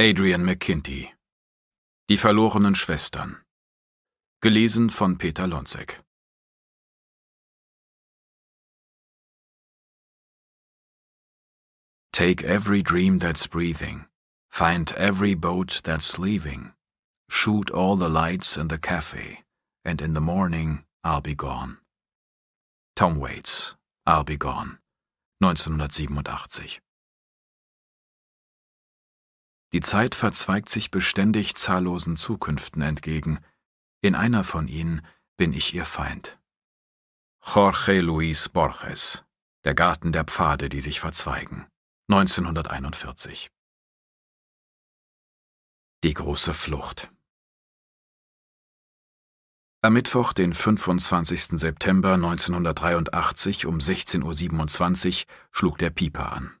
Adrian McKinty Die verlorenen Schwestern Gelesen von Peter Lonzek Take every dream that's breathing, find every boat that's leaving, shoot all the lights in the cafe, and in the morning I'll be gone. Tom Waits, I'll be gone, 1987 die Zeit verzweigt sich beständig zahllosen Zukünften entgegen. In einer von ihnen bin ich ihr Feind. Jorge Luis Borges Der Garten der Pfade, die sich verzweigen 1941 Die große Flucht Am Mittwoch, den 25. September 1983 um 16.27 Uhr schlug der Pieper an.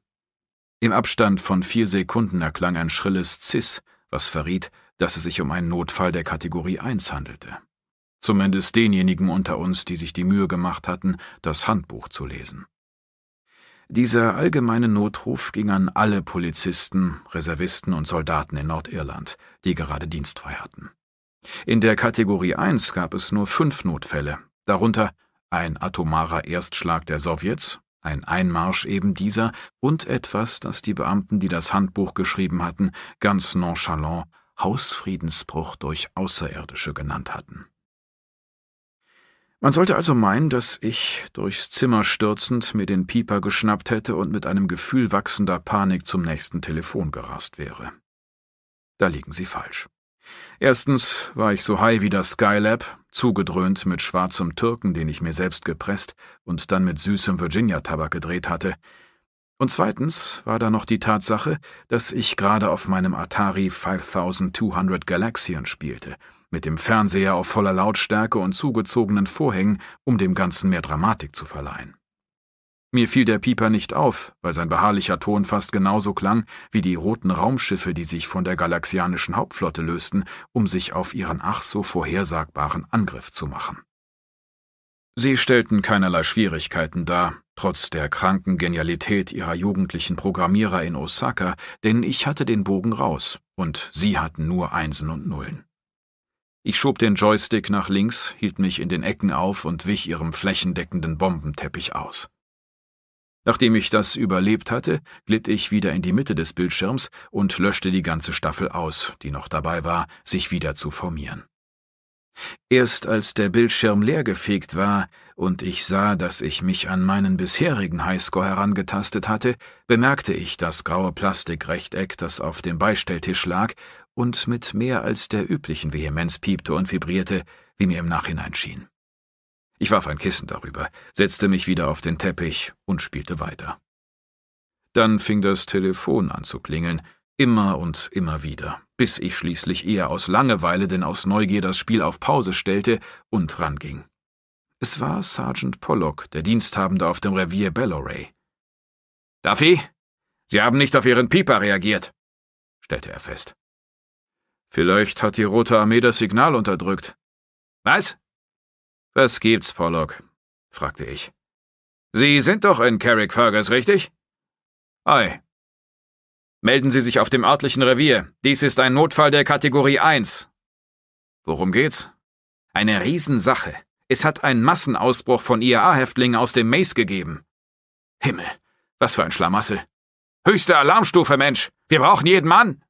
Im Abstand von vier Sekunden erklang ein schrilles Ziss, was verriet, dass es sich um einen Notfall der Kategorie 1 handelte. Zumindest denjenigen unter uns, die sich die Mühe gemacht hatten, das Handbuch zu lesen. Dieser allgemeine Notruf ging an alle Polizisten, Reservisten und Soldaten in Nordirland, die gerade dienstfrei hatten. In der Kategorie 1 gab es nur fünf Notfälle, darunter ein atomarer Erstschlag der Sowjets, ein Einmarsch eben dieser und etwas, das die Beamten, die das Handbuch geschrieben hatten, ganz nonchalant Hausfriedensbruch durch Außerirdische genannt hatten. Man sollte also meinen, dass ich, durchs Zimmer stürzend, mir den Pieper geschnappt hätte und mit einem Gefühl wachsender Panik zum nächsten Telefon gerast wäre. Da liegen Sie falsch. Erstens war ich so high wie das Skylab, zugedröhnt mit schwarzem Türken, den ich mir selbst gepresst und dann mit süßem Virginia-Tabak gedreht hatte. Und zweitens war da noch die Tatsache, dass ich gerade auf meinem Atari 5200 Galaxian spielte, mit dem Fernseher auf voller Lautstärke und zugezogenen Vorhängen, um dem Ganzen mehr Dramatik zu verleihen. Mir fiel der Pieper nicht auf, weil sein beharrlicher Ton fast genauso klang wie die roten Raumschiffe, die sich von der galaxianischen Hauptflotte lösten, um sich auf ihren ach so vorhersagbaren Angriff zu machen. Sie stellten keinerlei Schwierigkeiten dar, trotz der kranken Genialität ihrer jugendlichen Programmierer in Osaka, denn ich hatte den Bogen raus und sie hatten nur Einsen und Nullen. Ich schob den Joystick nach links, hielt mich in den Ecken auf und wich ihrem flächendeckenden Bombenteppich aus. Nachdem ich das überlebt hatte, glitt ich wieder in die Mitte des Bildschirms und löschte die ganze Staffel aus, die noch dabei war, sich wieder zu formieren. Erst als der Bildschirm leergefegt war und ich sah, dass ich mich an meinen bisherigen Highscore herangetastet hatte, bemerkte ich das graue Plastikrechteck, das auf dem Beistelltisch lag und mit mehr als der üblichen Vehemenz piepte und vibrierte, wie mir im Nachhinein schien. Ich warf ein Kissen darüber, setzte mich wieder auf den Teppich und spielte weiter. Dann fing das Telefon an zu klingeln, immer und immer wieder, bis ich schließlich eher aus Langeweile denn aus Neugier das Spiel auf Pause stellte und ranging. Es war Sergeant Pollock, der Diensthabende auf dem Revier Belloray. Duffy, Sie haben nicht auf Ihren Pieper reagiert, stellte er fest. Vielleicht hat die Rote Armee das Signal unterdrückt. Was? Was gibt's, Pollock? fragte ich. Sie sind doch in Carrick Fergus, richtig? Ei. Melden Sie sich auf dem örtlichen Revier. Dies ist ein Notfall der Kategorie 1. Worum geht's? Eine Riesensache. Es hat einen Massenausbruch von IAA-Häftlingen aus dem Maze gegeben. Himmel, was für ein Schlamassel. Höchste Alarmstufe, Mensch. Wir brauchen jeden Mann.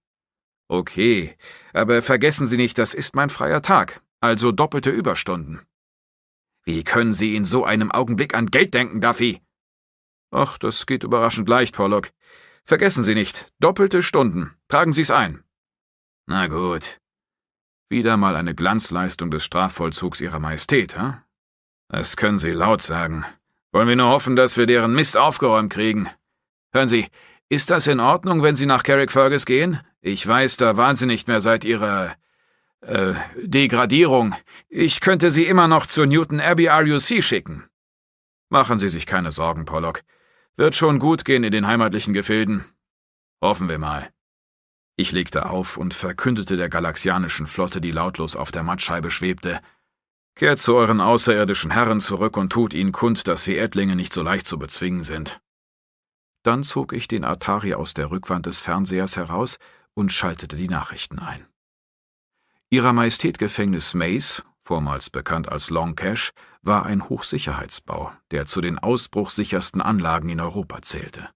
Okay, aber vergessen Sie nicht, das ist mein freier Tag, also doppelte Überstunden. Wie können Sie in so einem Augenblick an Geld denken, Duffy? Ach, das geht überraschend leicht, Pollock. Vergessen Sie nicht, doppelte Stunden. Tragen Sie's ein. Na gut. Wieder mal eine Glanzleistung des Strafvollzugs Ihrer Majestät, hä? Huh? Das können Sie laut sagen. Wollen wir nur hoffen, dass wir deren Mist aufgeräumt kriegen. Hören Sie, ist das in Ordnung, wenn Sie nach Carrickfergus gehen? Ich weiß, da waren Sie nicht mehr seit Ihrer äh, Degradierung. Ich könnte Sie immer noch zur Newton Abbey RUC schicken. Machen Sie sich keine Sorgen, Pollock. Wird schon gut gehen in den heimatlichen Gefilden. Hoffen wir mal. Ich legte auf und verkündete der galaxianischen Flotte, die lautlos auf der Mattscheibe schwebte, Kehrt zu euren außerirdischen Herren zurück und tut ihnen kund, dass wir Erdlinge nicht so leicht zu bezwingen sind. Dann zog ich den Atari aus der Rückwand des Fernsehers heraus und schaltete die Nachrichten ein. Ihrer Majestät Gefängnis Mace, vormals bekannt als Long Cash, war ein Hochsicherheitsbau, der zu den ausbruchsichersten Anlagen in Europa zählte.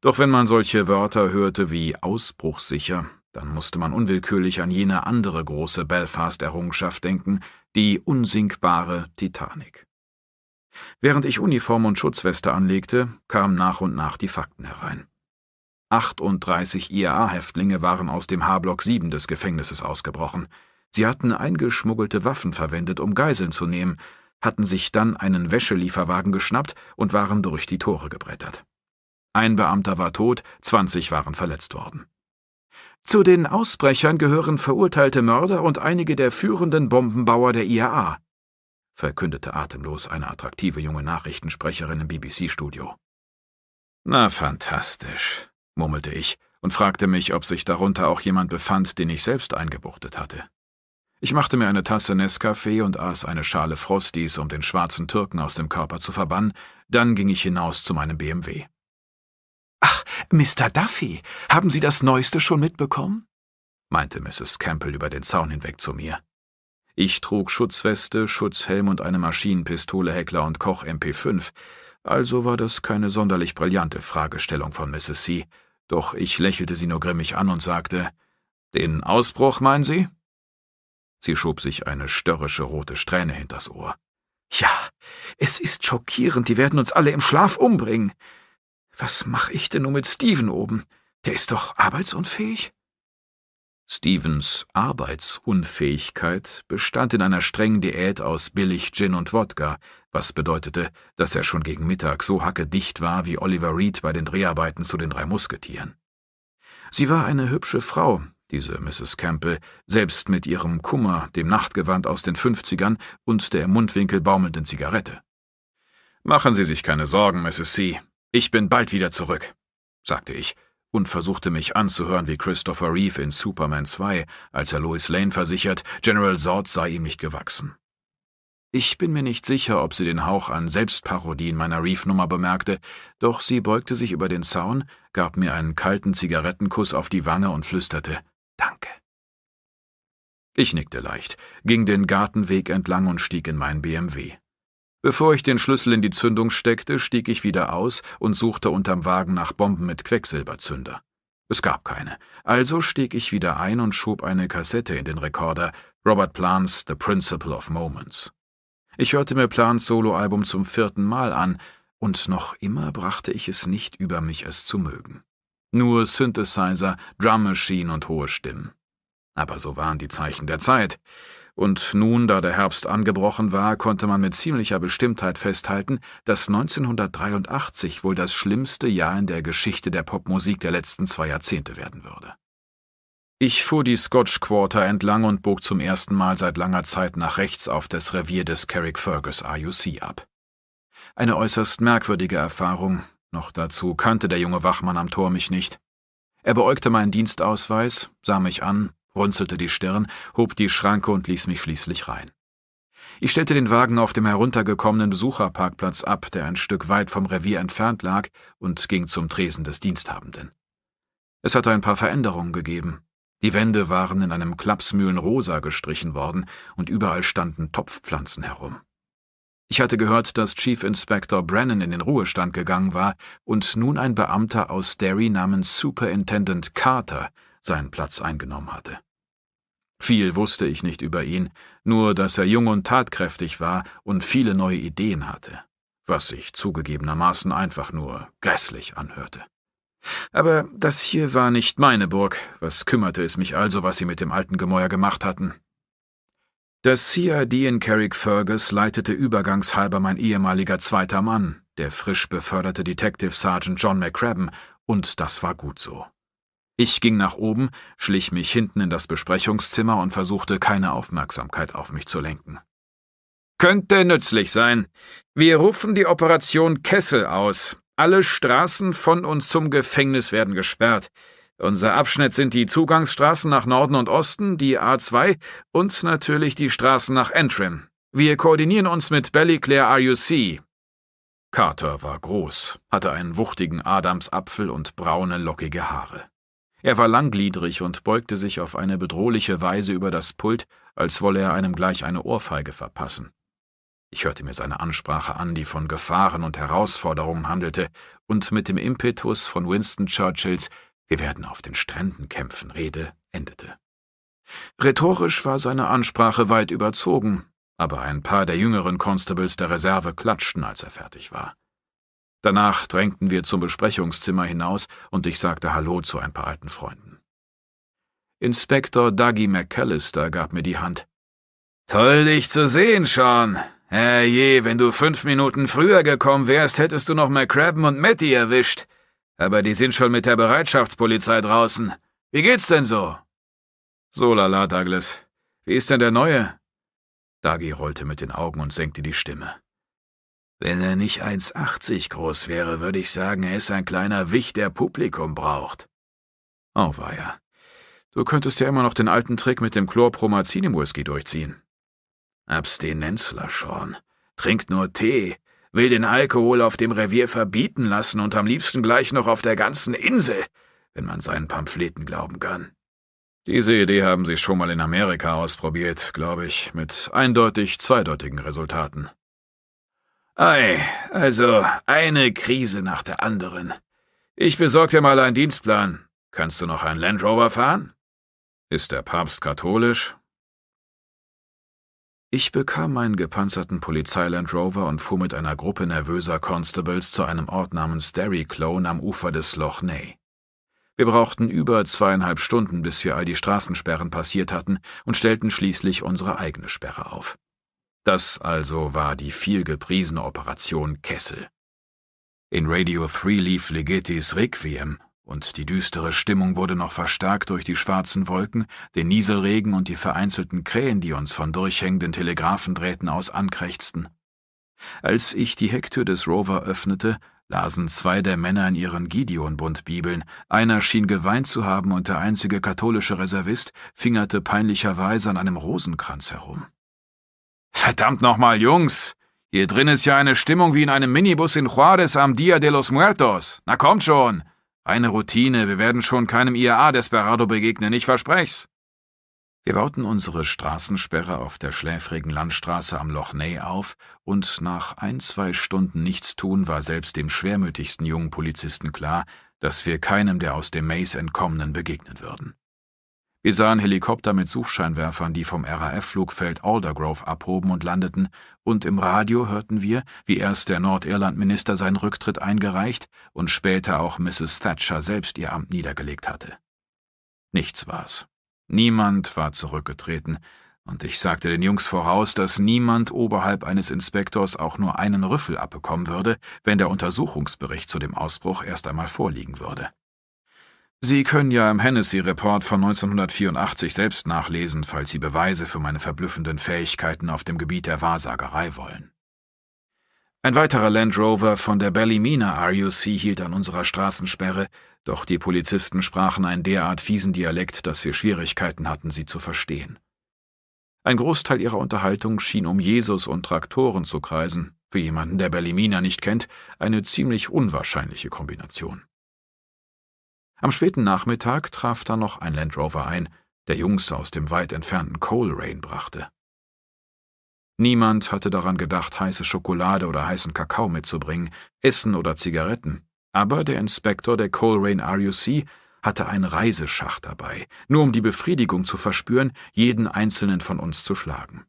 Doch wenn man solche Wörter hörte wie ausbruchsicher, dann musste man unwillkürlich an jene andere große Belfast-Errungenschaft denken, die unsinkbare Titanic. Während ich Uniform und Schutzweste anlegte, kamen nach und nach die Fakten herein. 38 IAA-Häftlinge waren aus dem H-Block 7 des Gefängnisses ausgebrochen. Sie hatten eingeschmuggelte Waffen verwendet, um Geiseln zu nehmen, hatten sich dann einen Wäschelieferwagen geschnappt und waren durch die Tore gebrettert. Ein Beamter war tot, 20 waren verletzt worden. Zu den Ausbrechern gehören verurteilte Mörder und einige der führenden Bombenbauer der IAA, verkündete atemlos eine attraktive junge Nachrichtensprecherin im BBC-Studio. Na fantastisch, murmelte ich und fragte mich, ob sich darunter auch jemand befand, den ich selbst eingebuchtet hatte. Ich machte mir eine Tasse Nescafé und aß eine Schale Frostis, um den schwarzen Türken aus dem Körper zu verbannen, dann ging ich hinaus zu meinem BMW. Ach, Mr. Duffy, haben Sie das Neueste schon mitbekommen? meinte Mrs. Campbell über den Zaun hinweg zu mir. Ich trug Schutzweste, Schutzhelm und eine Maschinenpistole Heckler und Koch MP5, also war das keine sonderlich brillante Fragestellung von Mrs. C., doch ich lächelte sie nur grimmig an und sagte, »Den Ausbruch, meinen Sie?« Sie schob sich eine störrische rote Strähne hinters Ohr. »Ja, es ist schockierend, die werden uns alle im Schlaf umbringen. Was mache ich denn nun mit Steven oben? Der ist doch arbeitsunfähig?« Stevens Arbeitsunfähigkeit bestand in einer strengen Diät aus Billig-Gin und Wodka, was bedeutete, dass er schon gegen Mittag so hackedicht war wie Oliver Reed bei den Dreharbeiten zu den drei Musketieren. Sie war eine hübsche Frau, diese Mrs. Campbell, selbst mit ihrem Kummer, dem Nachtgewand aus den Fünfzigern und der im Mundwinkel baumelnden Zigarette. »Machen Sie sich keine Sorgen, Mrs. C. Ich bin bald wieder zurück«, sagte ich und versuchte mich anzuhören, wie Christopher Reeve in Superman 2, als er Lois Lane versichert, General Zod sei ihm nicht gewachsen. Ich bin mir nicht sicher, ob sie den Hauch an Selbstparodie in meiner Reeve-Nummer bemerkte, doch sie beugte sich über den Zaun, gab mir einen kalten Zigarettenkuss auf die Wange und flüsterte Danke. Ich nickte leicht, ging den Gartenweg entlang und stieg in mein BMW. Bevor ich den Schlüssel in die Zündung steckte, stieg ich wieder aus und suchte unterm Wagen nach Bomben mit Quecksilberzünder. Es gab keine, also stieg ich wieder ein und schob eine Kassette in den Rekorder, Robert Plans The Principle of Moments. Ich hörte mir Plans Soloalbum zum vierten Mal an, und noch immer brachte ich es nicht über mich, es zu mögen. Nur Synthesizer, Drum Machine und hohe Stimmen. Aber so waren die Zeichen der Zeit. Und nun, da der Herbst angebrochen war, konnte man mit ziemlicher Bestimmtheit festhalten, dass 1983 wohl das schlimmste Jahr in der Geschichte der Popmusik der letzten zwei Jahrzehnte werden würde. Ich fuhr die Scotch Quarter entlang und bog zum ersten Mal seit langer Zeit nach rechts auf das Revier des Carrick Fergus IUC ab. Eine äußerst merkwürdige Erfahrung, noch dazu kannte der junge Wachmann am Tor mich nicht. Er beäugte meinen Dienstausweis, sah mich an runzelte die Stirn, hob die Schranke und ließ mich schließlich rein. Ich stellte den Wagen auf dem heruntergekommenen Besucherparkplatz ab, der ein Stück weit vom Revier entfernt lag, und ging zum Tresen des Diensthabenden. Es hatte ein paar Veränderungen gegeben. Die Wände waren in einem Klapsmühlenrosa gestrichen worden und überall standen Topfpflanzen herum. Ich hatte gehört, dass Chief Inspector Brennan in den Ruhestand gegangen war und nun ein Beamter aus Derry namens Superintendent Carter seinen Platz eingenommen hatte. Viel wusste ich nicht über ihn, nur dass er jung und tatkräftig war und viele neue Ideen hatte, was sich zugegebenermaßen einfach nur grässlich anhörte. Aber das hier war nicht meine Burg, was kümmerte es mich also, was sie mit dem alten Gemäuer gemacht hatten. Das CID in Carrickfergus leitete übergangshalber mein ehemaliger zweiter Mann, der frisch beförderte Detective Sergeant John McCrabben, und das war gut so. Ich ging nach oben, schlich mich hinten in das Besprechungszimmer und versuchte keine Aufmerksamkeit auf mich zu lenken. Könnte nützlich sein. Wir rufen die Operation Kessel aus. Alle Straßen von und zum Gefängnis werden gesperrt. Unser Abschnitt sind die Zugangsstraßen nach Norden und Osten, die A2 und natürlich die Straßen nach Antrim. Wir koordinieren uns mit Ballyclare RUC. Carter war groß, hatte einen wuchtigen Adamsapfel und braune, lockige Haare. Er war langgliedrig und beugte sich auf eine bedrohliche Weise über das Pult, als wolle er einem gleich eine Ohrfeige verpassen. Ich hörte mir seine Ansprache an, die von Gefahren und Herausforderungen handelte, und mit dem Impetus von Winston Churchills Wir werden auf den Stränden kämpfen Rede endete. Rhetorisch war seine Ansprache weit überzogen, aber ein paar der jüngeren Constables der Reserve klatschten, als er fertig war. Danach drängten wir zum Besprechungszimmer hinaus und ich sagte Hallo zu ein paar alten Freunden. Inspektor Dougie McAllister gab mir die Hand. Toll, dich zu sehen, Sean. Herrje, wenn du fünf Minuten früher gekommen wärst, hättest du noch McCrabben und Matty erwischt. Aber die sind schon mit der Bereitschaftspolizei draußen. Wie geht's denn so? So lala, Douglas. Wie ist denn der Neue? Dagi rollte mit den Augen und senkte die Stimme. Wenn er nicht 1,80 groß wäre, würde ich sagen, er ist ein kleiner Wicht, der Publikum braucht. Auweia. Oh, du könntest ja immer noch den alten Trick mit dem Chlorpromazin im Whisky durchziehen. Abstinenzflaschorn. Trinkt nur Tee, will den Alkohol auf dem Revier verbieten lassen und am liebsten gleich noch auf der ganzen Insel, wenn man seinen Pamphleten glauben kann. Diese Idee haben sie schon mal in Amerika ausprobiert, glaube ich, mit eindeutig zweideutigen Resultaten. Ei, also eine Krise nach der anderen. Ich besorg dir mal einen Dienstplan. Kannst du noch einen Land Rover fahren? Ist der Papst katholisch? Ich bekam meinen gepanzerten Polizeiland Rover und fuhr mit einer Gruppe nervöser Constables zu einem Ort namens Derry Clone am Ufer des Loch Ney. Wir brauchten über zweieinhalb Stunden, bis wir all die Straßensperren passiert hatten und stellten schließlich unsere eigene Sperre auf. Das also war die vielgepriesene Operation Kessel. In Radio 3 lief Legetis Requiem und die düstere Stimmung wurde noch verstärkt durch die schwarzen Wolken, den Nieselregen und die vereinzelten Krähen, die uns von durchhängenden Telegraphendrähten aus ankrächzten. Als ich die Hecktür des Rover öffnete, lasen zwei der Männer in ihren Gideon-Bund-Bibeln. Einer schien geweint zu haben und der einzige katholische Reservist fingerte peinlicherweise an einem Rosenkranz herum. Verdammt nochmal, Jungs! Hier drin ist ja eine Stimmung wie in einem Minibus in Juarez am Dia de los Muertos. Na kommt schon! Eine Routine, wir werden schon keinem IAA-Desperado begegnen, ich versprech's. Wir bauten unsere Straßensperre auf der schläfrigen Landstraße am Loch Ney auf, und nach ein, zwei Stunden Nichtstun war selbst dem schwermütigsten jungen Polizisten klar, dass wir keinem der aus dem Maze entkommenen begegnen würden. Wir sahen Helikopter mit Suchscheinwerfern, die vom RAF-Flugfeld Aldergrove abhoben und landeten, und im Radio hörten wir, wie erst der Nordirlandminister seinen Rücktritt eingereicht und später auch Mrs. Thatcher selbst ihr Amt niedergelegt hatte. Nichts war's. Niemand war zurückgetreten, und ich sagte den Jungs voraus, dass niemand oberhalb eines Inspektors auch nur einen Rüffel abbekommen würde, wenn der Untersuchungsbericht zu dem Ausbruch erst einmal vorliegen würde. Sie können ja im Hennessy-Report von 1984 selbst nachlesen, falls Sie Beweise für meine verblüffenden Fähigkeiten auf dem Gebiet der Wahrsagerei wollen. Ein weiterer Land Rover von der Ballymena RUC hielt an unserer Straßensperre, doch die Polizisten sprachen einen derart fiesen Dialekt, dass wir Schwierigkeiten hatten, sie zu verstehen. Ein Großteil ihrer Unterhaltung schien um Jesus und Traktoren zu kreisen, für jemanden, der Ballymena nicht kennt, eine ziemlich unwahrscheinliche Kombination. Am späten Nachmittag traf dann noch ein Land Rover ein, der Jungs aus dem weit entfernten Coleraine brachte. Niemand hatte daran gedacht, heiße Schokolade oder heißen Kakao mitzubringen, Essen oder Zigaretten, aber der Inspektor der Coleraine RUC hatte einen Reiseschach dabei, nur um die Befriedigung zu verspüren, jeden einzelnen von uns zu schlagen.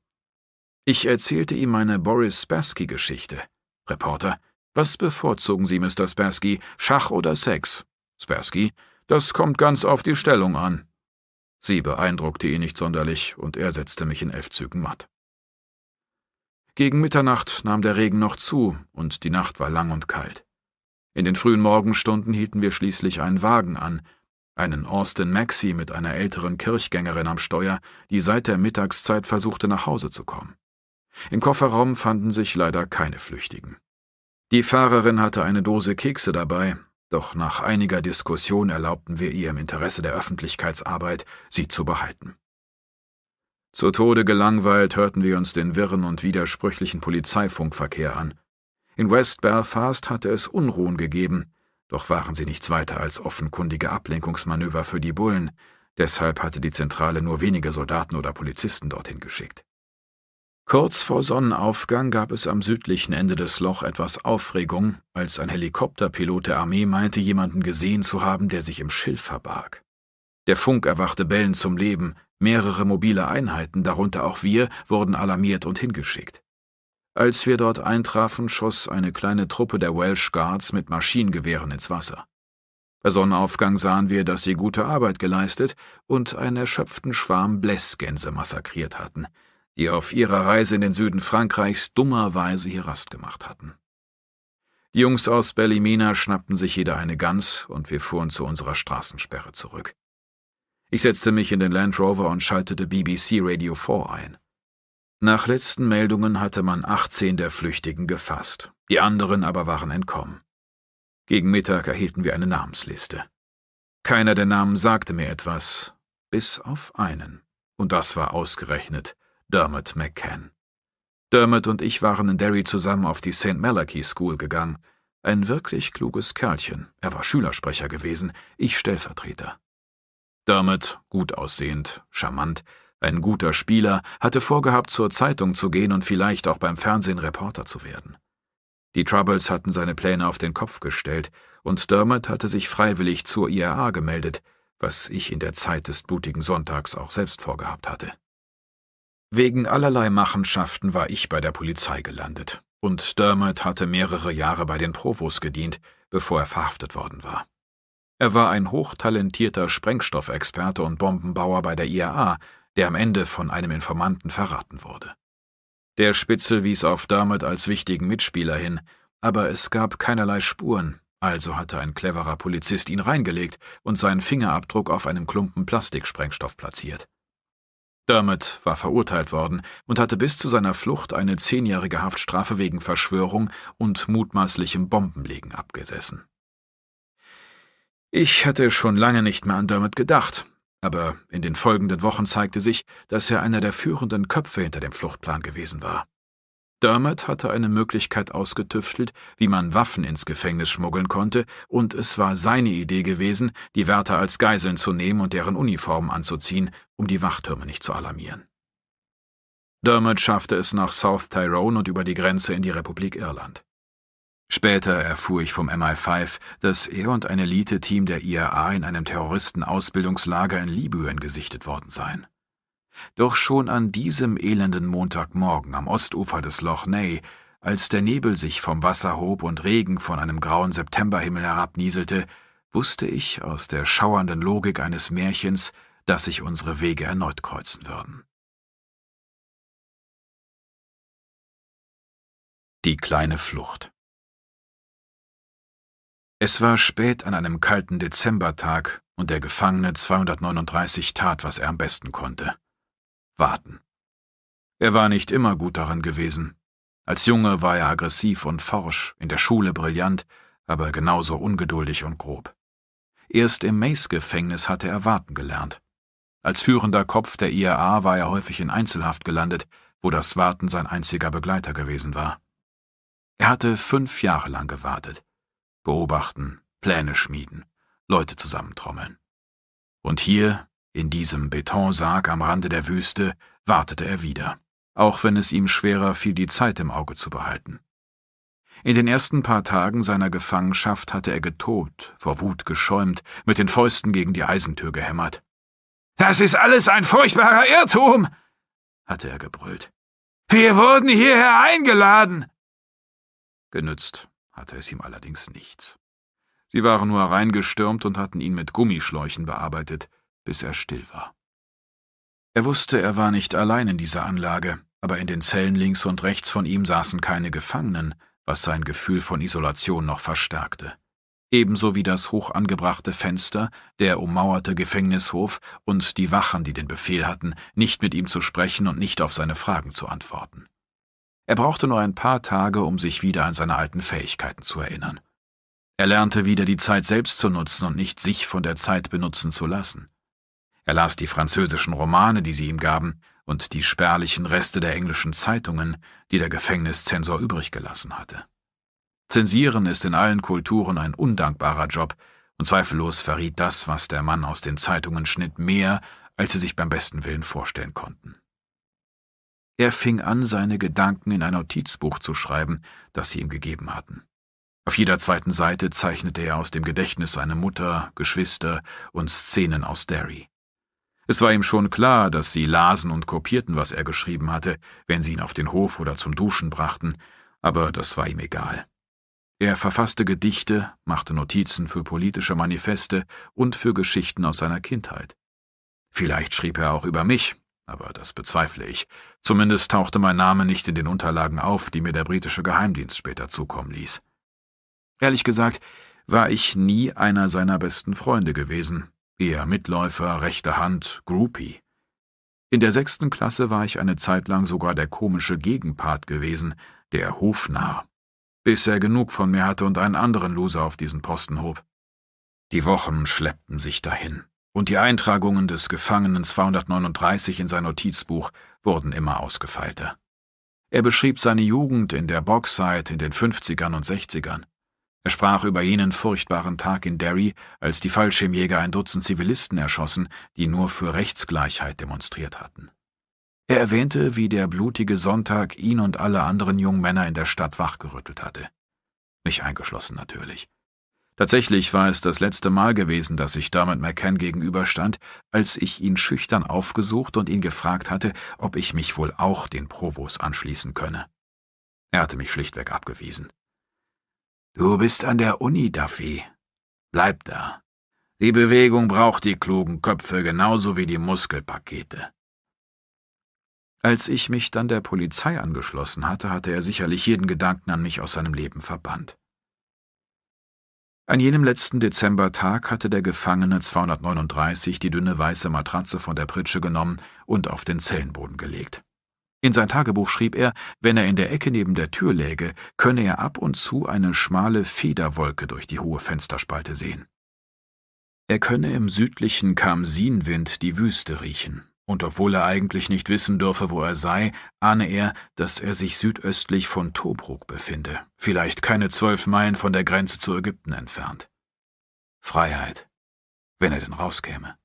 Ich erzählte ihm meine Boris Spassky-Geschichte. Reporter, was bevorzugen Sie, Mr. Spassky, Schach oder Sex? Spersky, das kommt ganz auf die Stellung an. Sie beeindruckte ihn nicht sonderlich, und er setzte mich in elf Zügen matt. Gegen Mitternacht nahm der Regen noch zu, und die Nacht war lang und kalt. In den frühen Morgenstunden hielten wir schließlich einen Wagen an, einen Austin Maxi mit einer älteren Kirchgängerin am Steuer, die seit der Mittagszeit versuchte, nach Hause zu kommen. Im Kofferraum fanden sich leider keine Flüchtigen. Die Fahrerin hatte eine Dose Kekse dabei, doch nach einiger Diskussion erlaubten wir ihr im Interesse der Öffentlichkeitsarbeit, sie zu behalten. Zu Tode gelangweilt hörten wir uns den wirren und widersprüchlichen Polizeifunkverkehr an. In West Belfast hatte es Unruhen gegeben, doch waren sie nichts weiter als offenkundige Ablenkungsmanöver für die Bullen, deshalb hatte die Zentrale nur wenige Soldaten oder Polizisten dorthin geschickt. Kurz vor Sonnenaufgang gab es am südlichen Ende des Loch etwas Aufregung, als ein Helikopterpilot der Armee meinte, jemanden gesehen zu haben, der sich im Schilf verbarg. Der Funk erwachte Bellen zum Leben, mehrere mobile Einheiten, darunter auch wir, wurden alarmiert und hingeschickt. Als wir dort eintrafen, schoss eine kleine Truppe der Welsh Guards mit Maschinengewehren ins Wasser. Bei Sonnenaufgang sahen wir, dass sie gute Arbeit geleistet und einen erschöpften Schwarm Blässgänse massakriert hatten – die auf ihrer Reise in den Süden Frankreichs dummerweise hier Rast gemacht hatten. Die Jungs aus Bellimina schnappten sich jeder eine Gans und wir fuhren zu unserer Straßensperre zurück. Ich setzte mich in den Land Rover und schaltete BBC Radio 4 ein. Nach letzten Meldungen hatte man 18 der Flüchtigen gefasst, die anderen aber waren entkommen. Gegen Mittag erhielten wir eine Namensliste. Keiner der Namen sagte mir etwas, bis auf einen, und das war ausgerechnet Dermot McCann. Dermot und ich waren in Derry zusammen auf die St. Malachy School gegangen. Ein wirklich kluges Kerlchen. Er war Schülersprecher gewesen, ich Stellvertreter. Dermot, gut aussehend, charmant, ein guter Spieler, hatte vorgehabt, zur Zeitung zu gehen und vielleicht auch beim Fernsehen Reporter zu werden. Die Troubles hatten seine Pläne auf den Kopf gestellt und Dermot hatte sich freiwillig zur IRA gemeldet, was ich in der Zeit des blutigen Sonntags auch selbst vorgehabt hatte. Wegen allerlei Machenschaften war ich bei der Polizei gelandet, und Dermot hatte mehrere Jahre bei den Provos gedient, bevor er verhaftet worden war. Er war ein hochtalentierter Sprengstoffexperte und Bombenbauer bei der IAA, der am Ende von einem Informanten verraten wurde. Der Spitzel wies auf Dermot als wichtigen Mitspieler hin, aber es gab keinerlei Spuren, also hatte ein cleverer Polizist ihn reingelegt und seinen Fingerabdruck auf einem Klumpen Plastiksprengstoff platziert. Dermot war verurteilt worden und hatte bis zu seiner Flucht eine zehnjährige Haftstrafe wegen Verschwörung und mutmaßlichem Bombenlegen abgesessen. Ich hatte schon lange nicht mehr an Dermot gedacht, aber in den folgenden Wochen zeigte sich, dass er einer der führenden Köpfe hinter dem Fluchtplan gewesen war. Dermot hatte eine Möglichkeit ausgetüftelt, wie man Waffen ins Gefängnis schmuggeln konnte, und es war seine Idee gewesen, die Wärter als Geiseln zu nehmen und deren Uniformen anzuziehen, um die Wachtürme nicht zu alarmieren. Dermot schaffte es nach South Tyrone und über die Grenze in die Republik Irland. Später erfuhr ich vom MI5, dass er und ein Elite-Team der IAA in einem Terroristenausbildungslager in Libyen gesichtet worden seien. Doch schon an diesem elenden Montagmorgen am Ostufer des Loch Ney, als der Nebel sich vom Wasser hob und Regen von einem grauen Septemberhimmel herabnieselte, wusste ich aus der schauernden Logik eines Märchens, dass sich unsere Wege erneut kreuzen würden. Die kleine Flucht Es war spät an einem kalten Dezembertag und der Gefangene 239 tat, was er am besten konnte. Warten. Er war nicht immer gut daran gewesen. Als Junge war er aggressiv und forsch, in der Schule brillant, aber genauso ungeduldig und grob. Erst im Mace-Gefängnis hatte er warten gelernt. Als führender Kopf der IAA war er häufig in Einzelhaft gelandet, wo das Warten sein einziger Begleiter gewesen war. Er hatte fünf Jahre lang gewartet. Beobachten, Pläne schmieden, Leute zusammentrommeln. Und hier, in diesem Betonsarg am Rande der Wüste, wartete er wieder, auch wenn es ihm schwerer fiel, die Zeit im Auge zu behalten. In den ersten paar Tagen seiner Gefangenschaft hatte er getobt, vor Wut geschäumt, mit den Fäusten gegen die Eisentür gehämmert. Das ist alles ein furchtbarer Irrtum, hatte er gebrüllt. Wir wurden hierher eingeladen. Genützt hatte es ihm allerdings nichts. Sie waren nur hereingestürmt und hatten ihn mit Gummischläuchen bearbeitet, bis er still war. Er wusste, er war nicht allein in dieser Anlage, aber in den Zellen links und rechts von ihm saßen keine Gefangenen, was sein Gefühl von Isolation noch verstärkte ebenso wie das hoch angebrachte Fenster, der ummauerte Gefängnishof und die Wachen, die den Befehl hatten, nicht mit ihm zu sprechen und nicht auf seine Fragen zu antworten. Er brauchte nur ein paar Tage, um sich wieder an seine alten Fähigkeiten zu erinnern. Er lernte wieder die Zeit selbst zu nutzen und nicht sich von der Zeit benutzen zu lassen. Er las die französischen Romane, die sie ihm gaben, und die spärlichen Reste der englischen Zeitungen, die der Gefängniszensor übrig gelassen hatte. Zensieren ist in allen Kulturen ein undankbarer Job, und zweifellos verriet das, was der Mann aus den Zeitungen schnitt, mehr, als sie sich beim besten Willen vorstellen konnten. Er fing an, seine Gedanken in ein Notizbuch zu schreiben, das sie ihm gegeben hatten. Auf jeder zweiten Seite zeichnete er aus dem Gedächtnis seine Mutter, Geschwister und Szenen aus Derry. Es war ihm schon klar, dass sie lasen und kopierten, was er geschrieben hatte, wenn sie ihn auf den Hof oder zum Duschen brachten, aber das war ihm egal. Er verfasste Gedichte, machte Notizen für politische Manifeste und für Geschichten aus seiner Kindheit. Vielleicht schrieb er auch über mich, aber das bezweifle ich. Zumindest tauchte mein Name nicht in den Unterlagen auf, die mir der britische Geheimdienst später zukommen ließ. Ehrlich gesagt, war ich nie einer seiner besten Freunde gewesen, eher Mitläufer, rechte Hand, Groupie. In der sechsten Klasse war ich eine Zeit lang sogar der komische Gegenpart gewesen, der Hofnarr bis er genug von mir hatte und einen anderen Loser auf diesen Posten hob. Die Wochen schleppten sich dahin, und die Eintragungen des Gefangenen 239 in sein Notizbuch wurden immer ausgefeilter. Er beschrieb seine Jugend in der Boxzeit in den 50ern und 60ern. Er sprach über jenen furchtbaren Tag in Derry, als die Fallschirmjäger ein Dutzend Zivilisten erschossen, die nur für Rechtsgleichheit demonstriert hatten. Er erwähnte, wie der blutige Sonntag ihn und alle anderen jungen Männer in der Stadt wachgerüttelt hatte. Mich eingeschlossen natürlich. Tatsächlich war es das letzte Mal gewesen, dass ich Dermot McCann gegenüberstand, als ich ihn schüchtern aufgesucht und ihn gefragt hatte, ob ich mich wohl auch den Provos anschließen könne. Er hatte mich schlichtweg abgewiesen. »Du bist an der Uni, Duffy. Bleib da. Die Bewegung braucht die klugen Köpfe genauso wie die Muskelpakete. Als ich mich dann der Polizei angeschlossen hatte, hatte er sicherlich jeden Gedanken an mich aus seinem Leben verbannt. An jenem letzten Dezembertag hatte der Gefangene 239 die dünne weiße Matratze von der Pritsche genommen und auf den Zellenboden gelegt. In sein Tagebuch schrieb er, wenn er in der Ecke neben der Tür läge, könne er ab und zu eine schmale Federwolke durch die hohe Fensterspalte sehen. Er könne im südlichen Kamsinwind die Wüste riechen, und obwohl er eigentlich nicht wissen dürfe, wo er sei, ahne er, dass er sich südöstlich von Tobruk befinde, vielleicht keine zwölf Meilen von der Grenze zu Ägypten entfernt. Freiheit, wenn er denn rauskäme.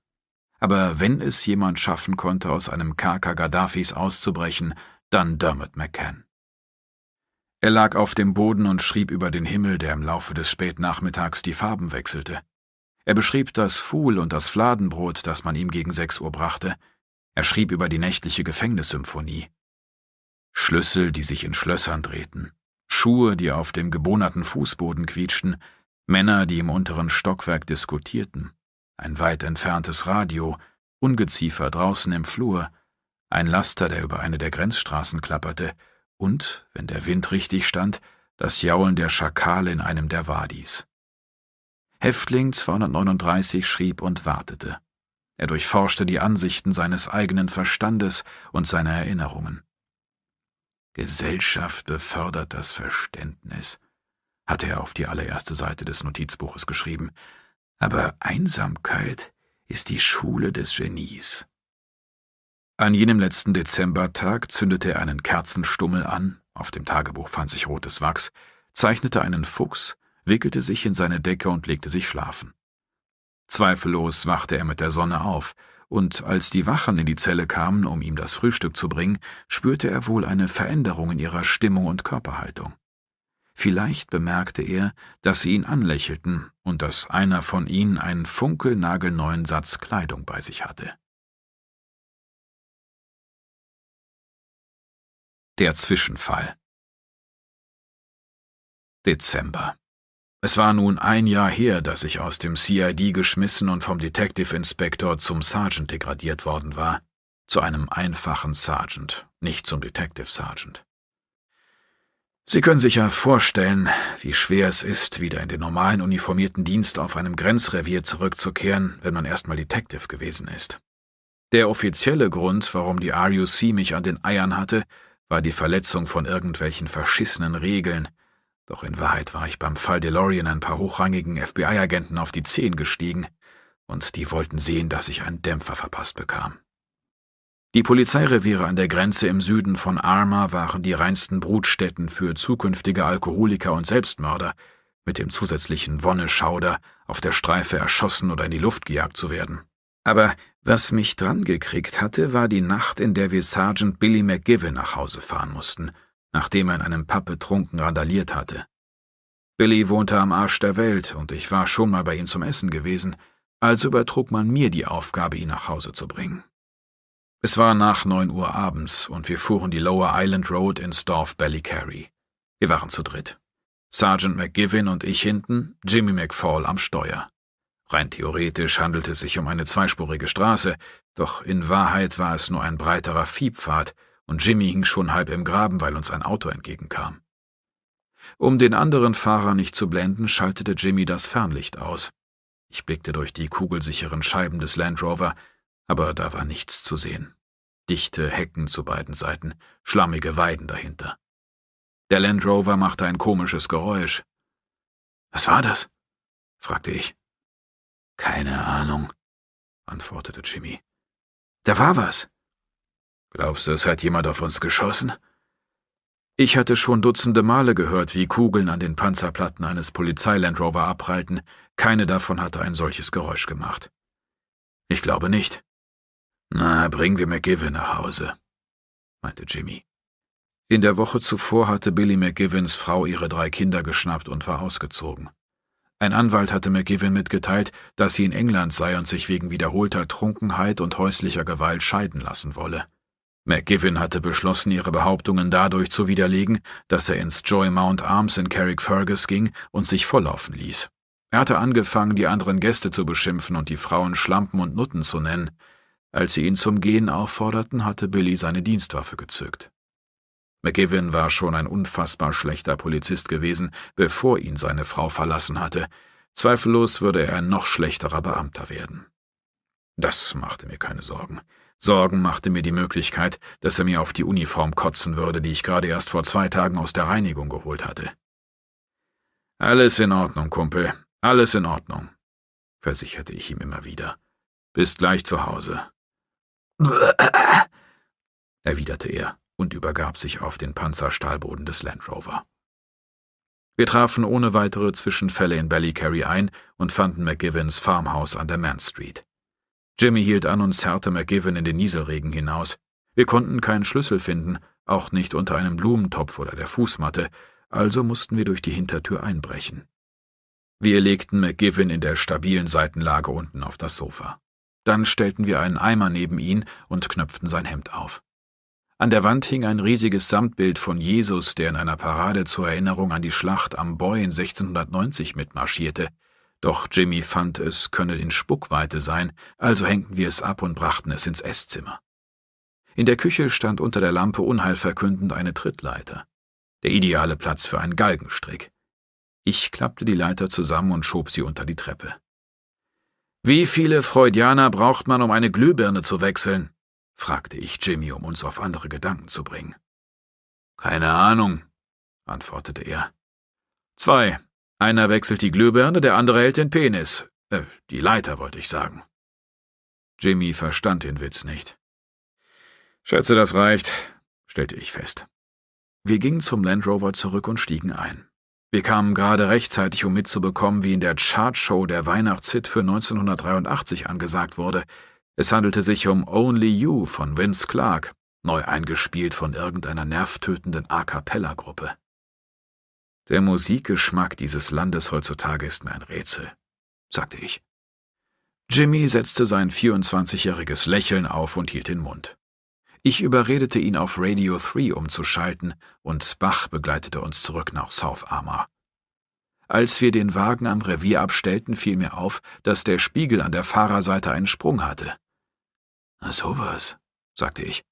Aber wenn es jemand schaffen konnte, aus einem Kerker Gaddafis auszubrechen, dann Dermot McCann. Er lag auf dem Boden und schrieb über den Himmel, der im Laufe des Spätnachmittags die Farben wechselte. Er beschrieb das Fuhl und das Fladenbrot, das man ihm gegen sechs Uhr brachte, er schrieb über die nächtliche Gefängnissymphonie. Schlüssel, die sich in Schlössern drehten, Schuhe, die auf dem gebohnerten Fußboden quietschten, Männer, die im unteren Stockwerk diskutierten, ein weit entferntes Radio, Ungeziefer draußen im Flur, ein Laster, der über eine der Grenzstraßen klapperte, und, wenn der Wind richtig stand, das Jaulen der Schakale in einem der Wadis. Häftling 239 schrieb und wartete. Er durchforschte die Ansichten seines eigenen Verstandes und seiner Erinnerungen. Gesellschaft befördert das Verständnis, hatte er auf die allererste Seite des Notizbuches geschrieben, aber Einsamkeit ist die Schule des Genies. An jenem letzten Dezembertag zündete er einen Kerzenstummel an, auf dem Tagebuch fand sich rotes Wachs, zeichnete einen Fuchs, wickelte sich in seine Decke und legte sich schlafen. Zweifellos wachte er mit der Sonne auf, und als die Wachen in die Zelle kamen, um ihm das Frühstück zu bringen, spürte er wohl eine Veränderung in ihrer Stimmung und Körperhaltung. Vielleicht bemerkte er, dass sie ihn anlächelten und dass einer von ihnen einen funkelnagelneuen Satz Kleidung bei sich hatte. Der Zwischenfall Dezember es war nun ein Jahr her, dass ich aus dem CID geschmissen und vom Detective Inspector zum Sergeant degradiert worden war. Zu einem einfachen Sergeant, nicht zum Detective Sergeant. Sie können sich ja vorstellen, wie schwer es ist, wieder in den normalen uniformierten Dienst auf einem Grenzrevier zurückzukehren, wenn man erstmal Detective gewesen ist. Der offizielle Grund, warum die RUC mich an den Eiern hatte, war die Verletzung von irgendwelchen verschissenen Regeln, doch in Wahrheit war ich beim Fall DeLorean ein paar hochrangigen FBI-Agenten auf die Zehen gestiegen, und die wollten sehen, dass ich einen Dämpfer verpasst bekam. Die Polizeireviere an der Grenze im Süden von Arma waren die reinsten Brutstätten für zukünftige Alkoholiker und Selbstmörder, mit dem zusätzlichen Wonneschauder, auf der Streife erschossen oder in die Luft gejagt zu werden. Aber was mich drangekriegt hatte, war die Nacht, in der wir Sergeant Billy McGivin nach Hause fahren mussten – nachdem er in einem Pub betrunken randaliert hatte. Billy wohnte am Arsch der Welt und ich war schon mal bei ihm zum Essen gewesen, also übertrug man mir die Aufgabe, ihn nach Hause zu bringen. Es war nach neun Uhr abends und wir fuhren die Lower Island Road ins Dorf Ballycarry. Wir waren zu dritt. Sergeant McGivin und ich hinten, Jimmy McFall am Steuer. Rein theoretisch handelte es sich um eine zweispurige Straße, doch in Wahrheit war es nur ein breiterer Viehpfad, und Jimmy hing schon halb im Graben, weil uns ein Auto entgegenkam. Um den anderen Fahrer nicht zu blenden, schaltete Jimmy das Fernlicht aus. Ich blickte durch die kugelsicheren Scheiben des Land Rover, aber da war nichts zu sehen. Dichte Hecken zu beiden Seiten, schlammige Weiden dahinter. Der Land Rover machte ein komisches Geräusch. Was war das? fragte ich. Keine Ahnung, antwortete Jimmy. Da war was. Glaubst du, es hat jemand auf uns geschossen? Ich hatte schon dutzende Male gehört, wie Kugeln an den Panzerplatten eines Polizeiland Rover abprallten. Keine davon hatte ein solches Geräusch gemacht. Ich glaube nicht. Na, bringen wir McGivin nach Hause, meinte Jimmy. In der Woche zuvor hatte Billy McGivins Frau ihre drei Kinder geschnappt und war ausgezogen. Ein Anwalt hatte McGivin mitgeteilt, dass sie in England sei und sich wegen wiederholter Trunkenheit und häuslicher Gewalt scheiden lassen wolle. McGivin hatte beschlossen, ihre Behauptungen dadurch zu widerlegen, dass er ins Joy Mount Arms in Carrickfergus ging und sich volllaufen ließ. Er hatte angefangen, die anderen Gäste zu beschimpfen und die Frauen Schlampen und Nutten zu nennen. Als sie ihn zum Gehen aufforderten, hatte Billy seine Dienstwaffe gezückt. McGivin war schon ein unfassbar schlechter Polizist gewesen, bevor ihn seine Frau verlassen hatte. Zweifellos würde er ein noch schlechterer Beamter werden. Das machte mir keine Sorgen. Sorgen machte mir die Möglichkeit, dass er mir auf die Uniform kotzen würde, die ich gerade erst vor zwei Tagen aus der Reinigung geholt hatte. Alles in Ordnung, Kumpel, alles in Ordnung, versicherte ich ihm immer wieder. Bist gleich zu Hause. erwiderte er und übergab sich auf den Panzerstahlboden des Land Rover. Wir trafen ohne weitere Zwischenfälle in Ballycarry ein und fanden McGivens Farmhaus an der Man Street. Jimmy hielt an und zerrte McGivin in den Nieselregen hinaus. Wir konnten keinen Schlüssel finden, auch nicht unter einem Blumentopf oder der Fußmatte, also mussten wir durch die Hintertür einbrechen. Wir legten McGivin in der stabilen Seitenlage unten auf das Sofa. Dann stellten wir einen Eimer neben ihn und knöpften sein Hemd auf. An der Wand hing ein riesiges Samtbild von Jesus, der in einer Parade zur Erinnerung an die Schlacht am Boy in 1690 mitmarschierte. Doch Jimmy fand, es könne in Spuckweite sein, also hängten wir es ab und brachten es ins Esszimmer. In der Küche stand unter der Lampe unheilverkündend eine Trittleiter. Der ideale Platz für einen Galgenstrick. Ich klappte die Leiter zusammen und schob sie unter die Treppe. Wie viele Freudianer braucht man, um eine Glühbirne zu wechseln? fragte ich Jimmy, um uns auf andere Gedanken zu bringen. Keine Ahnung, antwortete er. Zwei, einer wechselt die Glühbirne, der andere hält den Penis. Äh, die Leiter, wollte ich sagen. Jimmy verstand den Witz nicht. Schätze, das reicht, stellte ich fest. Wir gingen zum Land Rover zurück und stiegen ein. Wir kamen gerade rechtzeitig, um mitzubekommen, wie in der Chartshow der Weihnachtshit für 1983 angesagt wurde. Es handelte sich um Only You von Vince Clark, neu eingespielt von irgendeiner nervtötenden A-Cappella-Gruppe. Der Musikgeschmack dieses Landes heutzutage ist mir ein Rätsel, sagte ich. Jimmy setzte sein 24-jähriges Lächeln auf und hielt den Mund. Ich überredete ihn, auf Radio 3 umzuschalten, und Bach begleitete uns zurück nach South Armor. Als wir den Wagen am Revier abstellten, fiel mir auf, dass der Spiegel an der Fahrerseite einen Sprung hatte. Na sowas, sagte ich.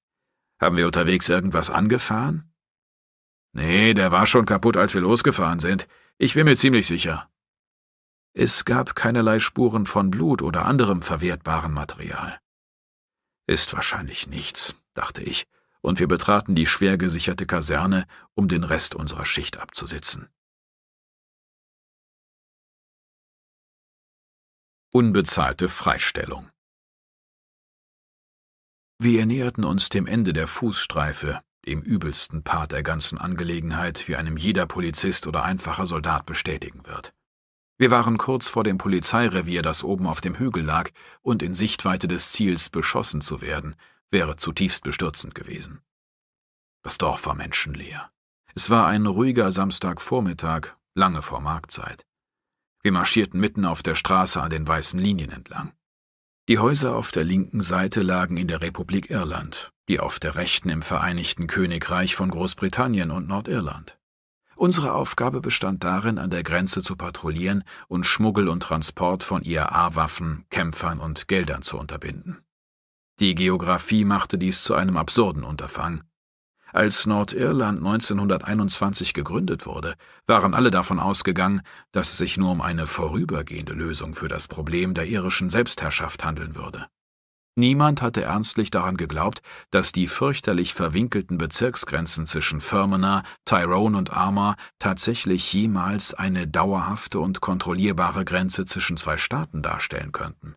Haben wir unterwegs irgendwas angefahren? Nee, der war schon kaputt, als wir losgefahren sind. Ich bin mir ziemlich sicher. Es gab keinerlei Spuren von Blut oder anderem verwertbaren Material. Ist wahrscheinlich nichts, dachte ich, und wir betraten die schwer gesicherte Kaserne, um den Rest unserer Schicht abzusitzen. Unbezahlte Freistellung Wir näherten uns dem Ende der Fußstreife, dem übelsten Part der ganzen Angelegenheit, wie einem jeder Polizist oder einfacher Soldat bestätigen wird. Wir waren kurz vor dem Polizeirevier, das oben auf dem Hügel lag, und in Sichtweite des Ziels beschossen zu werden, wäre zutiefst bestürzend gewesen. Das Dorf war menschenleer. Es war ein ruhiger Samstagvormittag, lange vor Marktzeit. Wir marschierten mitten auf der Straße an den weißen Linien entlang. Die Häuser auf der linken Seite lagen in der Republik Irland, die auf der Rechten im Vereinigten Königreich von Großbritannien und Nordirland. Unsere Aufgabe bestand darin, an der Grenze zu patrouillieren und Schmuggel und Transport von IAA-Waffen, Kämpfern und Geldern zu unterbinden. Die Geografie machte dies zu einem absurden Unterfangen. Als Nordirland 1921 gegründet wurde, waren alle davon ausgegangen, dass es sich nur um eine vorübergehende Lösung für das Problem der irischen Selbstherrschaft handeln würde. Niemand hatte ernstlich daran geglaubt, dass die fürchterlich verwinkelten Bezirksgrenzen zwischen Fermanagh, Tyrone und Armagh tatsächlich jemals eine dauerhafte und kontrollierbare Grenze zwischen zwei Staaten darstellen könnten.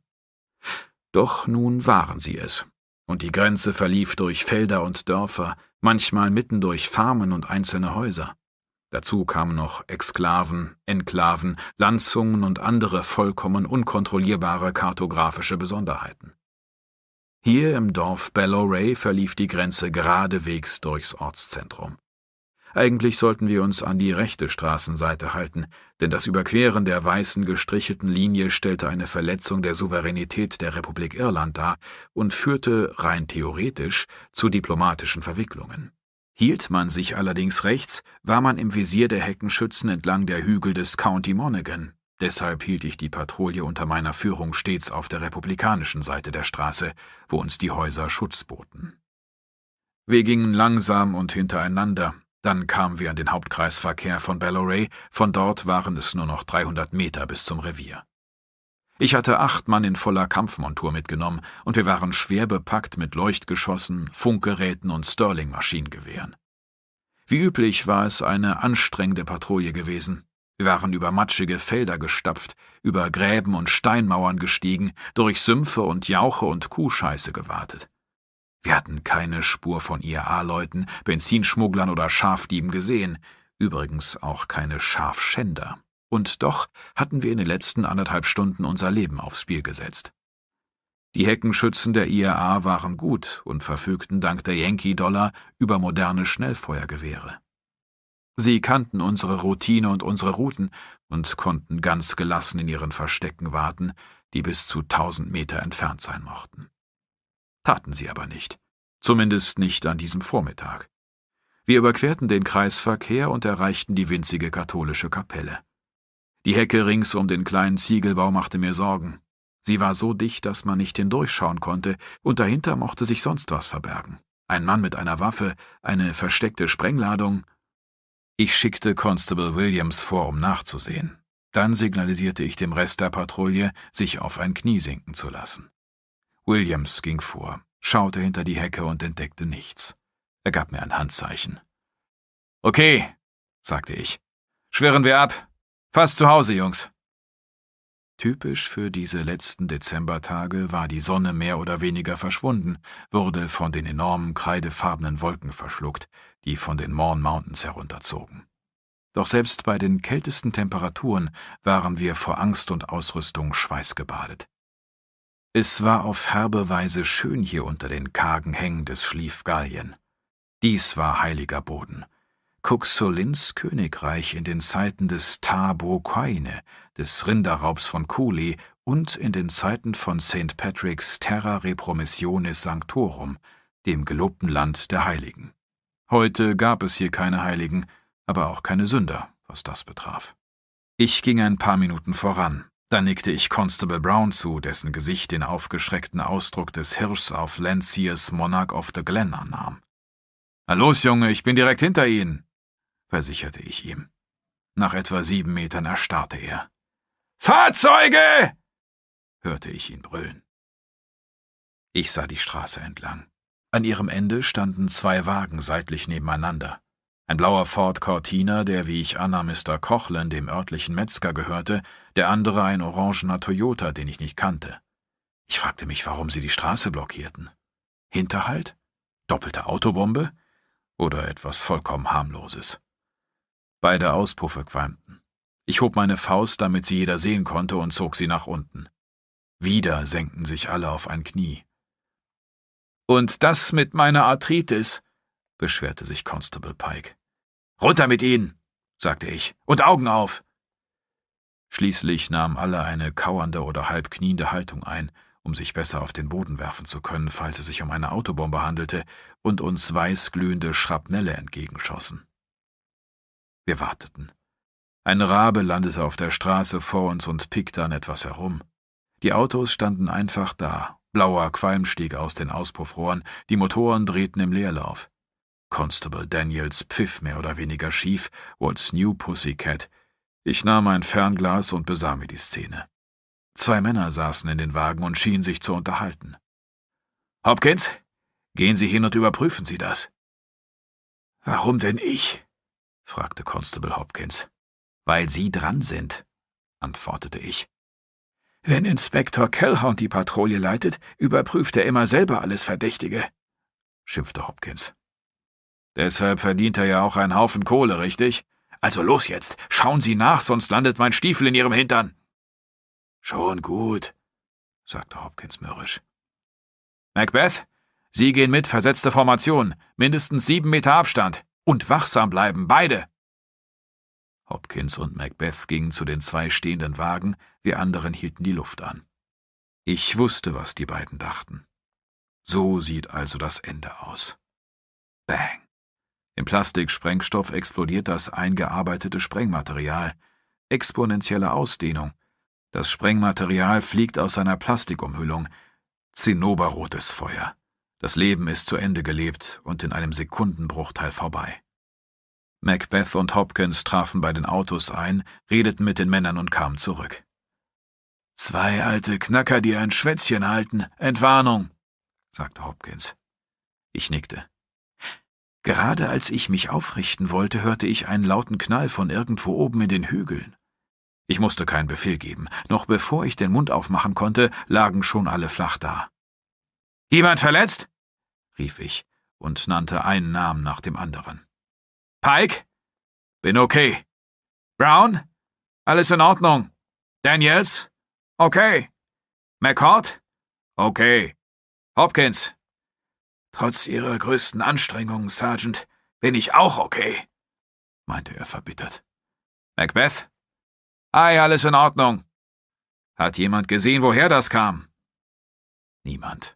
Doch nun waren sie es, und die Grenze verlief durch Felder und Dörfer, manchmal mitten durch Farmen und einzelne Häuser. Dazu kamen noch Exklaven, Enklaven, Landzungen und andere vollkommen unkontrollierbare kartografische Besonderheiten. Hier im Dorf Belloray verlief die Grenze geradewegs durchs Ortszentrum. Eigentlich sollten wir uns an die rechte Straßenseite halten, denn das Überqueren der weißen gestrichelten Linie stellte eine Verletzung der Souveränität der Republik Irland dar und führte rein theoretisch zu diplomatischen Verwicklungen. Hielt man sich allerdings rechts, war man im Visier der Heckenschützen entlang der Hügel des County Monaghan. Deshalb hielt ich die Patrouille unter meiner Führung stets auf der republikanischen Seite der Straße, wo uns die Häuser Schutz boten. Wir gingen langsam und hintereinander, dann kamen wir an den Hauptkreisverkehr von Ballaray, von dort waren es nur noch 300 Meter bis zum Revier. Ich hatte acht Mann in voller Kampfmontur mitgenommen und wir waren schwer bepackt mit Leuchtgeschossen, Funkgeräten und Stirling-Maschinengewehren. Wie üblich war es eine anstrengende Patrouille gewesen. Wir waren über matschige Felder gestapft, über Gräben und Steinmauern gestiegen, durch Sümpfe und Jauche und Kuhscheiße gewartet. Wir hatten keine Spur von IAA-Leuten, Benzinschmugglern oder Schafdieben gesehen, übrigens auch keine Schafschänder. Und doch hatten wir in den letzten anderthalb Stunden unser Leben aufs Spiel gesetzt. Die Heckenschützen der IAA waren gut und verfügten dank der Yankee-Dollar über moderne Schnellfeuergewehre. Sie kannten unsere Routine und unsere Routen und konnten ganz gelassen in ihren Verstecken warten, die bis zu tausend Meter entfernt sein mochten. Taten sie aber nicht, zumindest nicht an diesem Vormittag. Wir überquerten den Kreisverkehr und erreichten die winzige katholische Kapelle. Die Hecke rings um den kleinen Ziegelbau machte mir Sorgen. Sie war so dicht, dass man nicht hindurchschauen konnte, und dahinter mochte sich sonst was verbergen. Ein Mann mit einer Waffe, eine versteckte Sprengladung, ich schickte Constable Williams vor, um nachzusehen. Dann signalisierte ich dem Rest der Patrouille, sich auf ein Knie sinken zu lassen. Williams ging vor, schaute hinter die Hecke und entdeckte nichts. Er gab mir ein Handzeichen. Okay, sagte ich. Schwirren wir ab. Fast zu Hause, Jungs. Typisch für diese letzten Dezembertage war die Sonne mehr oder weniger verschwunden, wurde von den enormen kreidefarbenen Wolken verschluckt, die von den Morn Mountains herunterzogen. Doch selbst bei den kältesten Temperaturen waren wir vor Angst und Ausrüstung schweißgebadet. Es war auf herbe Weise schön hier unter den kargen Hängen des Schlief Dies war heiliger Boden. Kuxolins Königreich in den Zeiten des Ta Brokaine, des Rinderraubs von Cooley und in den Zeiten von St. Patricks Terra Repromissionis Sanctorum, dem gelobten Land der Heiligen. Heute gab es hier keine Heiligen, aber auch keine Sünder, was das betraf. Ich ging ein paar Minuten voran. Dann nickte ich Constable Brown zu, dessen Gesicht den aufgeschreckten Ausdruck des Hirschs auf Lanciers Monarch of the Glen annahm. Na los, Junge, ich bin direkt hinter Ihnen, versicherte ich ihm. Nach etwa sieben Metern erstarrte er. Fahrzeuge! hörte ich ihn brüllen. Ich sah die Straße entlang. An ihrem Ende standen zwei Wagen seitlich nebeneinander. Ein blauer Ford Cortina, der, wie ich annahm, Mr. Cochlan, dem örtlichen Metzger, gehörte, der andere ein orangener Toyota, den ich nicht kannte. Ich fragte mich, warum sie die Straße blockierten. Hinterhalt? Doppelte Autobombe? Oder etwas vollkommen harmloses. Beide Auspuffe qualmten. Ich hob meine Faust, damit sie jeder sehen konnte, und zog sie nach unten. Wieder senkten sich alle auf ein Knie. Und das mit meiner Arthritis, beschwerte sich Constable Pike. Runter mit Ihnen, sagte ich, und Augen auf! Schließlich nahmen alle eine kauernde oder halb kniende Haltung ein, um sich besser auf den Boden werfen zu können, falls es sich um eine Autobombe handelte und uns weißglühende Schrapnelle entgegenschossen. Wir warteten. Ein Rabe landete auf der Straße vor uns und pickte an etwas herum. Die Autos standen einfach da. Blauer Qualm stieg aus den Auspuffrohren, die Motoren drehten im Leerlauf. Constable Daniels pfiff mehr oder weniger schief, What's New Pussycat. Ich nahm ein Fernglas und besah mir die Szene. Zwei Männer saßen in den Wagen und schienen sich zu unterhalten. Hopkins, gehen Sie hin und überprüfen Sie das. Warum denn ich? fragte Constable Hopkins. Weil Sie dran sind, antwortete ich. Wenn Inspektor Kellhorn die Patrouille leitet, überprüft er immer selber alles Verdächtige, schimpfte Hopkins. Deshalb verdient er ja auch einen Haufen Kohle, richtig? Also los jetzt, schauen Sie nach, sonst landet mein Stiefel in Ihrem Hintern. Schon gut, sagte Hopkins mürrisch. Macbeth, Sie gehen mit, versetzte Formation, mindestens sieben Meter Abstand und wachsam bleiben, beide. Hopkins und Macbeth gingen zu den zwei stehenden Wagen, wir anderen hielten die Luft an. Ich wusste, was die beiden dachten. So sieht also das Ende aus. Bang. Im Plastiksprengstoff explodiert das eingearbeitete Sprengmaterial. Exponentielle Ausdehnung. Das Sprengmaterial fliegt aus seiner Plastikumhüllung. Zinnoberrotes Feuer. Das Leben ist zu Ende gelebt und in einem Sekundenbruchteil vorbei. Macbeth und Hopkins trafen bei den Autos ein, redeten mit den Männern und kamen zurück. Zwei alte Knacker, die ein Schwätzchen halten. Entwarnung, sagte Hopkins. Ich nickte. Gerade als ich mich aufrichten wollte, hörte ich einen lauten Knall von irgendwo oben in den Hügeln. Ich musste keinen Befehl geben. Noch bevor ich den Mund aufmachen konnte, lagen schon alle flach da. Jemand verletzt? rief ich und nannte einen Namen nach dem anderen. Pike? Bin okay. Brown? Alles in Ordnung. Daniels? Okay. McCord? Okay. Hopkins? Trotz Ihrer größten Anstrengungen, Sergeant, bin ich auch okay, meinte er verbittert. Macbeth? Ei, alles in Ordnung. Hat jemand gesehen, woher das kam? Niemand.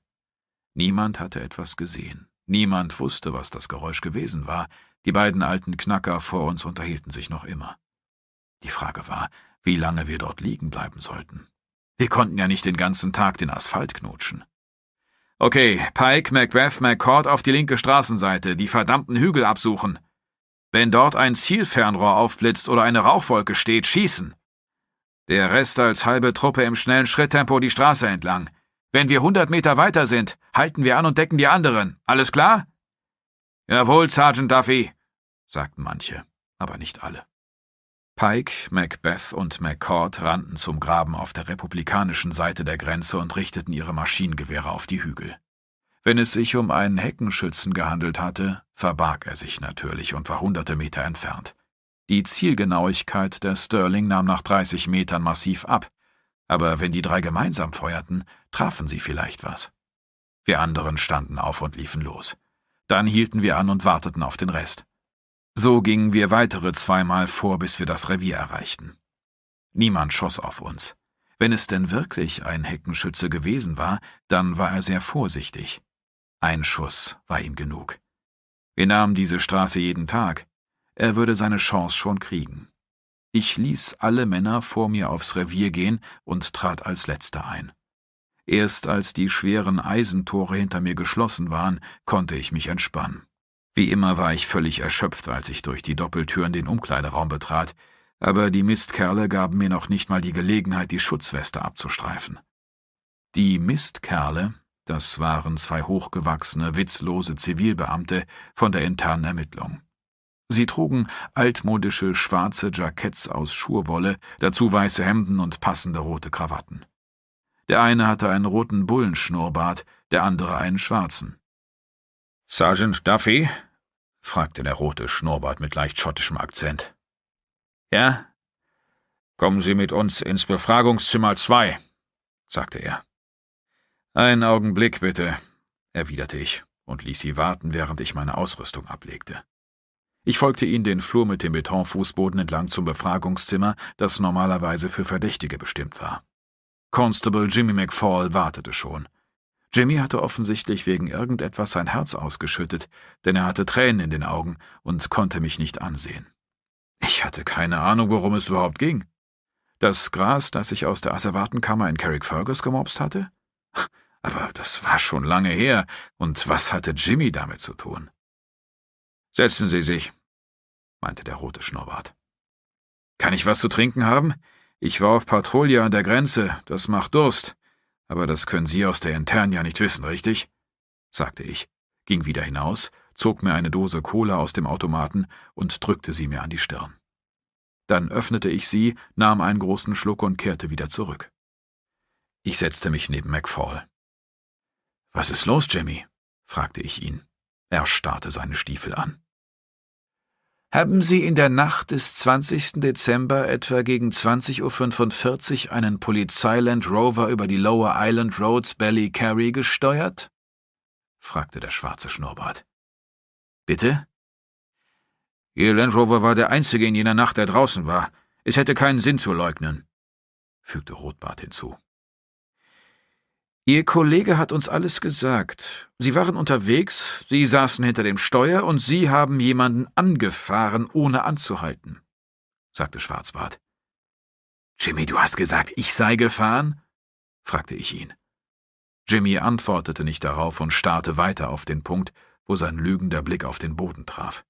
Niemand hatte etwas gesehen. Niemand wusste, was das Geräusch gewesen war. Die beiden alten Knacker vor uns unterhielten sich noch immer. Die Frage war, wie lange wir dort liegen bleiben sollten. Wir konnten ja nicht den ganzen Tag den Asphalt knutschen. Okay, Pike, Macbeth, McCord auf die linke Straßenseite, die verdammten Hügel absuchen. Wenn dort ein Zielfernrohr aufblitzt oder eine Rauchwolke steht, schießen. Der Rest als halbe Truppe im schnellen Schritttempo die Straße entlang. Wenn wir hundert Meter weiter sind, halten wir an und decken die anderen. Alles klar? Jawohl, Sergeant Duffy, sagten manche, aber nicht alle. Pike, Macbeth und McCord rannten zum Graben auf der republikanischen Seite der Grenze und richteten ihre Maschinengewehre auf die Hügel. Wenn es sich um einen Heckenschützen gehandelt hatte, verbarg er sich natürlich und war hunderte Meter entfernt. Die Zielgenauigkeit der Sterling nahm nach dreißig Metern massiv ab, aber wenn die drei gemeinsam feuerten, trafen sie vielleicht was. Wir anderen standen auf und liefen los. Dann hielten wir an und warteten auf den Rest. So gingen wir weitere zweimal vor, bis wir das Revier erreichten. Niemand schoss auf uns. Wenn es denn wirklich ein Heckenschütze gewesen war, dann war er sehr vorsichtig. Ein Schuss war ihm genug. Wir nahmen diese Straße jeden Tag. Er würde seine Chance schon kriegen. Ich ließ alle Männer vor mir aufs Revier gehen und trat als letzter ein. Erst als die schweren Eisentore hinter mir geschlossen waren, konnte ich mich entspannen. Wie immer war ich völlig erschöpft, als ich durch die Doppeltüren den Umkleideraum betrat, aber die Mistkerle gaben mir noch nicht mal die Gelegenheit, die Schutzweste abzustreifen. Die Mistkerle, das waren zwei hochgewachsene, witzlose Zivilbeamte von der internen Ermittlung. Sie trugen altmodische schwarze Jacketts aus Schurwolle, dazu weiße Hemden und passende rote Krawatten. Der eine hatte einen roten Bullenschnurrbart, der andere einen schwarzen. Sergeant Duffy? fragte der rote Schnurrbart mit leicht schottischem Akzent. Ja? Kommen Sie mit uns ins Befragungszimmer 2, sagte er. Einen Augenblick bitte, erwiderte ich und ließ sie warten, während ich meine Ausrüstung ablegte. Ich folgte ihnen den Flur mit dem Betonfußboden entlang zum Befragungszimmer, das normalerweise für Verdächtige bestimmt war. Constable Jimmy McFall wartete schon. Jimmy hatte offensichtlich wegen irgendetwas sein Herz ausgeschüttet, denn er hatte Tränen in den Augen und konnte mich nicht ansehen. Ich hatte keine Ahnung, worum es überhaupt ging. Das Gras, das ich aus der Asservatenkammer in Carrickfergus gemobst hatte? Aber das war schon lange her, und was hatte Jimmy damit zu tun? Setzen Sie sich, meinte der rote Schnurrbart. Kann ich was zu trinken haben? Ich war auf Patrouille an der Grenze, das macht Durst. Aber das können Sie aus der Intern ja nicht wissen, richtig? sagte ich, ging wieder hinaus, zog mir eine Dose Cola aus dem Automaten und drückte sie mir an die Stirn. Dann öffnete ich sie, nahm einen großen Schluck und kehrte wieder zurück. Ich setzte mich neben McFall. Was ist los, Jimmy? fragte ich ihn. Er starrte seine Stiefel an haben Sie in der Nacht des 20. Dezember etwa gegen 20.45 Uhr einen Polizeiland Rover über die Lower Island Roads Belly Carry gesteuert? fragte der schwarze Schnurrbart. Bitte? Ihr Land Rover war der einzige in jener Nacht, der draußen war. Es hätte keinen Sinn zu leugnen, fügte Rotbart hinzu. Ihr Kollege hat uns alles gesagt. Sie waren unterwegs, Sie saßen hinter dem Steuer und Sie haben jemanden angefahren, ohne anzuhalten, sagte Schwarzbart. Jimmy, du hast gesagt, ich sei gefahren? fragte ich ihn. Jimmy antwortete nicht darauf und starrte weiter auf den Punkt, wo sein lügender Blick auf den Boden traf.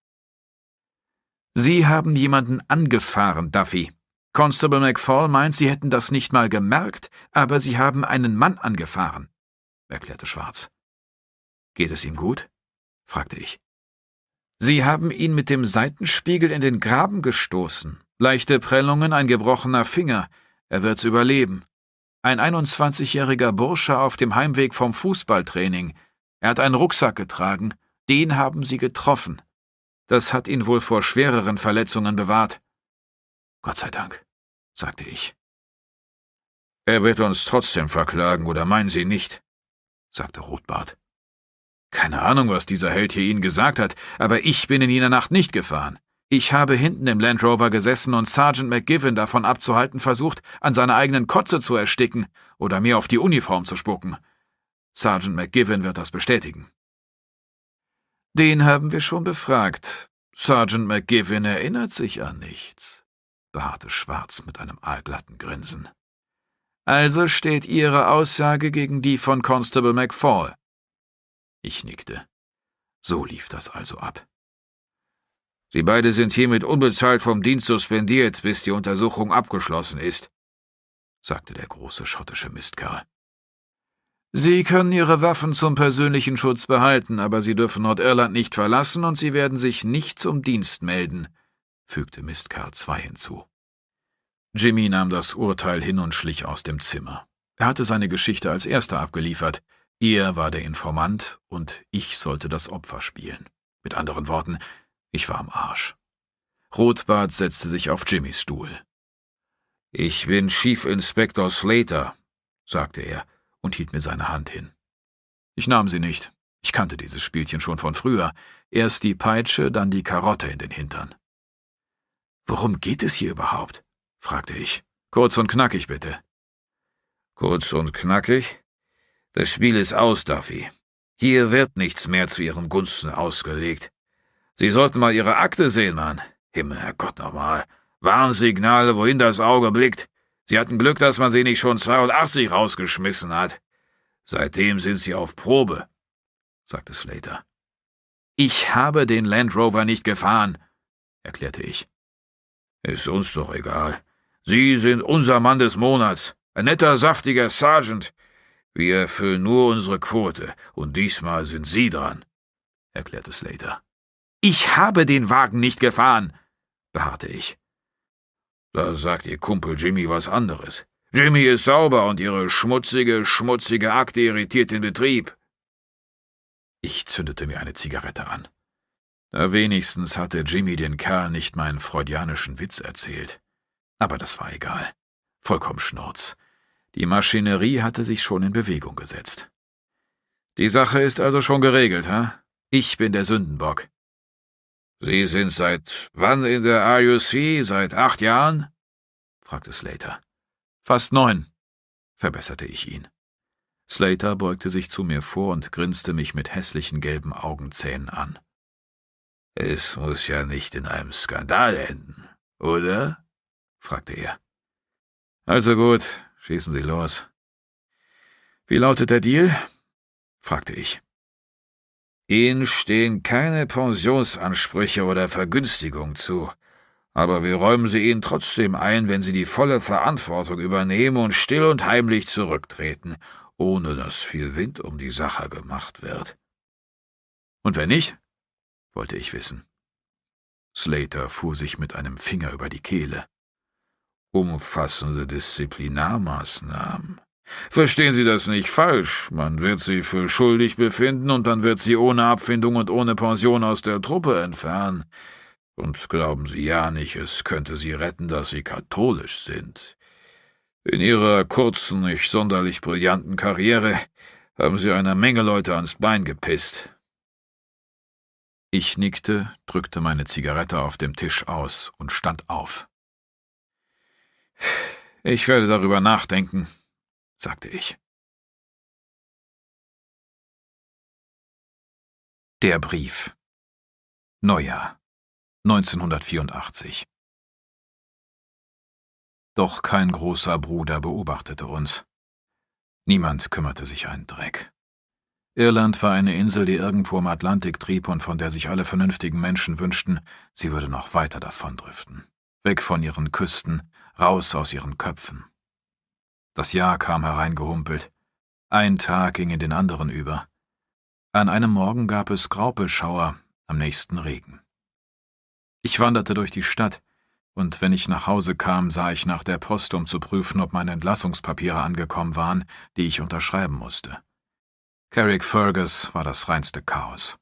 Sie haben jemanden angefahren, Duffy, Constable McFall meint, Sie hätten das nicht mal gemerkt, aber Sie haben einen Mann angefahren, erklärte Schwarz. Geht es ihm gut? fragte ich. Sie haben ihn mit dem Seitenspiegel in den Graben gestoßen. Leichte Prellungen, ein gebrochener Finger. Er wird's überleben. Ein 21-jähriger Bursche auf dem Heimweg vom Fußballtraining. Er hat einen Rucksack getragen. Den haben Sie getroffen. Das hat ihn wohl vor schwereren Verletzungen bewahrt. Gott sei Dank sagte ich. Er wird uns trotzdem verklagen, oder meinen Sie nicht? sagte Rotbart. Keine Ahnung, was dieser Held hier Ihnen gesagt hat, aber ich bin in jener Nacht nicht gefahren. Ich habe hinten im Land Rover gesessen und Sergeant McGivin davon abzuhalten versucht, an seiner eigenen Kotze zu ersticken oder mir auf die Uniform zu spucken. Sergeant McGivin wird das bestätigen. Den haben wir schon befragt. Sergeant McGivin erinnert sich an nichts beharrte Schwarz mit einem aalglatten Grinsen. Also steht Ihre Aussage gegen die von Constable McFall. Ich nickte. So lief das also ab. Sie beide sind hiermit unbezahlt vom Dienst suspendiert, bis die Untersuchung abgeschlossen ist, sagte der große schottische Mistkerl. Sie können Ihre Waffen zum persönlichen Schutz behalten, aber Sie dürfen Nordirland nicht verlassen und Sie werden sich nicht zum Dienst melden fügte Mistcar 2 hinzu. Jimmy nahm das Urteil hin und schlich aus dem Zimmer. Er hatte seine Geschichte als erster abgeliefert, er war der Informant und ich sollte das Opfer spielen. Mit anderen Worten, ich war am Arsch. Rotbart setzte sich auf Jimmys Stuhl. Ich bin Chief Inspector Slater, sagte er und hielt mir seine Hand hin. Ich nahm sie nicht. Ich kannte dieses Spielchen schon von früher. Erst die Peitsche, dann die Karotte in den Hintern. Worum geht es hier überhaupt? fragte ich. Kurz und knackig, bitte. Kurz und knackig? Das Spiel ist aus, Duffy. Hier wird nichts mehr zu Ihren Gunsten ausgelegt. Sie sollten mal Ihre Akte sehen, Mann. Himmel, Herrgott nochmal. Warnsignale, wohin das Auge blickt. Sie hatten Glück, dass man sie nicht schon 82 rausgeschmissen hat. Seitdem sind sie auf Probe, sagte Slater. Ich habe den Land Rover nicht gefahren, erklärte ich. Ist uns doch egal. Sie sind unser Mann des Monats. Ein netter, saftiger Sergeant. Wir erfüllen nur unsere Quote, und diesmal sind Sie dran, erklärte Slater. Ich habe den Wagen nicht gefahren, beharrte ich. Da sagt Ihr Kumpel Jimmy was anderes. Jimmy ist sauber und Ihre schmutzige, schmutzige Akte irritiert den Betrieb. Ich zündete mir eine Zigarette an. Wenigstens hatte Jimmy den Kerl nicht meinen freudianischen Witz erzählt. Aber das war egal. Vollkommen Schnurz. Die Maschinerie hatte sich schon in Bewegung gesetzt. Die Sache ist also schon geregelt, ha? Ich bin der Sündenbock. Sie sind seit wann in der RUC? Seit acht Jahren? fragte Slater. Fast neun, verbesserte ich ihn. Slater beugte sich zu mir vor und grinste mich mit hässlichen gelben Augenzähnen an. Es muss ja nicht in einem Skandal enden, oder? fragte er. Also gut, schießen Sie los. Wie lautet der Deal? fragte ich. Ihnen stehen keine Pensionsansprüche oder Vergünstigung zu, aber wir räumen sie Ihnen trotzdem ein, wenn Sie die volle Verantwortung übernehmen und still und heimlich zurücktreten, ohne dass viel Wind um die Sache gemacht wird. Und wenn nicht? wollte ich wissen. Slater fuhr sich mit einem Finger über die Kehle. Umfassende Disziplinarmaßnahmen. Verstehen Sie das nicht falsch. Man wird sie für schuldig befinden und dann wird sie ohne Abfindung und ohne Pension aus der Truppe entfernen. Und glauben Sie ja nicht, es könnte Sie retten, dass Sie katholisch sind. In Ihrer kurzen, nicht sonderlich brillanten Karriere haben Sie eine Menge Leute ans Bein gepisst. Ich nickte, drückte meine Zigarette auf dem Tisch aus und stand auf. Ich werde darüber nachdenken, sagte ich. Der Brief. Neujahr 1984. Doch kein großer Bruder beobachtete uns. Niemand kümmerte sich einen Dreck. Irland war eine Insel, die irgendwo im Atlantik trieb und von der sich alle vernünftigen Menschen wünschten, sie würde noch weiter davondriften. Weg von ihren Küsten, raus aus ihren Köpfen. Das Jahr kam hereingehumpelt. Ein Tag ging in den anderen über. An einem Morgen gab es Graupelschauer, am nächsten Regen. Ich wanderte durch die Stadt, und wenn ich nach Hause kam, sah ich nach der Post, um zu prüfen, ob meine Entlassungspapiere angekommen waren, die ich unterschreiben musste. Carrickfergus war das reinste Chaos.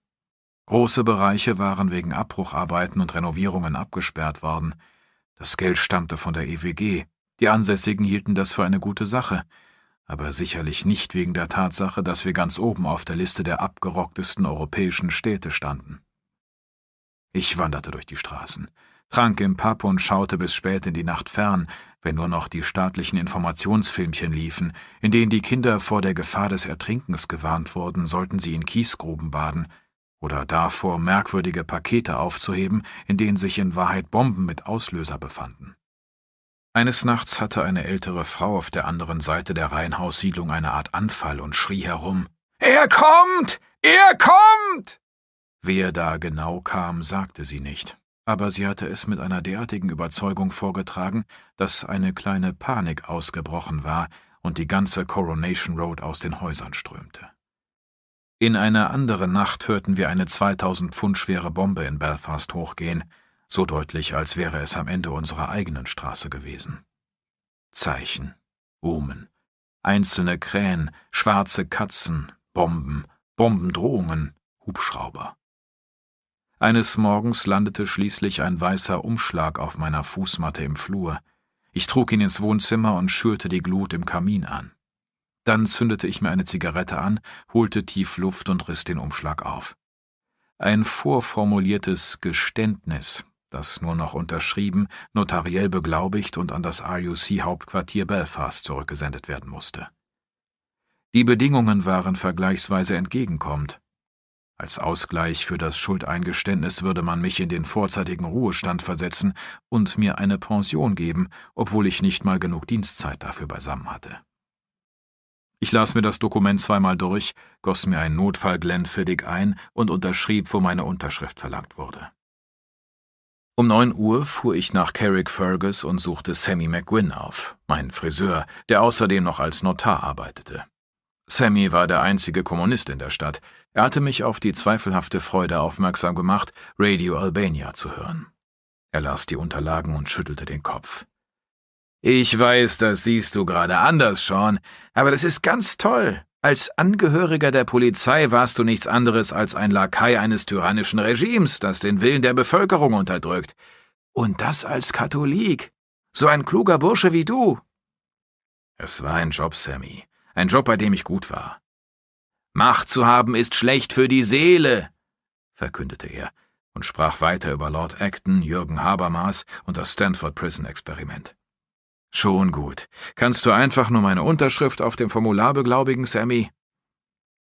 Große Bereiche waren wegen Abbrucharbeiten und Renovierungen abgesperrt worden. Das Geld stammte von der EWG. Die Ansässigen hielten das für eine gute Sache, aber sicherlich nicht wegen der Tatsache, dass wir ganz oben auf der Liste der abgerocktesten europäischen Städte standen. Ich wanderte durch die Straßen, trank im Pub und schaute bis spät in die Nacht fern, wenn nur noch die staatlichen Informationsfilmchen liefen, in denen die Kinder vor der Gefahr des Ertrinkens gewarnt wurden, sollten sie in Kiesgruben baden oder davor, merkwürdige Pakete aufzuheben, in denen sich in Wahrheit Bomben mit Auslöser befanden. Eines Nachts hatte eine ältere Frau auf der anderen Seite der Reihenhaussiedlung eine Art Anfall und schrie herum: Er kommt! Er kommt! Wer da genau kam, sagte sie nicht aber sie hatte es mit einer derartigen Überzeugung vorgetragen, dass eine kleine Panik ausgebrochen war und die ganze Coronation Road aus den Häusern strömte. In einer anderen Nacht hörten wir eine 2000 Pfund schwere Bombe in Belfast hochgehen, so deutlich, als wäre es am Ende unserer eigenen Straße gewesen. Zeichen, Omen, einzelne Krähen, schwarze Katzen, Bomben, Bombendrohungen, Hubschrauber. Eines Morgens landete schließlich ein weißer Umschlag auf meiner Fußmatte im Flur. Ich trug ihn ins Wohnzimmer und schürte die Glut im Kamin an. Dann zündete ich mir eine Zigarette an, holte tief Luft und riss den Umschlag auf. Ein vorformuliertes Geständnis, das nur noch unterschrieben, notariell beglaubigt und an das RUC-Hauptquartier Belfast zurückgesendet werden musste. Die Bedingungen waren vergleichsweise entgegenkommend. Als Ausgleich für das Schuldeingeständnis würde man mich in den vorzeitigen Ruhestand versetzen und mir eine Pension geben, obwohl ich nicht mal genug Dienstzeit dafür beisammen hatte. Ich las mir das Dokument zweimal durch, goss mir einen Notfall glänzfällig ein und unterschrieb, wo meine Unterschrift verlangt wurde. Um neun Uhr fuhr ich nach Carrickfergus und suchte Sammy McGuinn auf, meinen Friseur, der außerdem noch als Notar arbeitete. Sammy war der einzige Kommunist in der Stadt, er hatte mich auf die zweifelhafte Freude aufmerksam gemacht, Radio Albania zu hören. Er las die Unterlagen und schüttelte den Kopf. Ich weiß, das siehst du gerade anders, Sean, aber das ist ganz toll. Als Angehöriger der Polizei warst du nichts anderes als ein Lakai eines tyrannischen Regimes, das den Willen der Bevölkerung unterdrückt. Und das als Katholik. So ein kluger Bursche wie du. Es war ein Job, Sammy. Ein Job, bei dem ich gut war. Macht zu haben ist schlecht für die Seele, verkündete er und sprach weiter über Lord Acton, Jürgen Habermas und das Stanford Prison Experiment. Schon gut. Kannst du einfach nur meine Unterschrift auf dem Formular beglaubigen, Sammy?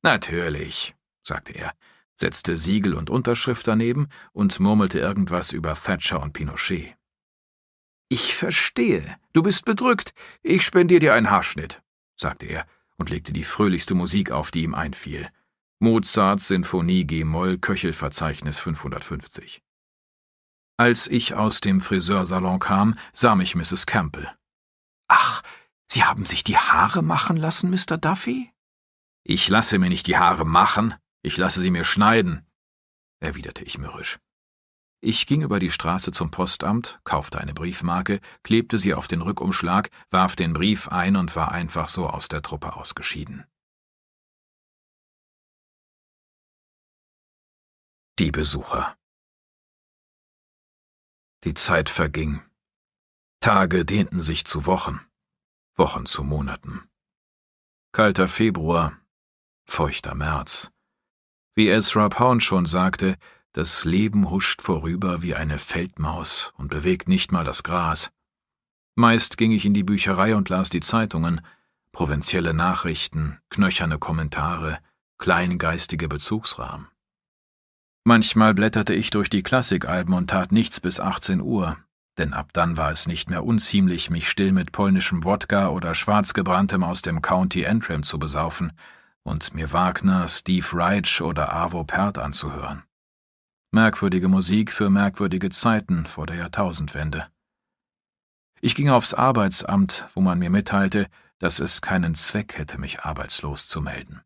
Natürlich, sagte er, setzte Siegel und Unterschrift daneben und murmelte irgendwas über Thatcher und Pinochet. Ich verstehe. Du bist bedrückt. Ich spendiere dir einen Haarschnitt, sagte er und legte die fröhlichste Musik auf, die ihm einfiel. Mozarts Sinfonie G-Moll Köchelverzeichnis 550. Als ich aus dem Friseursalon kam, sah mich Mrs. Campbell. Ach, Sie haben sich die Haare machen lassen, Mr. Duffy? Ich lasse mir nicht die Haare machen, ich lasse sie mir schneiden, erwiderte ich mürrisch. Ich ging über die Straße zum Postamt, kaufte eine Briefmarke, klebte sie auf den Rückumschlag, warf den Brief ein und war einfach so aus der Truppe ausgeschieden. Die Besucher. Die Zeit verging. Tage dehnten sich zu Wochen, Wochen zu Monaten. Kalter Februar, feuchter März. Wie Ezra Pound schon sagte, das Leben huscht vorüber wie eine Feldmaus und bewegt nicht mal das Gras. Meist ging ich in die Bücherei und las die Zeitungen, provinzielle Nachrichten, knöcherne Kommentare, kleingeistige Bezugsrahmen. Manchmal blätterte ich durch die Klassikalben und tat nichts bis 18 Uhr, denn ab dann war es nicht mehr unziemlich, mich still mit polnischem Wodka oder schwarzgebranntem aus dem County Antrim zu besaufen und mir Wagner, Steve Reich oder Arvo Perth anzuhören. Merkwürdige Musik für merkwürdige Zeiten vor der Jahrtausendwende. Ich ging aufs Arbeitsamt, wo man mir mitteilte, dass es keinen Zweck hätte, mich arbeitslos zu melden.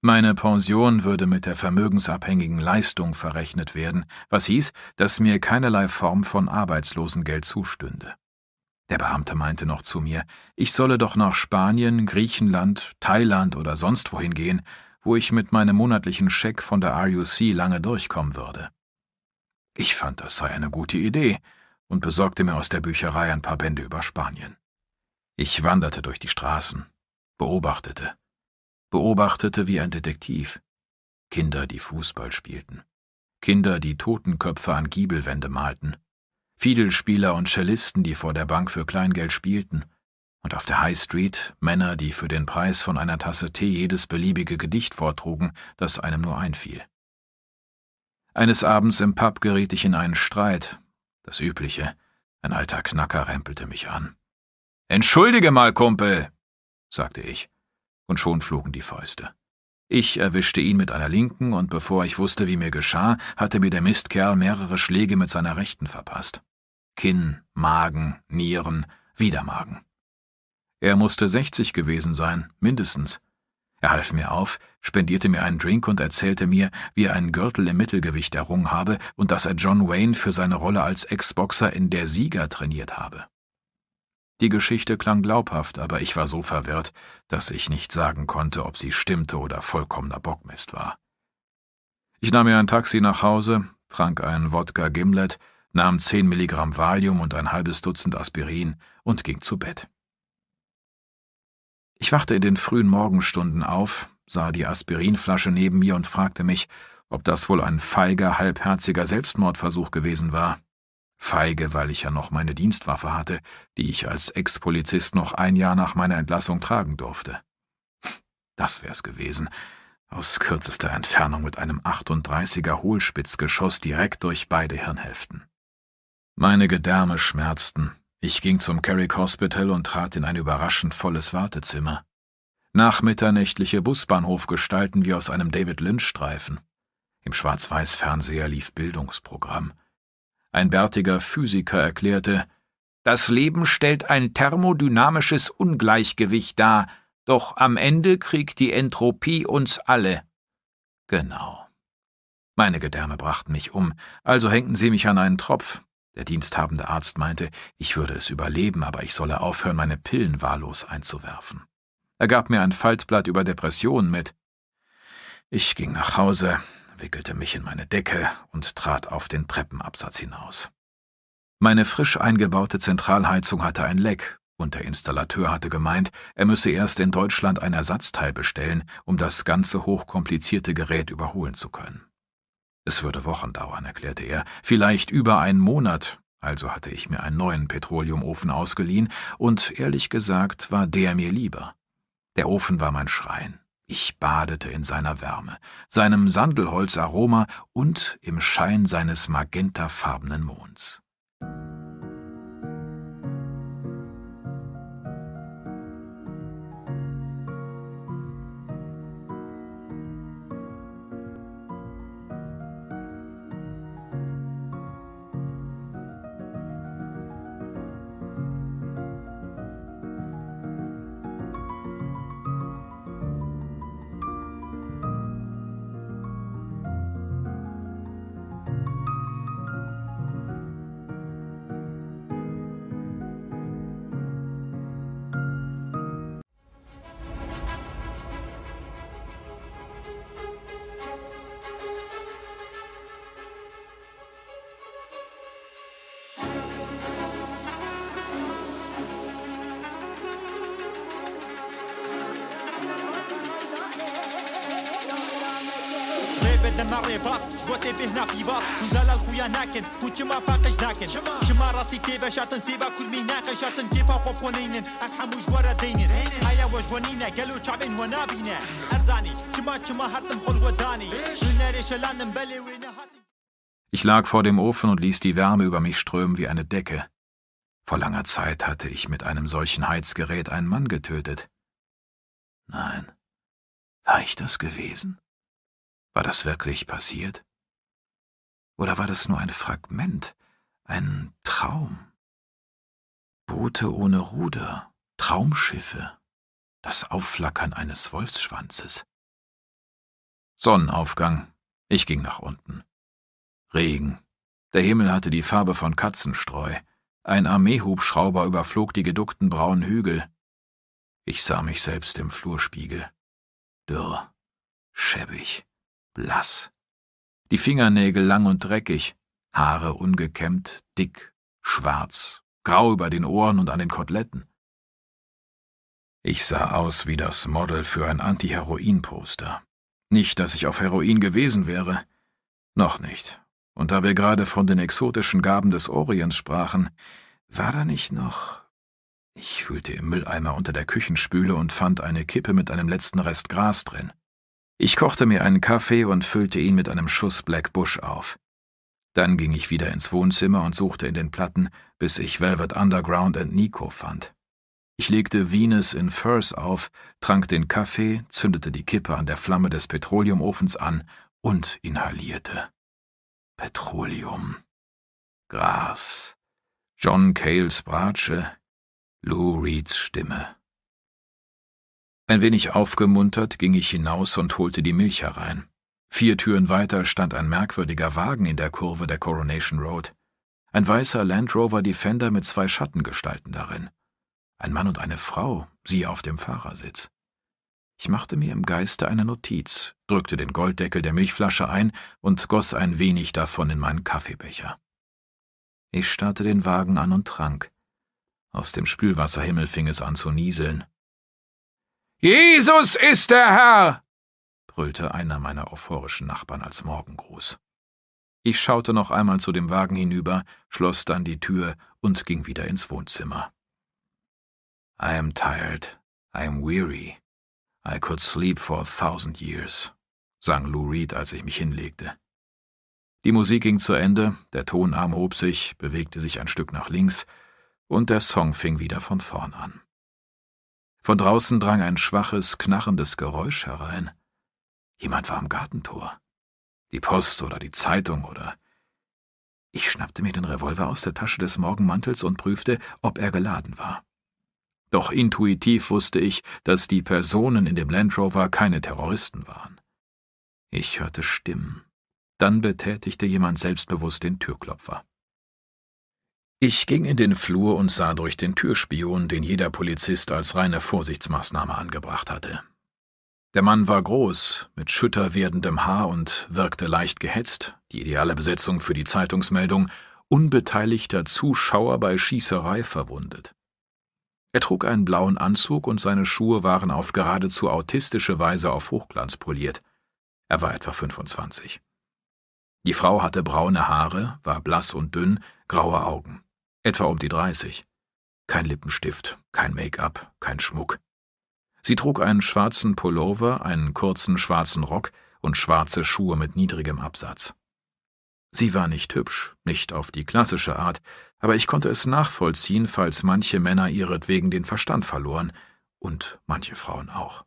Meine Pension würde mit der vermögensabhängigen Leistung verrechnet werden, was hieß, dass mir keinerlei Form von Arbeitslosengeld zustünde. Der Beamte meinte noch zu mir, ich solle doch nach Spanien, Griechenland, Thailand oder sonst wohin gehen, wo ich mit meinem monatlichen Scheck von der RUC lange durchkommen würde. Ich fand, das sei eine gute Idee und besorgte mir aus der Bücherei ein paar Bände über Spanien. Ich wanderte durch die Straßen, beobachtete, beobachtete wie ein Detektiv. Kinder, die Fußball spielten, Kinder, die Totenköpfe an Giebelwände malten, Fiedelspieler und Cellisten, die vor der Bank für Kleingeld spielten, und auf der High Street Männer, die für den Preis von einer Tasse Tee jedes beliebige Gedicht vortrugen, das einem nur einfiel. Eines Abends im Pub geriet ich in einen Streit. Das Übliche. Ein alter Knacker rempelte mich an. Entschuldige mal, Kumpel, sagte ich, und schon flogen die Fäuste. Ich erwischte ihn mit einer linken, und bevor ich wusste, wie mir geschah, hatte mir der Mistkerl mehrere Schläge mit seiner rechten verpasst. Kinn, Magen, Nieren, wieder Magen. Er musste 60 gewesen sein, mindestens. Er half mir auf, spendierte mir einen Drink und erzählte mir, wie er einen Gürtel im Mittelgewicht errungen habe und dass er John Wayne für seine Rolle als Ex-Boxer in Der Sieger trainiert habe. Die Geschichte klang glaubhaft, aber ich war so verwirrt, dass ich nicht sagen konnte, ob sie stimmte oder vollkommener Bockmist war. Ich nahm mir ein Taxi nach Hause, trank einen Wodka Gimlet, nahm 10 Milligramm Valium und ein halbes Dutzend Aspirin und ging zu Bett. Ich wachte in den frühen Morgenstunden auf, sah die Aspirinflasche neben mir und fragte mich, ob das wohl ein feiger, halbherziger Selbstmordversuch gewesen war. Feige, weil ich ja noch meine Dienstwaffe hatte, die ich als Ex-Polizist noch ein Jahr nach meiner Entlassung tragen durfte. Das wär's gewesen. Aus kürzester Entfernung mit einem 38er Hohlspitzgeschoss direkt durch beide Hirnhälften. Meine Gedärme schmerzten, ich ging zum Carrick Hospital und trat in ein überraschend volles Wartezimmer. Nachmitternächtliche Busbahnhofgestalten wie aus einem David Lynch-Streifen. Im Schwarz-Weiß-Fernseher lief Bildungsprogramm. Ein bärtiger Physiker erklärte, das Leben stellt ein thermodynamisches Ungleichgewicht dar, doch am Ende kriegt die Entropie uns alle. Genau. Meine Gedärme brachten mich um, also hängten sie mich an einen Tropf, der diensthabende Arzt meinte, ich würde es überleben, aber ich solle aufhören, meine Pillen wahllos einzuwerfen. Er gab mir ein Faltblatt über Depressionen mit. Ich ging nach Hause, wickelte mich in meine Decke und trat auf den Treppenabsatz hinaus. Meine frisch eingebaute Zentralheizung hatte ein Leck, und der Installateur hatte gemeint, er müsse erst in Deutschland ein Ersatzteil bestellen, um das ganze hochkomplizierte Gerät überholen zu können. Es würde Wochen dauern, erklärte er, vielleicht über einen Monat, also hatte ich mir einen neuen Petroleumofen ausgeliehen, und ehrlich gesagt war der mir lieber. Der Ofen war mein Schrein. Ich badete in seiner Wärme, seinem Sandelholzaroma und im Schein seines magentafarbenen Monds. جمع باقيش داكن جمع راسي كيفاش تنسيبها كل ميناك شرطن كيفا خوب قنينن افحم وجوار دينن هيا وجوانينا قالوا شعبين ونابينا ارزاني جمع جمع هرتم خل وداني لناري شلان مبلي وين Ich lag vor dem Ofen und ließ die Wärme über mich strömen wie eine Decke. Vor langer Zeit hatte ich mit einem solchen Heizgerät einen Mann getötet. Nein, war ich das gewesen? War das wirklich passiert? Oder war das nur ein Fragment, ein Traum? Boote ohne Ruder, Traumschiffe, das Aufflackern eines Wolfsschwanzes. Sonnenaufgang. Ich ging nach unten. Regen. Der Himmel hatte die Farbe von Katzenstreu. Ein Armeehubschrauber überflog die geduckten braunen Hügel. Ich sah mich selbst im Flurspiegel. Dürr, schäbig, blass die Fingernägel lang und dreckig, Haare ungekämmt, dick, schwarz, grau über den Ohren und an den Koteletten. Ich sah aus wie das Model für ein Anti-Heroin-Poster. Nicht, dass ich auf Heroin gewesen wäre. Noch nicht. Und da wir gerade von den exotischen Gaben des Orients sprachen, war da nicht noch... Ich fühlte im Mülleimer unter der Küchenspüle und fand eine Kippe mit einem letzten Rest Gras drin. Ich kochte mir einen Kaffee und füllte ihn mit einem Schuss Black Bush auf. Dann ging ich wieder ins Wohnzimmer und suchte in den Platten, bis ich Velvet Underground and Nico fand. Ich legte Venus in Furs auf, trank den Kaffee, zündete die Kippe an der Flamme des Petroleumofens an und inhalierte. Petroleum. Gras. John Cales Bratsche. Lou Reeds Stimme. Ein wenig aufgemuntert ging ich hinaus und holte die Milch herein. Vier Türen weiter stand ein merkwürdiger Wagen in der Kurve der Coronation Road. Ein weißer Land Rover Defender mit zwei Schattengestalten darin. Ein Mann und eine Frau, sie auf dem Fahrersitz. Ich machte mir im Geiste eine Notiz, drückte den Golddeckel der Milchflasche ein und goss ein wenig davon in meinen Kaffeebecher. Ich starrte den Wagen an und trank. Aus dem Spülwasserhimmel fing es an zu nieseln. Jesus ist der Herr! brüllte einer meiner euphorischen Nachbarn als Morgengruß. Ich schaute noch einmal zu dem Wagen hinüber, schloss dann die Tür und ging wieder ins Wohnzimmer. I am tired, I am weary, I could sleep for a thousand years, sang Lou Reed, als ich mich hinlegte. Die Musik ging zu Ende, der Tonarm hob sich, bewegte sich ein Stück nach links, und der Song fing wieder von vorn an. Von draußen drang ein schwaches, knarrendes Geräusch herein. Jemand war am Gartentor. Die Post oder die Zeitung oder. Ich schnappte mir den Revolver aus der Tasche des Morgenmantels und prüfte, ob er geladen war. Doch intuitiv wusste ich, dass die Personen in dem Land Rover keine Terroristen waren. Ich hörte Stimmen. Dann betätigte jemand selbstbewusst den Türklopfer. Ich ging in den Flur und sah durch den Türspion, den jeder Polizist als reine Vorsichtsmaßnahme angebracht hatte. Der Mann war groß, mit schütter werdendem Haar und wirkte leicht gehetzt, die ideale Besetzung für die Zeitungsmeldung, unbeteiligter Zuschauer bei Schießerei verwundet. Er trug einen blauen Anzug und seine Schuhe waren auf geradezu autistische Weise auf Hochglanz poliert. Er war etwa 25. Die Frau hatte braune Haare, war blass und dünn, graue Augen etwa um die dreißig. Kein Lippenstift, kein Make-up, kein Schmuck. Sie trug einen schwarzen Pullover, einen kurzen schwarzen Rock und schwarze Schuhe mit niedrigem Absatz. Sie war nicht hübsch, nicht auf die klassische Art, aber ich konnte es nachvollziehen, falls manche Männer ihretwegen den Verstand verloren und manche Frauen auch.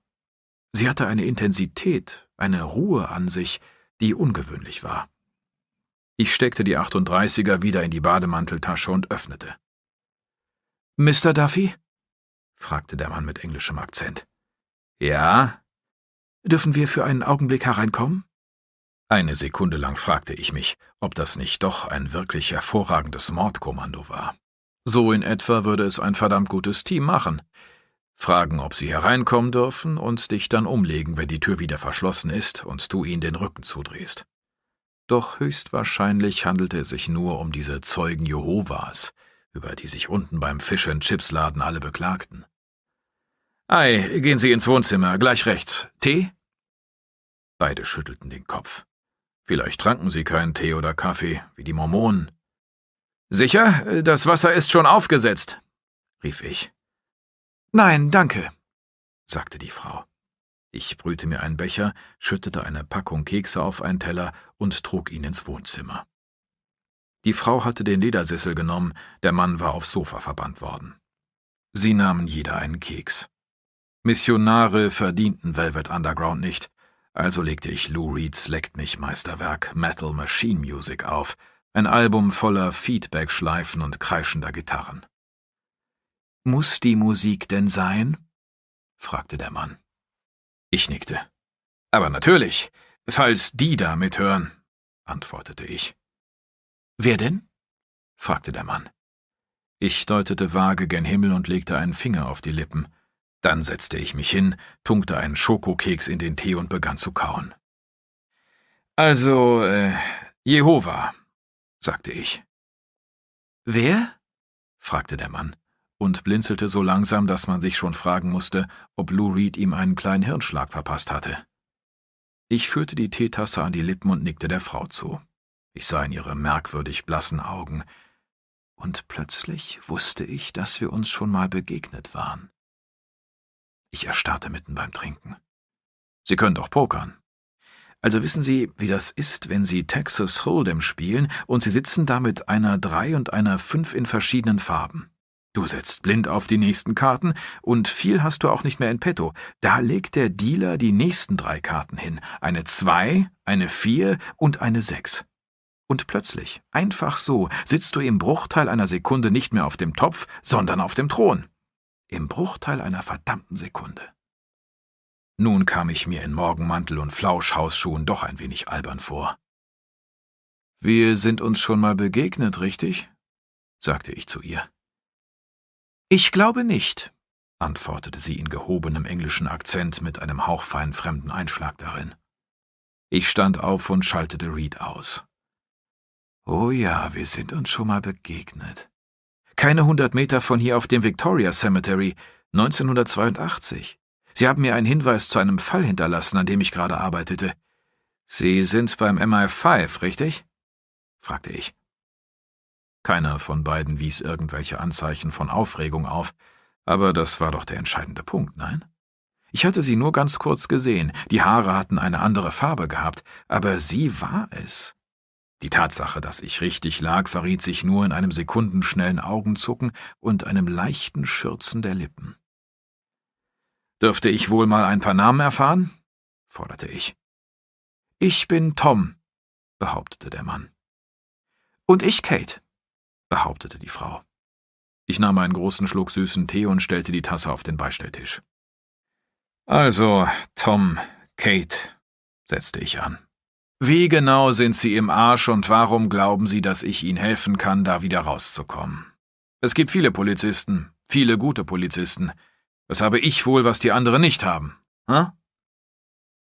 Sie hatte eine Intensität, eine Ruhe an sich, die ungewöhnlich war. Ich steckte die 38er wieder in die Bademanteltasche und öffnete. Mr. Duffy? fragte der Mann mit englischem Akzent. Ja? Dürfen wir für einen Augenblick hereinkommen? Eine Sekunde lang fragte ich mich, ob das nicht doch ein wirklich hervorragendes Mordkommando war. So in etwa würde es ein verdammt gutes Team machen. Fragen, ob sie hereinkommen dürfen und dich dann umlegen, wenn die Tür wieder verschlossen ist und du ihnen den Rücken zudrehst. Doch höchstwahrscheinlich handelte es sich nur um diese Zeugen Jehovas, über die sich unten beim Fisch- and Chips Laden alle beklagten. Ei, gehen Sie ins Wohnzimmer, gleich rechts. Tee? Beide schüttelten den Kopf. Vielleicht tranken sie keinen Tee oder Kaffee, wie die Mormonen. Sicher, das Wasser ist schon aufgesetzt, rief ich. Nein, danke, sagte die Frau. Ich brühte mir einen Becher, schüttete eine Packung Kekse auf einen Teller und trug ihn ins Wohnzimmer. Die Frau hatte den Ledersessel genommen, der Mann war aufs Sofa verbannt worden. Sie nahmen jeder einen Keks. Missionare verdienten Velvet Underground nicht, also legte ich Lou Reeds Leckt mich Meisterwerk Metal Machine Music auf, ein Album voller Feedback-Schleifen und kreischender Gitarren. Muss die Musik denn sein? fragte der Mann. Ich nickte. Aber natürlich, falls die da mithören, antwortete ich. Wer denn? fragte der Mann. Ich deutete vage gen Himmel und legte einen Finger auf die Lippen. Dann setzte ich mich hin, tunkte einen Schokokeks in den Tee und begann zu kauen. Also, äh, Jehova, sagte ich. Wer? fragte der Mann und blinzelte so langsam, dass man sich schon fragen musste, ob Lou Reed ihm einen kleinen Hirnschlag verpasst hatte. Ich führte die Teetasse an die Lippen und nickte der Frau zu. Ich sah in ihre merkwürdig blassen Augen. Und plötzlich wusste ich, dass wir uns schon mal begegnet waren. Ich erstarrte mitten beim Trinken. Sie können doch pokern. Also wissen Sie, wie das ist, wenn Sie Texas Hold'em spielen und Sie sitzen da mit einer Drei und einer Fünf in verschiedenen Farben. Du setzt blind auf die nächsten Karten und viel hast du auch nicht mehr in petto. Da legt der Dealer die nächsten drei Karten hin. Eine 2, eine 4 und eine 6. Und plötzlich, einfach so, sitzt du im Bruchteil einer Sekunde nicht mehr auf dem Topf, sondern auf dem Thron. Im Bruchteil einer verdammten Sekunde. Nun kam ich mir in Morgenmantel und Flauschhausschuhen doch ein wenig albern vor. Wir sind uns schon mal begegnet, richtig? sagte ich zu ihr. Ich glaube nicht, antwortete sie in gehobenem englischen Akzent mit einem hauchfein fremden Einschlag darin. Ich stand auf und schaltete Reed aus. Oh ja, wir sind uns schon mal begegnet. Keine hundert Meter von hier auf dem Victoria Cemetery, 1982. Sie haben mir einen Hinweis zu einem Fall hinterlassen, an dem ich gerade arbeitete. Sie sind beim MI5, richtig? fragte ich. Keiner von beiden wies irgendwelche Anzeichen von Aufregung auf, aber das war doch der entscheidende Punkt, nein? Ich hatte sie nur ganz kurz gesehen, die Haare hatten eine andere Farbe gehabt, aber sie war es. Die Tatsache, dass ich richtig lag, verriet sich nur in einem sekundenschnellen Augenzucken und einem leichten Schürzen der Lippen. Dürfte ich wohl mal ein paar Namen erfahren? forderte ich. Ich bin Tom, behauptete der Mann. Und ich Kate behauptete die Frau. Ich nahm einen großen Schluck süßen Tee und stellte die Tasse auf den Beistelltisch. Also, Tom, Kate, setzte ich an. Wie genau sind Sie im Arsch und warum glauben Sie, dass ich Ihnen helfen kann, da wieder rauszukommen? Es gibt viele Polizisten, viele gute Polizisten. Was habe ich wohl, was die anderen nicht haben? Hä?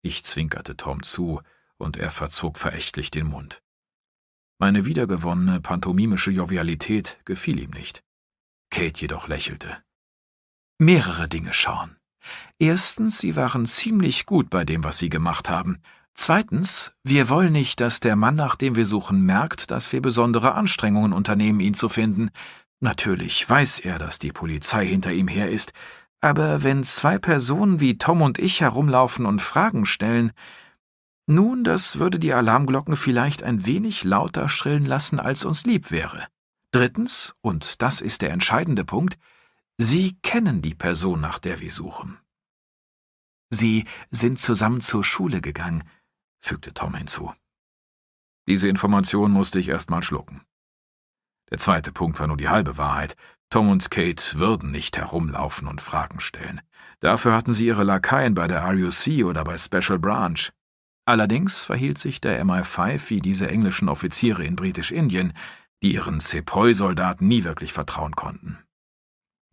Ich zwinkerte Tom zu, und er verzog verächtlich den Mund. Meine wiedergewonnene pantomimische Jovialität gefiel ihm nicht. Kate jedoch lächelte. Mehrere Dinge schauen. Erstens, Sie waren ziemlich gut bei dem, was Sie gemacht haben. Zweitens, wir wollen nicht, dass der Mann, nach dem wir suchen, merkt, dass wir besondere Anstrengungen unternehmen, ihn zu finden. Natürlich weiß er, dass die Polizei hinter ihm her ist, aber wenn zwei Personen wie Tom und ich herumlaufen und Fragen stellen, nun, das würde die Alarmglocken vielleicht ein wenig lauter schrillen lassen, als uns lieb wäre. Drittens, und das ist der entscheidende Punkt, Sie kennen die Person, nach der wir suchen. Sie sind zusammen zur Schule gegangen, fügte Tom hinzu. Diese Information musste ich erst mal schlucken. Der zweite Punkt war nur die halbe Wahrheit. Tom und Kate würden nicht herumlaufen und Fragen stellen. Dafür hatten sie ihre Lakaien bei der RUC oder bei Special Branch. Allerdings verhielt sich der MI5 wie diese englischen Offiziere in Britisch-Indien, die ihren Sepoy-Soldaten nie wirklich vertrauen konnten.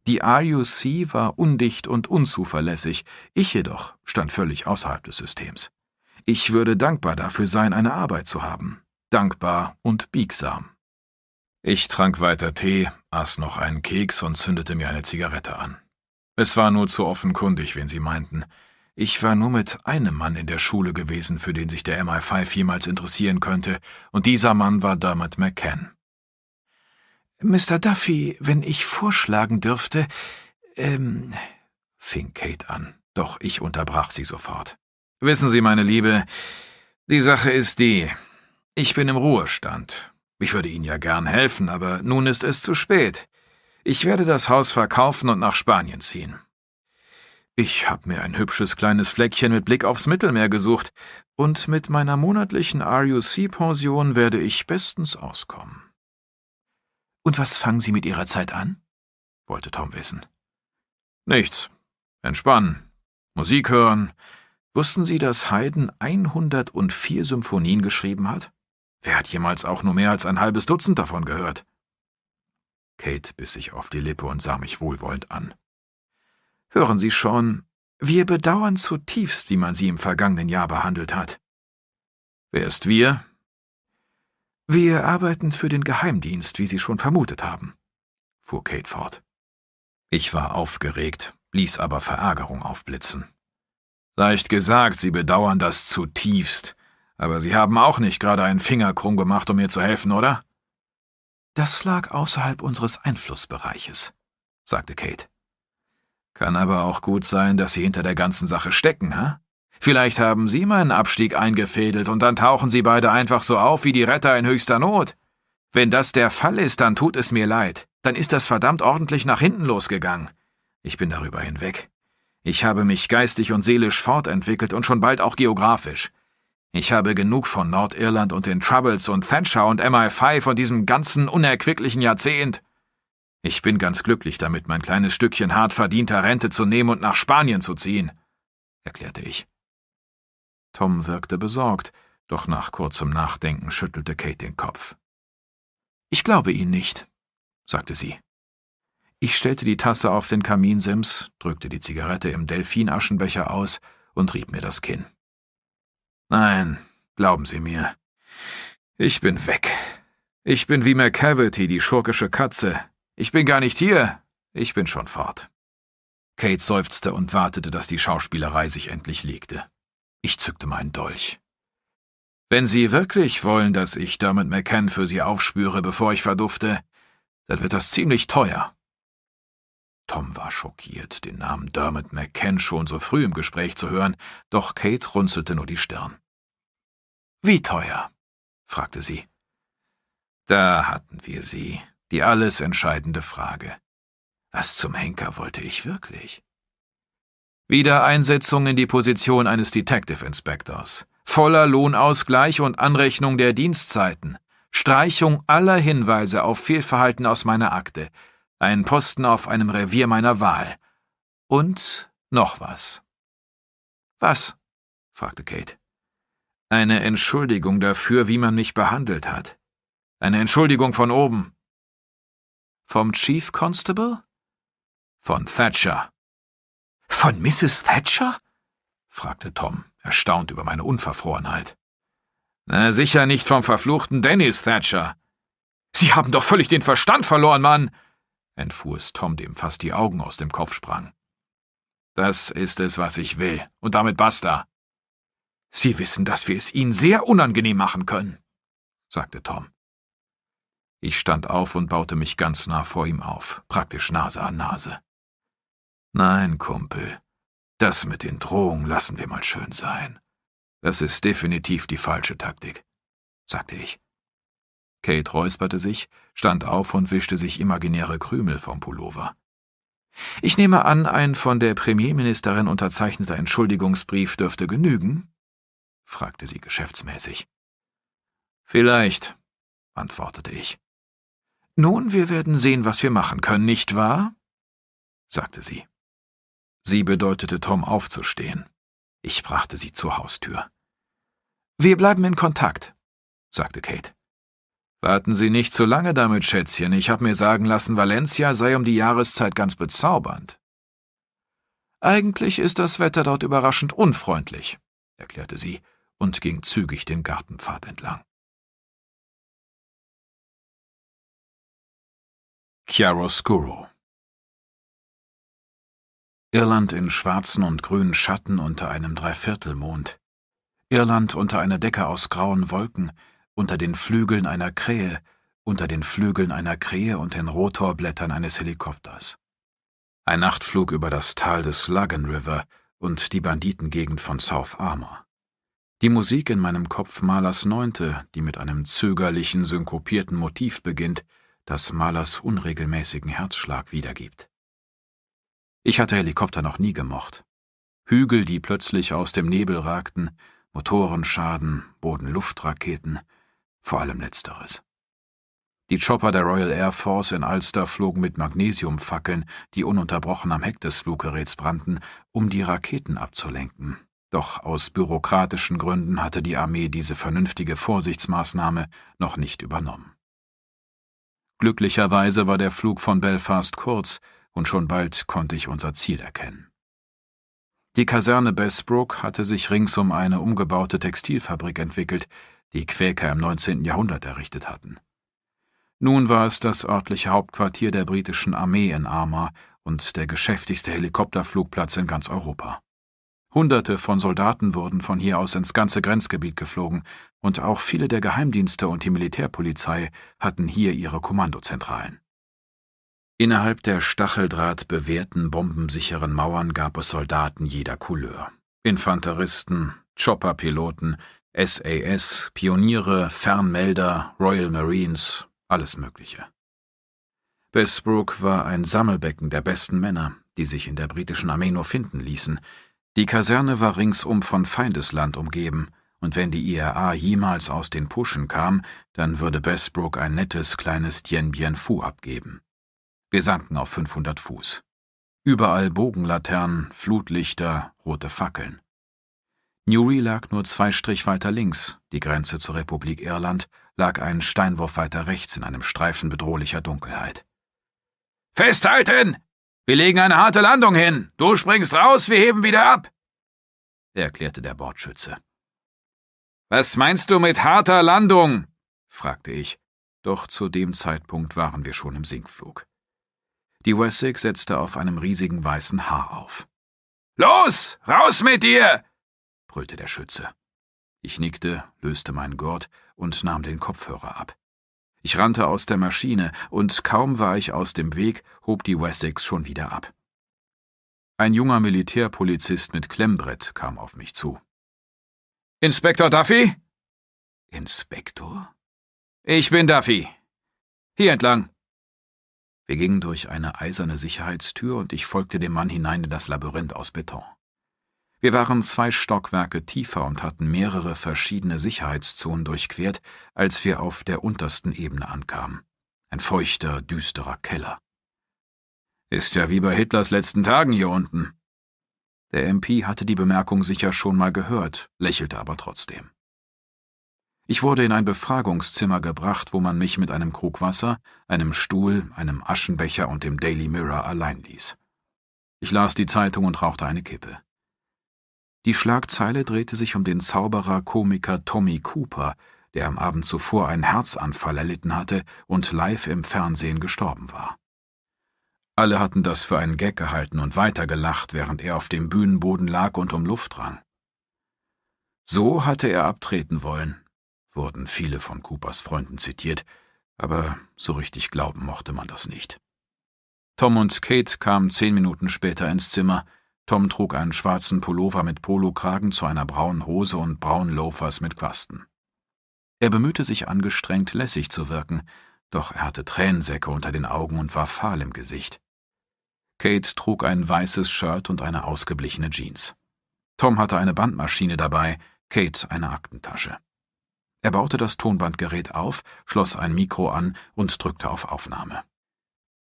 Die RUC war undicht und unzuverlässig, ich jedoch stand völlig außerhalb des Systems. Ich würde dankbar dafür sein, eine Arbeit zu haben. Dankbar und biegsam. Ich trank weiter Tee, aß noch einen Keks und zündete mir eine Zigarette an. Es war nur zu offenkundig, wen sie meinten. Ich war nur mit einem Mann in der Schule gewesen, für den sich der MI5 jemals interessieren könnte, und dieser Mann war Dermot McCann. Mr. Duffy, wenn ich vorschlagen dürfte, ähm, fing Kate an, doch ich unterbrach sie sofort. Wissen Sie, meine Liebe, die Sache ist die, ich bin im Ruhestand. Ich würde Ihnen ja gern helfen, aber nun ist es zu spät. Ich werde das Haus verkaufen und nach Spanien ziehen. Ich hab mir ein hübsches kleines Fleckchen mit Blick aufs Mittelmeer gesucht, und mit meiner monatlichen RUC-Pension werde ich bestens auskommen. Und was fangen Sie mit Ihrer Zeit an? wollte Tom wissen. Nichts. Entspannen. Musik hören. Wussten Sie, dass Haydn 104 Symphonien geschrieben hat? Wer hat jemals auch nur mehr als ein halbes Dutzend davon gehört? Kate biss sich auf die Lippe und sah mich wohlwollend an. Hören Sie schon, wir bedauern zutiefst, wie man Sie im vergangenen Jahr behandelt hat. Wer ist wir? Wir arbeiten für den Geheimdienst, wie Sie schon vermutet haben, fuhr Kate fort. Ich war aufgeregt, ließ aber Verärgerung aufblitzen. Leicht gesagt, Sie bedauern das zutiefst, aber Sie haben auch nicht gerade einen Finger krumm gemacht, um mir zu helfen, oder? Das lag außerhalb unseres Einflussbereiches, sagte Kate. Kann aber auch gut sein, dass Sie hinter der ganzen Sache stecken, ha? Vielleicht haben Sie meinen Abstieg eingefädelt und dann tauchen Sie beide einfach so auf wie die Retter in höchster Not. Wenn das der Fall ist, dann tut es mir leid. Dann ist das verdammt ordentlich nach hinten losgegangen. Ich bin darüber hinweg. Ich habe mich geistig und seelisch fortentwickelt und schon bald auch geografisch. Ich habe genug von Nordirland und den Troubles und Thatcher und MI5 und diesem ganzen unerquicklichen Jahrzehnt. Ich bin ganz glücklich damit, mein kleines Stückchen hart verdienter Rente zu nehmen und nach Spanien zu ziehen, erklärte ich. Tom wirkte besorgt, doch nach kurzem Nachdenken schüttelte Kate den Kopf. Ich glaube Ihnen nicht, sagte sie. Ich stellte die Tasse auf den Kaminsims, drückte die Zigarette im Delfinaschenbecher aus und rieb mir das Kinn. Nein, glauben Sie mir. Ich bin weg. Ich bin wie McCavity, die schurkische Katze, ich bin gar nicht hier. Ich bin schon fort. Kate seufzte und wartete, dass die Schauspielerei sich endlich legte. Ich zückte meinen Dolch. Wenn Sie wirklich wollen, dass ich Dermot McCann für Sie aufspüre, bevor ich verdufte, dann wird das ziemlich teuer. Tom war schockiert, den Namen Dermot McCann schon so früh im Gespräch zu hören, doch Kate runzelte nur die Stirn. Wie teuer? fragte sie. Da hatten wir sie, die alles entscheidende Frage. Was zum Henker wollte ich wirklich? Wiedereinsetzung in die Position eines Detective Inspectors. Voller Lohnausgleich und Anrechnung der Dienstzeiten. Streichung aller Hinweise auf Fehlverhalten aus meiner Akte. Ein Posten auf einem Revier meiner Wahl. Und noch was. Was? fragte Kate. Eine Entschuldigung dafür, wie man mich behandelt hat. Eine Entschuldigung von oben. Vom Chief Constable? Von Thatcher. Von Mrs. Thatcher? fragte Tom, erstaunt über meine Unverfrorenheit. Na, sicher nicht vom verfluchten Dennis Thatcher. Sie haben doch völlig den Verstand verloren, Mann! entfuhr es Tom, dem fast die Augen aus dem Kopf sprangen. Das ist es, was ich will, und damit basta. Sie wissen, dass wir es Ihnen sehr unangenehm machen können, sagte Tom. Ich stand auf und baute mich ganz nah vor ihm auf, praktisch Nase an Nase. Nein, Kumpel, das mit den Drohungen lassen wir mal schön sein. Das ist definitiv die falsche Taktik, sagte ich. Kate räusperte sich, stand auf und wischte sich imaginäre Krümel vom Pullover. Ich nehme an, ein von der Premierministerin unterzeichneter Entschuldigungsbrief dürfte genügen? fragte sie geschäftsmäßig. Vielleicht, antwortete ich. Nun, wir werden sehen, was wir machen können, nicht wahr? sagte sie. Sie bedeutete Tom aufzustehen. Ich brachte sie zur Haustür. Wir bleiben in Kontakt, sagte Kate. Warten Sie nicht zu lange damit, Schätzchen. Ich habe mir sagen lassen, Valencia sei um die Jahreszeit ganz bezaubernd. Eigentlich ist das Wetter dort überraschend unfreundlich, erklärte sie und ging zügig den Gartenpfad entlang. Chiaroscuro. Irland in schwarzen und grünen Schatten unter einem Dreiviertelmond. Irland unter einer Decke aus grauen Wolken, unter den Flügeln einer Krähe, unter den Flügeln einer Krähe und den Rotorblättern eines Helikopters. Ein Nachtflug über das Tal des Luggan River und die Banditengegend von South Armor. Die Musik in meinem Kopf Malers Neunte, die mit einem zögerlichen, synkopierten Motiv beginnt, das Malers unregelmäßigen Herzschlag wiedergibt. Ich hatte Helikopter noch nie gemocht. Hügel, die plötzlich aus dem Nebel ragten, Motorenschaden, Bodenluftraketen, vor allem letzteres. Die Chopper der Royal Air Force in Alster flogen mit Magnesiumfackeln, die ununterbrochen am Heck des Fluggeräts brannten, um die Raketen abzulenken. Doch aus bürokratischen Gründen hatte die Armee diese vernünftige Vorsichtsmaßnahme noch nicht übernommen. Glücklicherweise war der Flug von Belfast kurz, und schon bald konnte ich unser Ziel erkennen. Die Kaserne Bessbrook hatte sich rings um eine umgebaute Textilfabrik entwickelt, die Quäker im 19. Jahrhundert errichtet hatten. Nun war es das örtliche Hauptquartier der britischen Armee in Armagh und der geschäftigste Helikopterflugplatz in ganz Europa. Hunderte von Soldaten wurden von hier aus ins ganze Grenzgebiet geflogen, und auch viele der Geheimdienste und die Militärpolizei hatten hier ihre Kommandozentralen. Innerhalb der stacheldrahtbewehrten, bombensicheren Mauern gab es Soldaten jeder Couleur. Infanteristen, Chopperpiloten, SAS, Pioniere, Fernmelder, Royal Marines, alles Mögliche. Bessbrook war ein Sammelbecken der besten Männer, die sich in der britischen Armee nur finden ließen – die Kaserne war ringsum von Feindesland umgeben, und wenn die IRA jemals aus den Puschen kam, dann würde Bessbrook ein nettes kleines Tien Bien Phu abgeben. Wir sanken auf 500 Fuß. Überall Bogenlaternen, Flutlichter, rote Fackeln. Newry lag nur zwei Strich weiter links, die Grenze zur Republik Irland lag einen Steinwurf weiter rechts in einem Streifen bedrohlicher Dunkelheit. Festhalten! Wir legen eine harte Landung hin. Du springst raus, wir heben wieder ab, erklärte der Bordschütze. Was meinst du mit harter Landung? fragte ich, doch zu dem Zeitpunkt waren wir schon im Sinkflug. Die Wessex setzte auf einem riesigen weißen Haar auf. Los, raus mit dir! brüllte der Schütze. Ich nickte, löste meinen Gurt und nahm den Kopfhörer ab. Ich rannte aus der Maschine, und kaum war ich aus dem Weg, hob die Wessex schon wieder ab. Ein junger Militärpolizist mit Klemmbrett kam auf mich zu. Inspektor Duffy? Inspektor? Ich bin Duffy. Hier entlang. Wir gingen durch eine eiserne Sicherheitstür und ich folgte dem Mann hinein in das Labyrinth aus Beton. Wir waren zwei Stockwerke tiefer und hatten mehrere verschiedene Sicherheitszonen durchquert, als wir auf der untersten Ebene ankamen. Ein feuchter, düsterer Keller. Ist ja wie bei Hitlers letzten Tagen hier unten. Der MP hatte die Bemerkung sicher schon mal gehört, lächelte aber trotzdem. Ich wurde in ein Befragungszimmer gebracht, wo man mich mit einem Krug Wasser, einem Stuhl, einem Aschenbecher und dem Daily Mirror allein ließ. Ich las die Zeitung und rauchte eine Kippe. Die Schlagzeile drehte sich um den Zauberer-Komiker Tommy Cooper, der am Abend zuvor einen Herzanfall erlitten hatte und live im Fernsehen gestorben war. Alle hatten das für einen Gag gehalten und weitergelacht, während er auf dem Bühnenboden lag und um Luft rang. So hatte er abtreten wollen, wurden viele von Coopers Freunden zitiert, aber so richtig glauben mochte man das nicht. Tom und Kate kamen zehn Minuten später ins Zimmer, Tom trug einen schwarzen Pullover mit Polokragen zu einer braunen Hose und braunen Loafers mit Quasten. Er bemühte sich angestrengt, lässig zu wirken, doch er hatte Tränensäcke unter den Augen und war fahl im Gesicht. Kate trug ein weißes Shirt und eine ausgeblichene Jeans. Tom hatte eine Bandmaschine dabei, Kate eine Aktentasche. Er baute das Tonbandgerät auf, schloss ein Mikro an und drückte auf Aufnahme.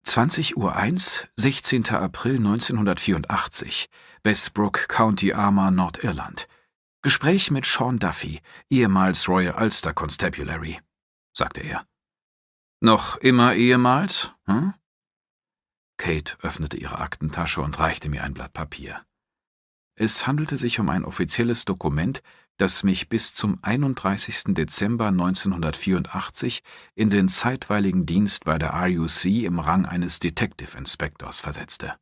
20.01 Uhr, 16. April 1984, Westbrook County Armagh, Nordirland. Gespräch mit Sean Duffy, ehemals Royal Ulster Constabulary, sagte er. Noch immer ehemals? Hm? Kate öffnete ihre Aktentasche und reichte mir ein Blatt Papier. Es handelte sich um ein offizielles Dokument, das mich bis zum 31. Dezember 1984 in den zeitweiligen Dienst bei der RUC im Rang eines Detective Inspectors versetzte.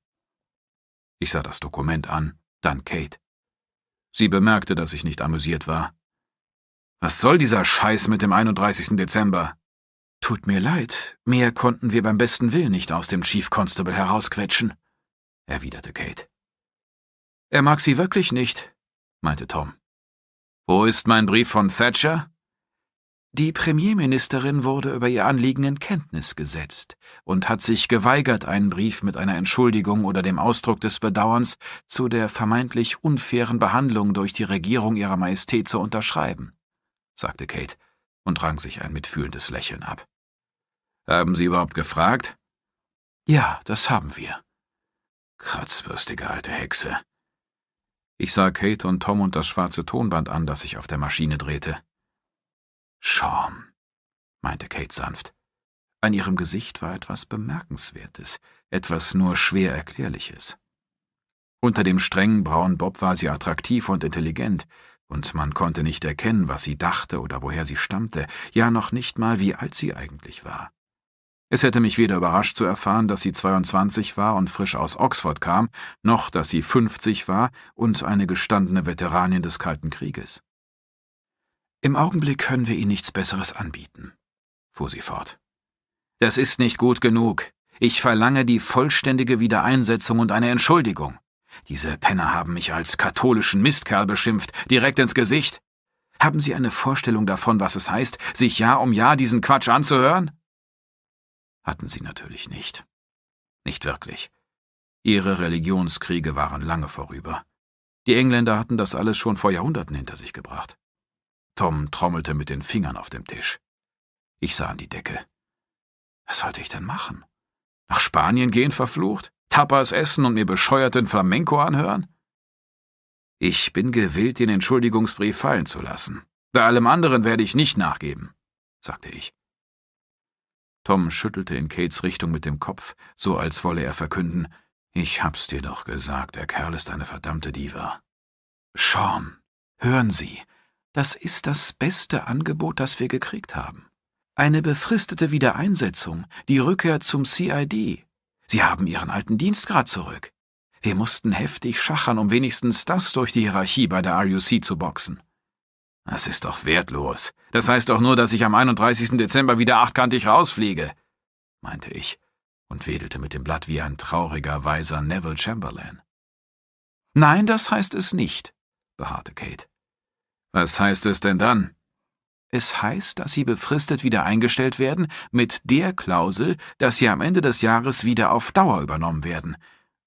Ich sah das Dokument an, dann Kate. Sie bemerkte, dass ich nicht amüsiert war. Was soll dieser Scheiß mit dem 31. Dezember? Tut mir leid, mehr konnten wir beim besten Willen nicht aus dem Chief Constable herausquetschen, erwiderte Kate. Er mag sie wirklich nicht, meinte Tom. Wo ist mein Brief von Thatcher? Die Premierministerin wurde über ihr Anliegen in Kenntnis gesetzt und hat sich geweigert, einen Brief mit einer Entschuldigung oder dem Ausdruck des Bedauerns zu der vermeintlich unfairen Behandlung durch die Regierung ihrer Majestät zu unterschreiben, sagte Kate und rang sich ein mitfühlendes Lächeln ab. Haben Sie überhaupt gefragt? Ja, das haben wir. Kratzbürstige alte Hexe. Ich sah Kate und Tom und das schwarze Tonband an, das sich auf der Maschine drehte. Sean, meinte Kate sanft. An ihrem Gesicht war etwas Bemerkenswertes, etwas nur schwer Erklärliches. Unter dem strengen braunen Bob war sie attraktiv und intelligent, und man konnte nicht erkennen, was sie dachte oder woher sie stammte, ja noch nicht mal, wie alt sie eigentlich war. Es hätte mich weder überrascht zu erfahren, dass sie 22 war und frisch aus Oxford kam, noch dass sie 50 war und eine gestandene Veteranin des Kalten Krieges. Im Augenblick können wir Ihnen nichts Besseres anbieten, fuhr sie fort. Das ist nicht gut genug. Ich verlange die vollständige Wiedereinsetzung und eine Entschuldigung. Diese Penner haben mich als katholischen Mistkerl beschimpft, direkt ins Gesicht. Haben Sie eine Vorstellung davon, was es heißt, sich Jahr um Jahr diesen Quatsch anzuhören? hatten sie natürlich nicht. Nicht wirklich. Ihre Religionskriege waren lange vorüber. Die Engländer hatten das alles schon vor Jahrhunderten hinter sich gebracht. Tom trommelte mit den Fingern auf dem Tisch. Ich sah an die Decke. Was sollte ich denn machen? Nach Spanien gehen, verflucht? Tapas essen und mir bescheuerten Flamenco anhören? Ich bin gewillt, den Entschuldigungsbrief fallen zu lassen. Bei allem anderen werde ich nicht nachgeben, sagte ich. Tom schüttelte in Kates Richtung mit dem Kopf, so als wolle er verkünden, »Ich hab's dir doch gesagt, der Kerl ist eine verdammte Diva.« »Sean, hören Sie, das ist das beste Angebot, das wir gekriegt haben. Eine befristete Wiedereinsetzung, die Rückkehr zum CID. Sie haben Ihren alten Dienstgrad zurück. Wir mussten heftig schachern, um wenigstens das durch die Hierarchie bei der RUC zu boxen. Das ist doch wertlos. Das heißt doch nur, dass ich am 31. Dezember wieder achtkantig rausfliege, meinte ich und wedelte mit dem Blatt wie ein trauriger, weiser Neville Chamberlain. Nein, das heißt es nicht, beharrte Kate. Was heißt es denn dann? Es heißt, dass Sie befristet wieder eingestellt werden, mit der Klausel, dass Sie am Ende des Jahres wieder auf Dauer übernommen werden,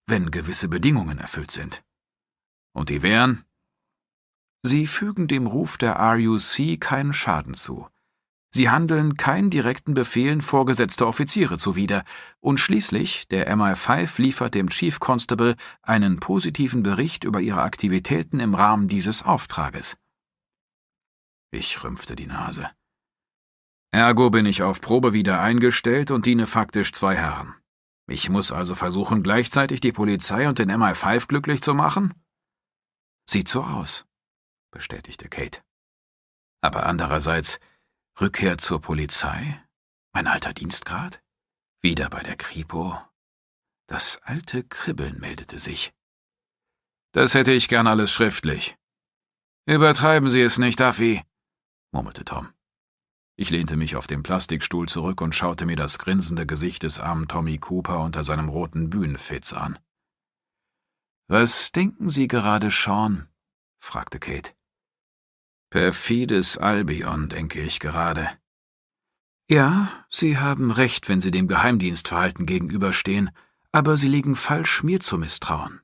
wenn gewisse Bedingungen erfüllt sind. Und die wären? Sie fügen dem Ruf der RUC keinen Schaden zu. Sie handeln keinen direkten Befehlen vorgesetzter Offiziere zuwider und schließlich der MI5 liefert dem Chief Constable einen positiven Bericht über ihre Aktivitäten im Rahmen dieses Auftrages. Ich rümpfte die Nase. Ergo bin ich auf Probe wieder eingestellt und diene faktisch zwei Herren. Ich muss also versuchen, gleichzeitig die Polizei und den MI5 glücklich zu machen? Sieht so aus bestätigte Kate. Aber andererseits Rückkehr zur Polizei, mein alter Dienstgrad, wieder bei der Kripo. Das alte Kribbeln meldete sich. Das hätte ich gern alles schriftlich. Übertreiben Sie es nicht, Duffy, murmelte Tom. Ich lehnte mich auf den Plastikstuhl zurück und schaute mir das grinsende Gesicht des armen Tommy Cooper unter seinem roten Bühnenfitz an. Was denken Sie gerade, Sean? fragte Kate. Perfides Albion, denke ich gerade. Ja, Sie haben recht, wenn Sie dem Geheimdienstverhalten gegenüberstehen, aber Sie liegen falsch, mir zu misstrauen.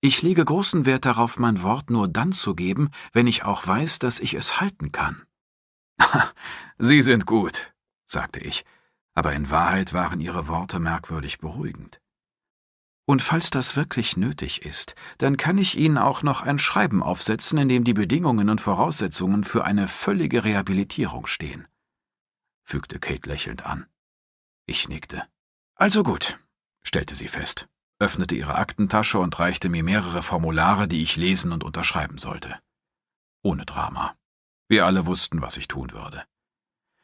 Ich lege großen Wert darauf, mein Wort nur dann zu geben, wenn ich auch weiß, dass ich es halten kann. Sie sind gut, sagte ich, aber in Wahrheit waren Ihre Worte merkwürdig beruhigend. Und falls das wirklich nötig ist, dann kann ich Ihnen auch noch ein Schreiben aufsetzen, in dem die Bedingungen und Voraussetzungen für eine völlige Rehabilitierung stehen, fügte Kate lächelnd an. Ich nickte. Also gut, stellte sie fest, öffnete ihre Aktentasche und reichte mir mehrere Formulare, die ich lesen und unterschreiben sollte. Ohne Drama. Wir alle wussten, was ich tun würde.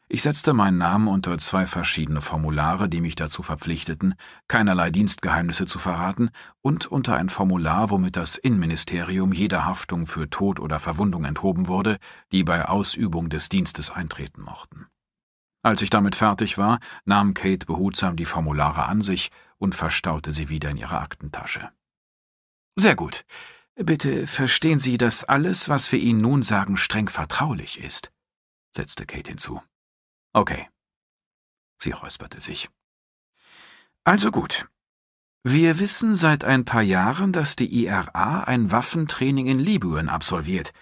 Ich setzte meinen Namen unter zwei verschiedene Formulare, die mich dazu verpflichteten, keinerlei Dienstgeheimnisse zu verraten, und unter ein Formular, womit das Innenministerium jeder Haftung für Tod oder Verwundung enthoben wurde, die bei Ausübung des Dienstes eintreten mochten. Als ich damit fertig war, nahm Kate behutsam die Formulare an sich und verstaute sie wieder in ihre Aktentasche. Sehr gut. Bitte verstehen Sie, dass alles, was wir Ihnen nun sagen, streng vertraulich ist, setzte Kate hinzu. Okay. Sie räusperte sich. Also gut. Wir wissen seit ein paar Jahren, dass die IRA ein Waffentraining in Libyen absolviert.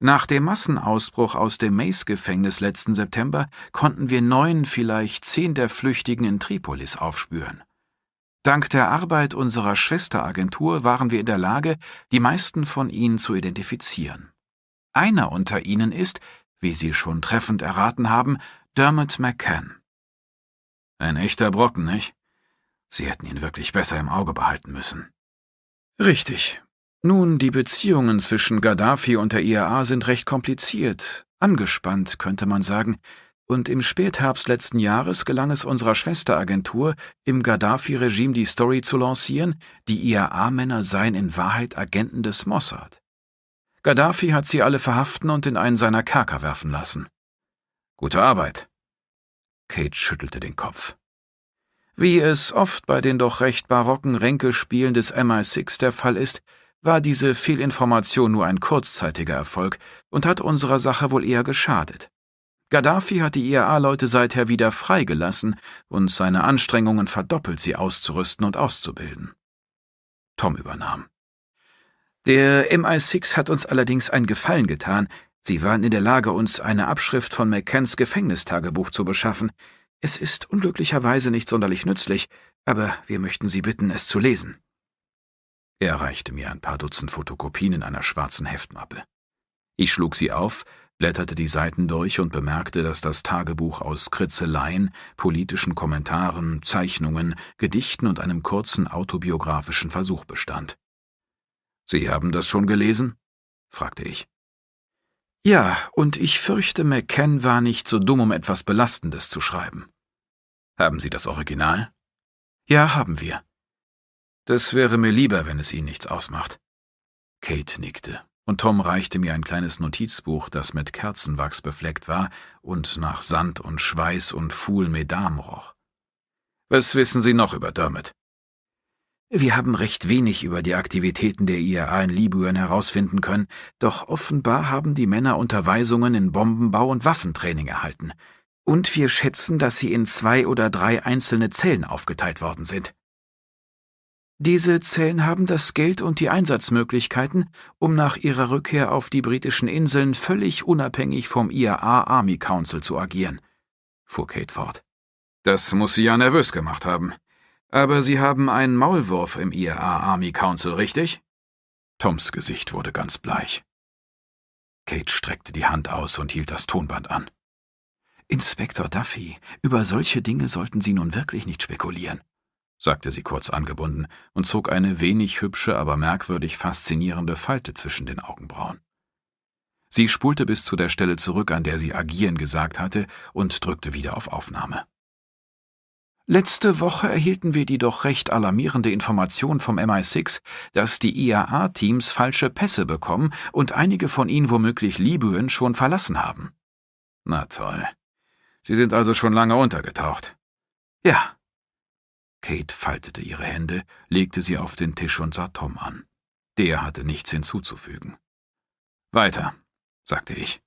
Nach dem Massenausbruch aus dem Mace-Gefängnis letzten September konnten wir neun, vielleicht zehn der Flüchtigen in Tripolis aufspüren. Dank der Arbeit unserer Schwesteragentur waren wir in der Lage, die meisten von ihnen zu identifizieren. Einer unter ihnen ist, wie Sie schon treffend erraten haben, Dermot McCann. Ein echter Brocken, nicht? Sie hätten ihn wirklich besser im Auge behalten müssen. Richtig. Nun, die Beziehungen zwischen Gaddafi und der IAA sind recht kompliziert, angespannt, könnte man sagen, und im Spätherbst letzten Jahres gelang es unserer Schwesteragentur, im Gaddafi-Regime die Story zu lancieren, die IAA-Männer seien in Wahrheit Agenten des Mossad. Gaddafi hat sie alle verhaften und in einen seiner Kerker werfen lassen. Gute Arbeit. Kate schüttelte den Kopf. Wie es oft bei den doch recht barocken Ränkespielen des MI6 der Fall ist, war diese Fehlinformation nur ein kurzzeitiger Erfolg und hat unserer Sache wohl eher geschadet. Gaddafi hat die IAA-Leute seither wieder freigelassen und seine Anstrengungen verdoppelt, sie auszurüsten und auszubilden. Tom übernahm. Der MI6 hat uns allerdings einen Gefallen getan, Sie waren in der Lage, uns eine Abschrift von McCanns Gefängnistagebuch zu beschaffen. Es ist unglücklicherweise nicht sonderlich nützlich, aber wir möchten Sie bitten, es zu lesen. Er reichte mir ein paar Dutzend Fotokopien in einer schwarzen Heftmappe. Ich schlug sie auf, blätterte die Seiten durch und bemerkte, dass das Tagebuch aus Kritzeleien, politischen Kommentaren, Zeichnungen, Gedichten und einem kurzen autobiografischen Versuch bestand. Sie haben das schon gelesen? fragte ich. Ja, und ich fürchte, McKen war nicht so dumm, um etwas Belastendes zu schreiben. Haben Sie das Original? Ja, haben wir. Das wäre mir lieber, wenn es Ihnen nichts ausmacht. Kate nickte, und Tom reichte mir ein kleines Notizbuch, das mit Kerzenwachs befleckt war und nach Sand und Schweiß und Foul Medam roch. Was wissen Sie noch über Dermot? Wir haben recht wenig über die Aktivitäten der IRA in Libyen herausfinden können, doch offenbar haben die Männer Unterweisungen in Bombenbau und Waffentraining erhalten. Und wir schätzen, dass sie in zwei oder drei einzelne Zellen aufgeteilt worden sind. Diese Zellen haben das Geld und die Einsatzmöglichkeiten, um nach ihrer Rückkehr auf die britischen Inseln völlig unabhängig vom IRA Army Council zu agieren, fuhr Kate fort. Das muss sie ja nervös gemacht haben. Aber Sie haben einen Maulwurf im IRA Army Council, richtig? Toms Gesicht wurde ganz bleich. Kate streckte die Hand aus und hielt das Tonband an. Inspektor Duffy, über solche Dinge sollten Sie nun wirklich nicht spekulieren, sagte sie kurz angebunden und zog eine wenig hübsche, aber merkwürdig faszinierende Falte zwischen den Augenbrauen. Sie spulte bis zu der Stelle zurück, an der sie agieren gesagt hatte, und drückte wieder auf Aufnahme. Letzte Woche erhielten wir die doch recht alarmierende Information vom MI6, dass die IAA-Teams falsche Pässe bekommen und einige von ihnen womöglich Libyen schon verlassen haben. Na toll. Sie sind also schon lange untergetaucht. Ja. Kate faltete ihre Hände, legte sie auf den Tisch und sah Tom an. Der hatte nichts hinzuzufügen. Weiter, sagte ich.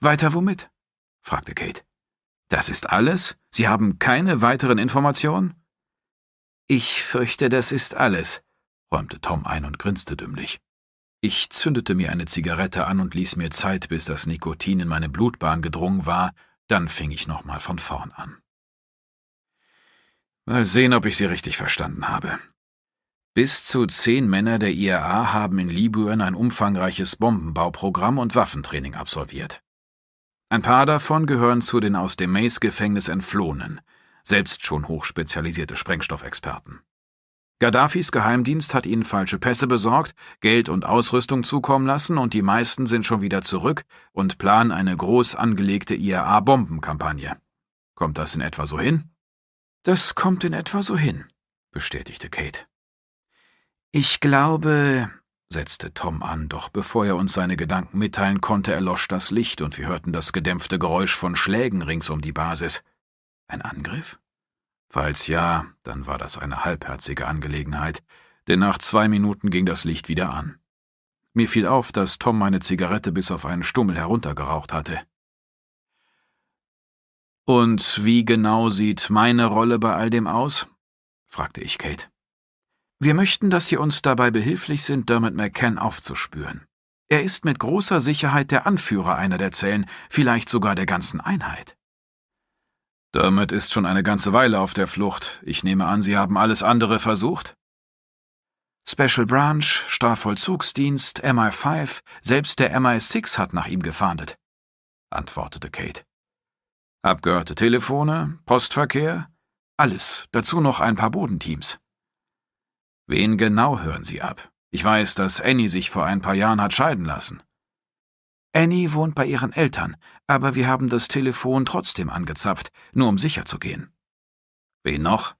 Weiter womit? fragte Kate. Das ist alles? Sie haben keine weiteren Informationen? Ich fürchte, das ist alles, räumte Tom ein und grinste dümmlich. Ich zündete mir eine Zigarette an und ließ mir Zeit, bis das Nikotin in meine Blutbahn gedrungen war, dann fing ich nochmal von vorn an. Mal sehen, ob ich Sie richtig verstanden habe. Bis zu zehn Männer der IAA haben in Libyen ein umfangreiches Bombenbauprogramm und Waffentraining absolviert. Ein paar davon gehören zu den aus dem Mace-Gefängnis entflohenen, selbst schon hochspezialisierte Sprengstoffexperten. Gaddafis Geheimdienst hat ihnen falsche Pässe besorgt, Geld und Ausrüstung zukommen lassen und die meisten sind schon wieder zurück und planen eine groß angelegte IAA-Bombenkampagne. Kommt das in etwa so hin? Das kommt in etwa so hin, bestätigte Kate. Ich glaube, setzte Tom an, doch bevor er uns seine Gedanken mitteilen konnte, erlosch das Licht und wir hörten das gedämpfte Geräusch von Schlägen rings um die Basis. Ein Angriff? Falls ja, dann war das eine halbherzige Angelegenheit, denn nach zwei Minuten ging das Licht wieder an. Mir fiel auf, dass Tom meine Zigarette bis auf einen Stummel heruntergeraucht hatte. Und wie genau sieht meine Rolle bei all dem aus? fragte ich Kate. Wir möchten, dass Sie uns dabei behilflich sind, Dermot McCann aufzuspüren. Er ist mit großer Sicherheit der Anführer einer der Zellen, vielleicht sogar der ganzen Einheit. Dermot ist schon eine ganze Weile auf der Flucht. Ich nehme an, Sie haben alles andere versucht? Special Branch, Strafvollzugsdienst, MI5, selbst der MI6 hat nach ihm gefahndet, antwortete Kate. Abgehörte Telefone, Postverkehr, alles, dazu noch ein paar Bodenteams. Wen genau hören Sie ab? Ich weiß, dass Annie sich vor ein paar Jahren hat scheiden lassen. Annie wohnt bei ihren Eltern, aber wir haben das Telefon trotzdem angezapft, nur um sicher zu gehen. Wen noch?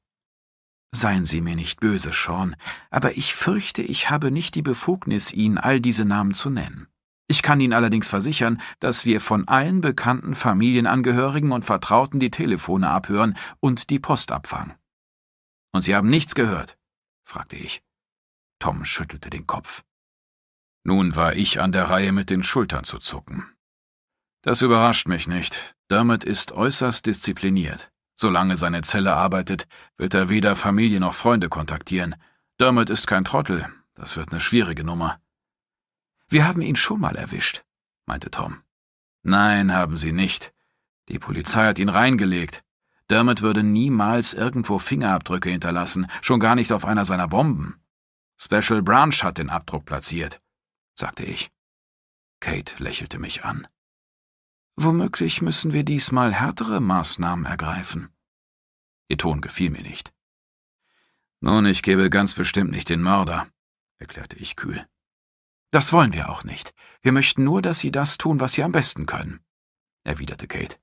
Seien Sie mir nicht böse, Sean, aber ich fürchte, ich habe nicht die Befugnis, Ihnen all diese Namen zu nennen. Ich kann Ihnen allerdings versichern, dass wir von allen bekannten Familienangehörigen und Vertrauten die Telefone abhören und die Post abfangen. Und Sie haben nichts gehört fragte ich. Tom schüttelte den Kopf. Nun war ich an der Reihe mit den Schultern zu zucken. Das überrascht mich nicht. Dermot ist äußerst diszipliniert. Solange seine Zelle arbeitet, wird er weder Familie noch Freunde kontaktieren. Dermot ist kein Trottel. Das wird eine schwierige Nummer. Wir haben ihn schon mal erwischt, meinte Tom. Nein, haben Sie nicht. Die Polizei hat ihn reingelegt. Dermot würde niemals irgendwo Fingerabdrücke hinterlassen, schon gar nicht auf einer seiner Bomben. Special Branch hat den Abdruck platziert, sagte ich. Kate lächelte mich an. Womöglich müssen wir diesmal härtere Maßnahmen ergreifen. Ihr Ton gefiel mir nicht. Nun, ich gebe ganz bestimmt nicht den Mörder, erklärte ich kühl. Das wollen wir auch nicht. Wir möchten nur, dass Sie das tun, was Sie am besten können, erwiderte Kate.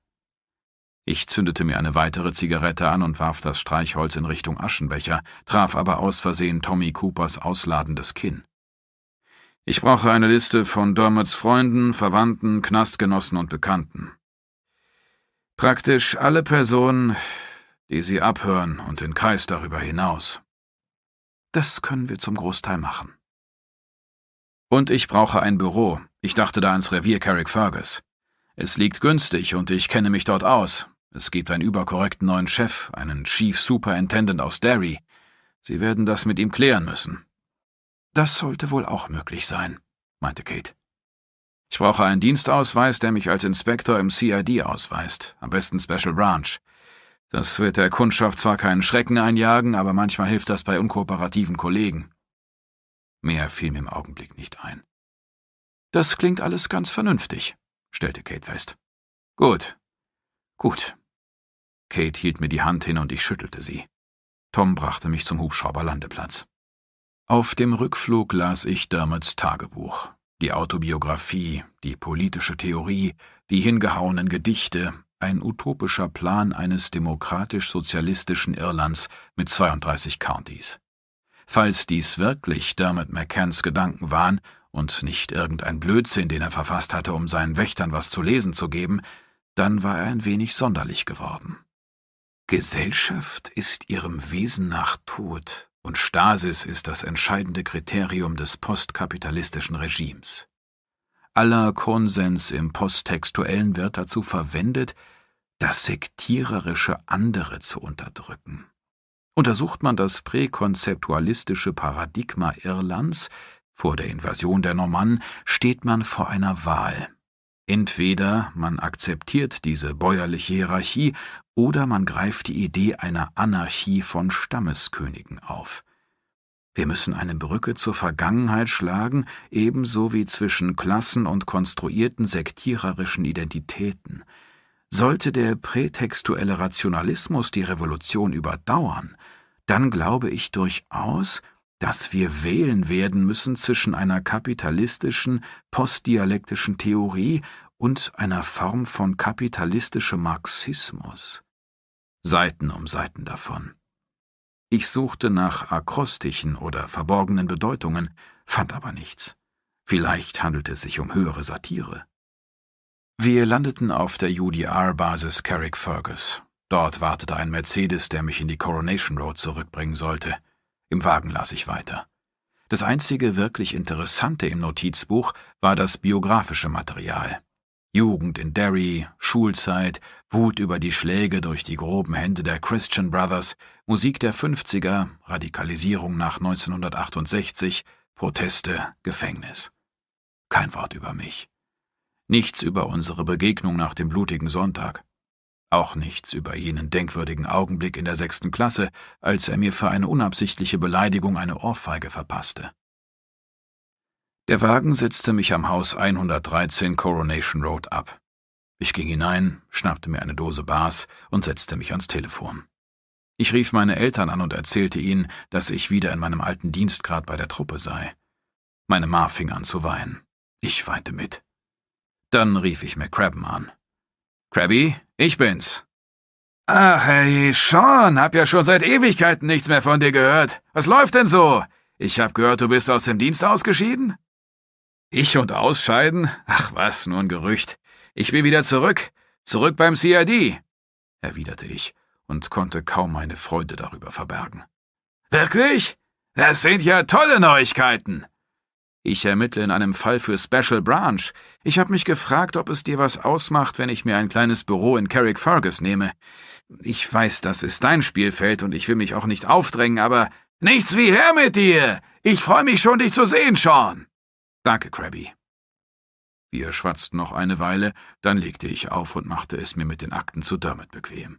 Ich zündete mir eine weitere Zigarette an und warf das Streichholz in Richtung Aschenbecher, traf aber aus Versehen Tommy Coopers ausladendes Kinn. Ich brauche eine Liste von Dormits Freunden, Verwandten, Knastgenossen und Bekannten. Praktisch alle Personen, die sie abhören und den Kreis darüber hinaus. Das können wir zum Großteil machen. Und ich brauche ein Büro. Ich dachte da ans Revier Carrick Fergus. Es liegt günstig und ich kenne mich dort aus, es gibt einen überkorrekten neuen Chef, einen Chief Superintendent aus Derry. Sie werden das mit ihm klären müssen. Das sollte wohl auch möglich sein, meinte Kate. Ich brauche einen Dienstausweis, der mich als Inspektor im CID ausweist, am besten Special Branch. Das wird der Kundschaft zwar keinen Schrecken einjagen, aber manchmal hilft das bei unkooperativen Kollegen. Mehr fiel mir im Augenblick nicht ein. Das klingt alles ganz vernünftig, stellte Kate fest. Gut. Gut. Kate hielt mir die Hand hin und ich schüttelte sie. Tom brachte mich zum Hubschrauberlandeplatz. Auf dem Rückflug las ich Dermots Tagebuch, die Autobiografie, die politische Theorie, die hingehauenen Gedichte, ein utopischer Plan eines demokratisch-sozialistischen Irlands mit 32 Countys. Falls dies wirklich Dermot McCanns Gedanken waren und nicht irgendein Blödsinn, den er verfasst hatte, um seinen Wächtern was zu lesen zu geben, dann war er ein wenig sonderlich geworden. Gesellschaft ist ihrem Wesen nach Tod und Stasis ist das entscheidende Kriterium des postkapitalistischen Regimes. Aller Konsens im Posttextuellen wird dazu verwendet, das sektiererische andere zu unterdrücken. Untersucht man das präkonzeptualistische Paradigma Irlands vor der Invasion der Normannen, steht man vor einer Wahl. Entweder man akzeptiert diese bäuerliche Hierarchie oder man greift die Idee einer Anarchie von Stammeskönigen auf. Wir müssen eine Brücke zur Vergangenheit schlagen, ebenso wie zwischen Klassen und konstruierten sektiererischen Identitäten. Sollte der prätextuelle Rationalismus die Revolution überdauern, dann glaube ich durchaus, dass wir wählen werden müssen zwischen einer kapitalistischen, postdialektischen Theorie und einer Form von kapitalistischem Marxismus. Seiten um Seiten davon. Ich suchte nach akrostischen oder verborgenen Bedeutungen, fand aber nichts. Vielleicht handelte es sich um höhere Satire. Wir landeten auf der UDR-Basis Carrickfergus. Dort wartete ein Mercedes, der mich in die Coronation Road zurückbringen sollte. Im Wagen las ich weiter. Das einzige wirklich Interessante im Notizbuch war das biografische Material. Jugend in Derry, Schulzeit, Wut über die Schläge durch die groben Hände der Christian Brothers, Musik der 50er, Radikalisierung nach 1968, Proteste, Gefängnis. Kein Wort über mich. Nichts über unsere Begegnung nach dem blutigen Sonntag. Auch nichts über jenen denkwürdigen Augenblick in der sechsten Klasse, als er mir für eine unabsichtliche Beleidigung eine Ohrfeige verpasste. Der Wagen setzte mich am Haus 113 Coronation Road ab. Ich ging hinein, schnappte mir eine Dose Bars und setzte mich ans Telefon. Ich rief meine Eltern an und erzählte ihnen, dass ich wieder in meinem alten Dienstgrad bei der Truppe sei. Meine Ma fing an zu weinen. Ich weinte mit. Dann rief ich McCrabben an. Krabby, ich bin's. Ach, hey, Sean, hab ja schon seit Ewigkeiten nichts mehr von dir gehört. Was läuft denn so? Ich hab gehört, du bist aus dem Dienst ausgeschieden? Ich und ausscheiden? Ach was, nur ein Gerücht. Ich bin wieder zurück, zurück beim CID, erwiderte ich und konnte kaum meine Freude darüber verbergen. Wirklich? Das sind ja tolle Neuigkeiten. Ich ermittle in einem Fall für Special Branch. Ich habe mich gefragt, ob es dir was ausmacht, wenn ich mir ein kleines Büro in Carrick Fergus nehme. Ich weiß, das ist dein Spielfeld und ich will mich auch nicht aufdrängen, aber nichts wie her mit dir. Ich freue mich schon, dich zu sehen, Sean. Danke, Krabby. Wir schwatzten noch eine Weile, dann legte ich auf und machte es mir mit den Akten zu Dermot bequem.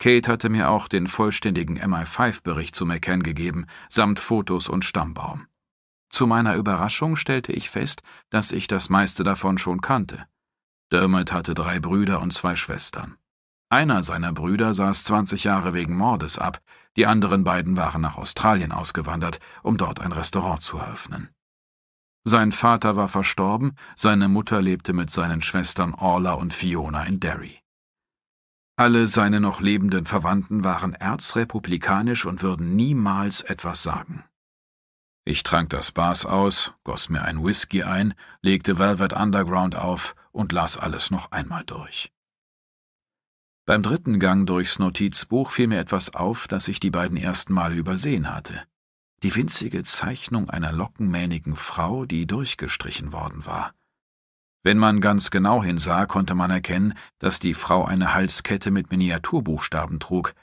Kate hatte mir auch den vollständigen MI5-Bericht zu McCann gegeben, samt Fotos und Stammbaum. Zu meiner Überraschung stellte ich fest, dass ich das meiste davon schon kannte. Dermot hatte drei Brüder und zwei Schwestern. Einer seiner Brüder saß 20 Jahre wegen Mordes ab, die anderen beiden waren nach Australien ausgewandert, um dort ein Restaurant zu eröffnen. Sein Vater war verstorben, seine Mutter lebte mit seinen Schwestern Orla und Fiona in Derry. Alle seine noch lebenden Verwandten waren erzrepublikanisch und würden niemals etwas sagen. Ich trank das Bars aus, goss mir ein Whisky ein, legte Velvet Underground auf und las alles noch einmal durch. Beim dritten Gang durchs Notizbuch fiel mir etwas auf, das ich die beiden ersten Male übersehen hatte die winzige Zeichnung einer lockenmähnigen Frau, die durchgestrichen worden war. Wenn man ganz genau hinsah, konnte man erkennen, dass die Frau eine Halskette mit Miniaturbuchstaben trug.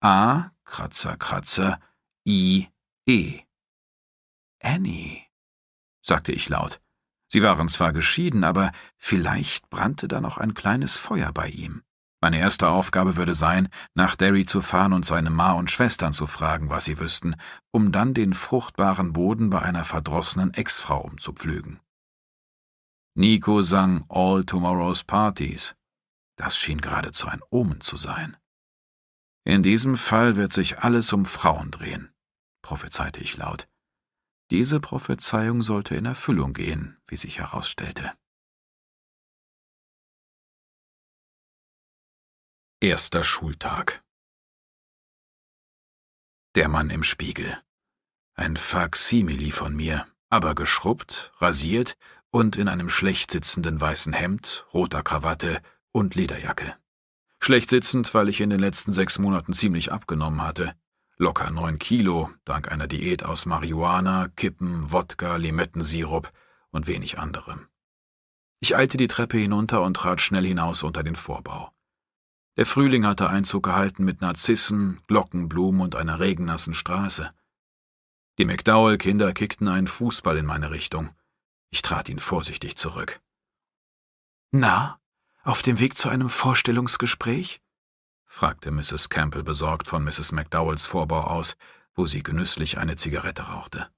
A, Kratzer, Kratzer, I, E. Annie, sagte ich laut. Sie waren zwar geschieden, aber vielleicht brannte da noch ein kleines Feuer bei ihm. Meine erste Aufgabe würde sein, nach Derry zu fahren und seine Ma und Schwestern zu fragen, was sie wüssten, um dann den fruchtbaren Boden bei einer verdrossenen Ex-Frau umzupflügen. Nico sang All Tomorrow's Parties. Das schien geradezu ein Omen zu sein. In diesem Fall wird sich alles um Frauen drehen, prophezeite ich laut. Diese Prophezeiung sollte in Erfüllung gehen, wie sich herausstellte. Erster Schultag. Der Mann im Spiegel. Ein Faksimili von mir, aber geschrubbt, rasiert und in einem schlecht sitzenden weißen Hemd, roter Krawatte und Lederjacke. Schlecht sitzend, weil ich in den letzten sechs Monaten ziemlich abgenommen hatte. Locker neun Kilo, dank einer Diät aus Marihuana, Kippen, Wodka, Limettensirup und wenig anderem. Ich eilte die Treppe hinunter und trat schnell hinaus unter den Vorbau. Der Frühling hatte Einzug gehalten mit Narzissen, Glockenblumen und einer regennassen Straße. Die McDowell-Kinder kickten einen Fußball in meine Richtung. Ich trat ihn vorsichtig zurück. Na, auf dem Weg zu einem Vorstellungsgespräch? fragte Mrs. Campbell besorgt von Mrs. McDowells Vorbau aus, wo sie genüsslich eine Zigarette rauchte.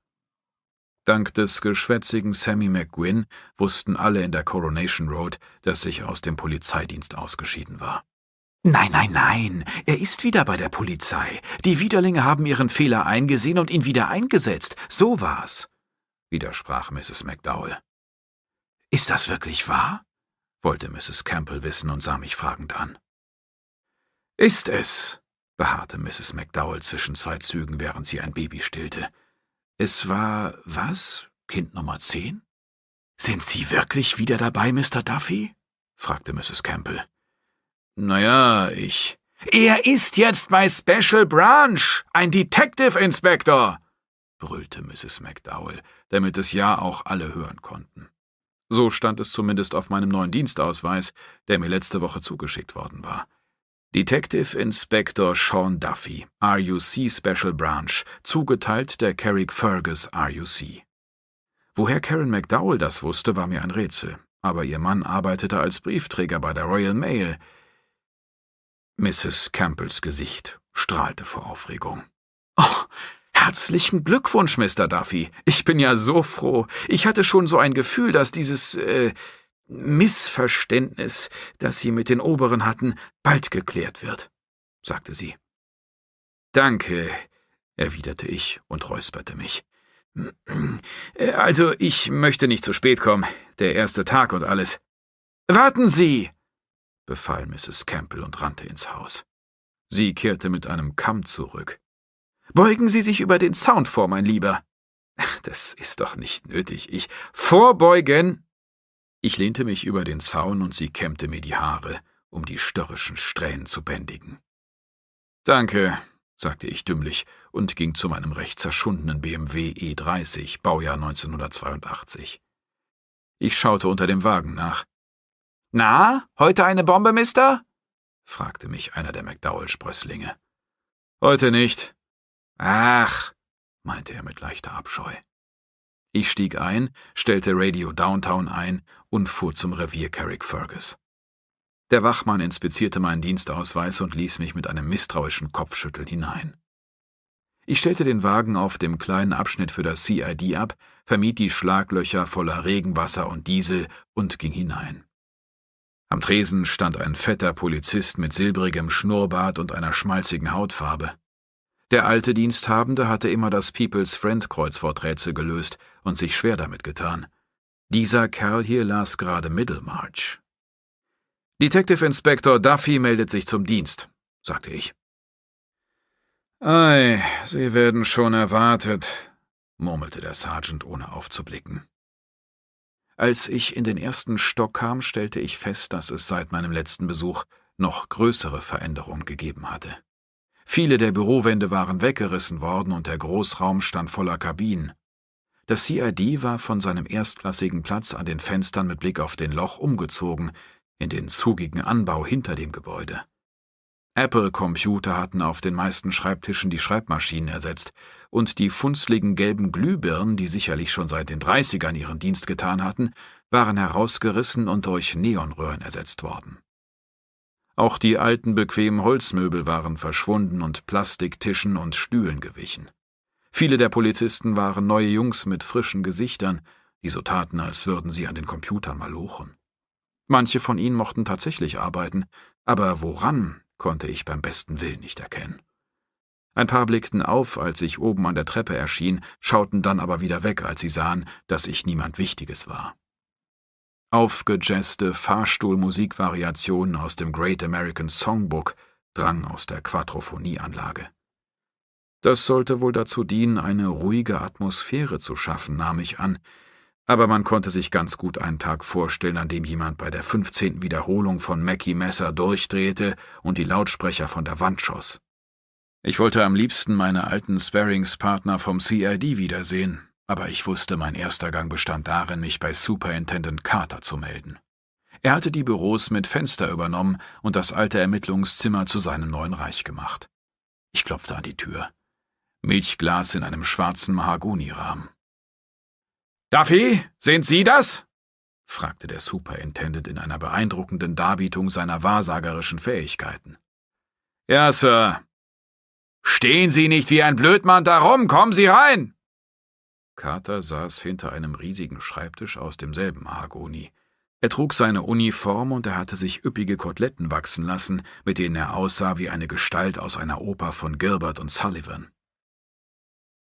Dank des geschwätzigen Sammy McGuinn wussten alle in der Coronation Road, dass ich aus dem Polizeidienst ausgeschieden war. Nein, nein, nein. Er ist wieder bei der Polizei. Die Widerlinge haben ihren Fehler eingesehen und ihn wieder eingesetzt. So war's, widersprach Mrs. McDowell. Ist das wirklich wahr? wollte Mrs. Campbell wissen und sah mich fragend an. Ist es, beharrte Mrs. McDowell zwischen zwei Zügen, während sie ein Baby stillte. Es war was? Kind Nummer zehn? Sind Sie wirklich wieder dabei, Mr. Duffy? fragte Mrs. Campbell. Naja, ich. Er ist jetzt bei Special Branch, ein Detective Inspector, brüllte Mrs. McDowell, damit es ja auch alle hören konnten. So stand es zumindest auf meinem neuen Dienstausweis, der mir letzte Woche zugeschickt worden war. Detective Inspector Sean Duffy, RUC Special Branch, zugeteilt der Carrick Fergus RUC. Woher Karen McDowell das wusste, war mir ein Rätsel, aber ihr Mann arbeitete als Briefträger bei der Royal Mail, Mrs. Campbells Gesicht strahlte vor Aufregung. Oh, herzlichen Glückwunsch, Mr. Duffy. Ich bin ja so froh. Ich hatte schon so ein Gefühl, dass dieses äh, Missverständnis, das Sie mit den Oberen hatten, bald geklärt wird, sagte sie. Danke, erwiderte ich und räusperte mich. Also, ich möchte nicht zu spät kommen, der erste Tag und alles. Warten Sie, befahl Mrs. Campbell und rannte ins Haus. Sie kehrte mit einem Kamm zurück. Beugen Sie sich über den Zaun vor, mein Lieber. Das ist doch nicht nötig. Ich. Vorbeugen! Ich lehnte mich über den Zaun und sie kämmte mir die Haare, um die störrischen Strähnen zu bändigen. Danke, sagte ich dümmlich und ging zu meinem recht zerschundenen BMW E30, Baujahr 1982. Ich schaute unter dem Wagen nach. Na, heute eine Bombe, Mister? fragte mich einer der McDowell-Sprösslinge. Heute nicht. Ach, meinte er mit leichter Abscheu. Ich stieg ein, stellte Radio Downtown ein und fuhr zum Revier Carrick Fergus. Der Wachmann inspizierte meinen Dienstausweis und ließ mich mit einem misstrauischen Kopfschütteln hinein. Ich stellte den Wagen auf dem kleinen Abschnitt für das CID ab, vermied die Schlaglöcher voller Regenwasser und Diesel und ging hinein. Am Tresen stand ein fetter Polizist mit silbrigem Schnurrbart und einer schmalzigen Hautfarbe. Der alte Diensthabende hatte immer das People's Friend Kreuzworträtsel gelöst und sich schwer damit getan. Dieser Kerl hier las gerade Middlemarch. Detective Inspector Duffy meldet sich zum Dienst, sagte ich. Ei, Sie werden schon erwartet, murmelte der Sergeant, ohne aufzublicken. Als ich in den ersten Stock kam, stellte ich fest, dass es seit meinem letzten Besuch noch größere Veränderungen gegeben hatte. Viele der Bürowände waren weggerissen worden und der Großraum stand voller Kabinen. Das CID war von seinem erstklassigen Platz an den Fenstern mit Blick auf den Loch umgezogen, in den zugigen Anbau hinter dem Gebäude. Apple-Computer hatten auf den meisten Schreibtischen die Schreibmaschinen ersetzt, und die funzligen gelben Glühbirnen, die sicherlich schon seit den 30ern ihren Dienst getan hatten, waren herausgerissen und durch Neonröhren ersetzt worden. Auch die alten bequemen Holzmöbel waren verschwunden und Plastiktischen und Stühlen gewichen. Viele der Polizisten waren neue Jungs mit frischen Gesichtern, die so taten, als würden sie an den Computern malochen. Manche von ihnen mochten tatsächlich arbeiten, aber woran, konnte ich beim besten Willen nicht erkennen. Ein paar blickten auf, als ich oben an der Treppe erschien, schauten dann aber wieder weg, als sie sahen, dass ich niemand Wichtiges war. Aufgejazzte Fahrstuhlmusikvariationen aus dem Great American Songbook drang aus der Quadrophonieanlage. Das sollte wohl dazu dienen, eine ruhige Atmosphäre zu schaffen, nahm ich an, aber man konnte sich ganz gut einen Tag vorstellen, an dem jemand bei der 15. Wiederholung von Mackie Messer durchdrehte und die Lautsprecher von der Wand schoss. Ich wollte am liebsten meine alten Sparringspartner vom CID wiedersehen, aber ich wusste, mein erster Gang bestand darin, mich bei Superintendent Carter zu melden. Er hatte die Büros mit Fenster übernommen und das alte Ermittlungszimmer zu seinem neuen Reich gemacht. Ich klopfte an die Tür. Milchglas in einem schwarzen Mahagonirahmen. Duffy, sind Sie das? fragte der Superintendent in einer beeindruckenden Darbietung seiner wahrsagerischen Fähigkeiten. Ja, Sir. Stehen Sie nicht wie ein Blödmann darum, kommen Sie rein! Carter saß hinter einem riesigen Schreibtisch aus demselben Mahagoni. Er trug seine Uniform und er hatte sich üppige Koteletten wachsen lassen, mit denen er aussah wie eine Gestalt aus einer Oper von Gilbert und Sullivan.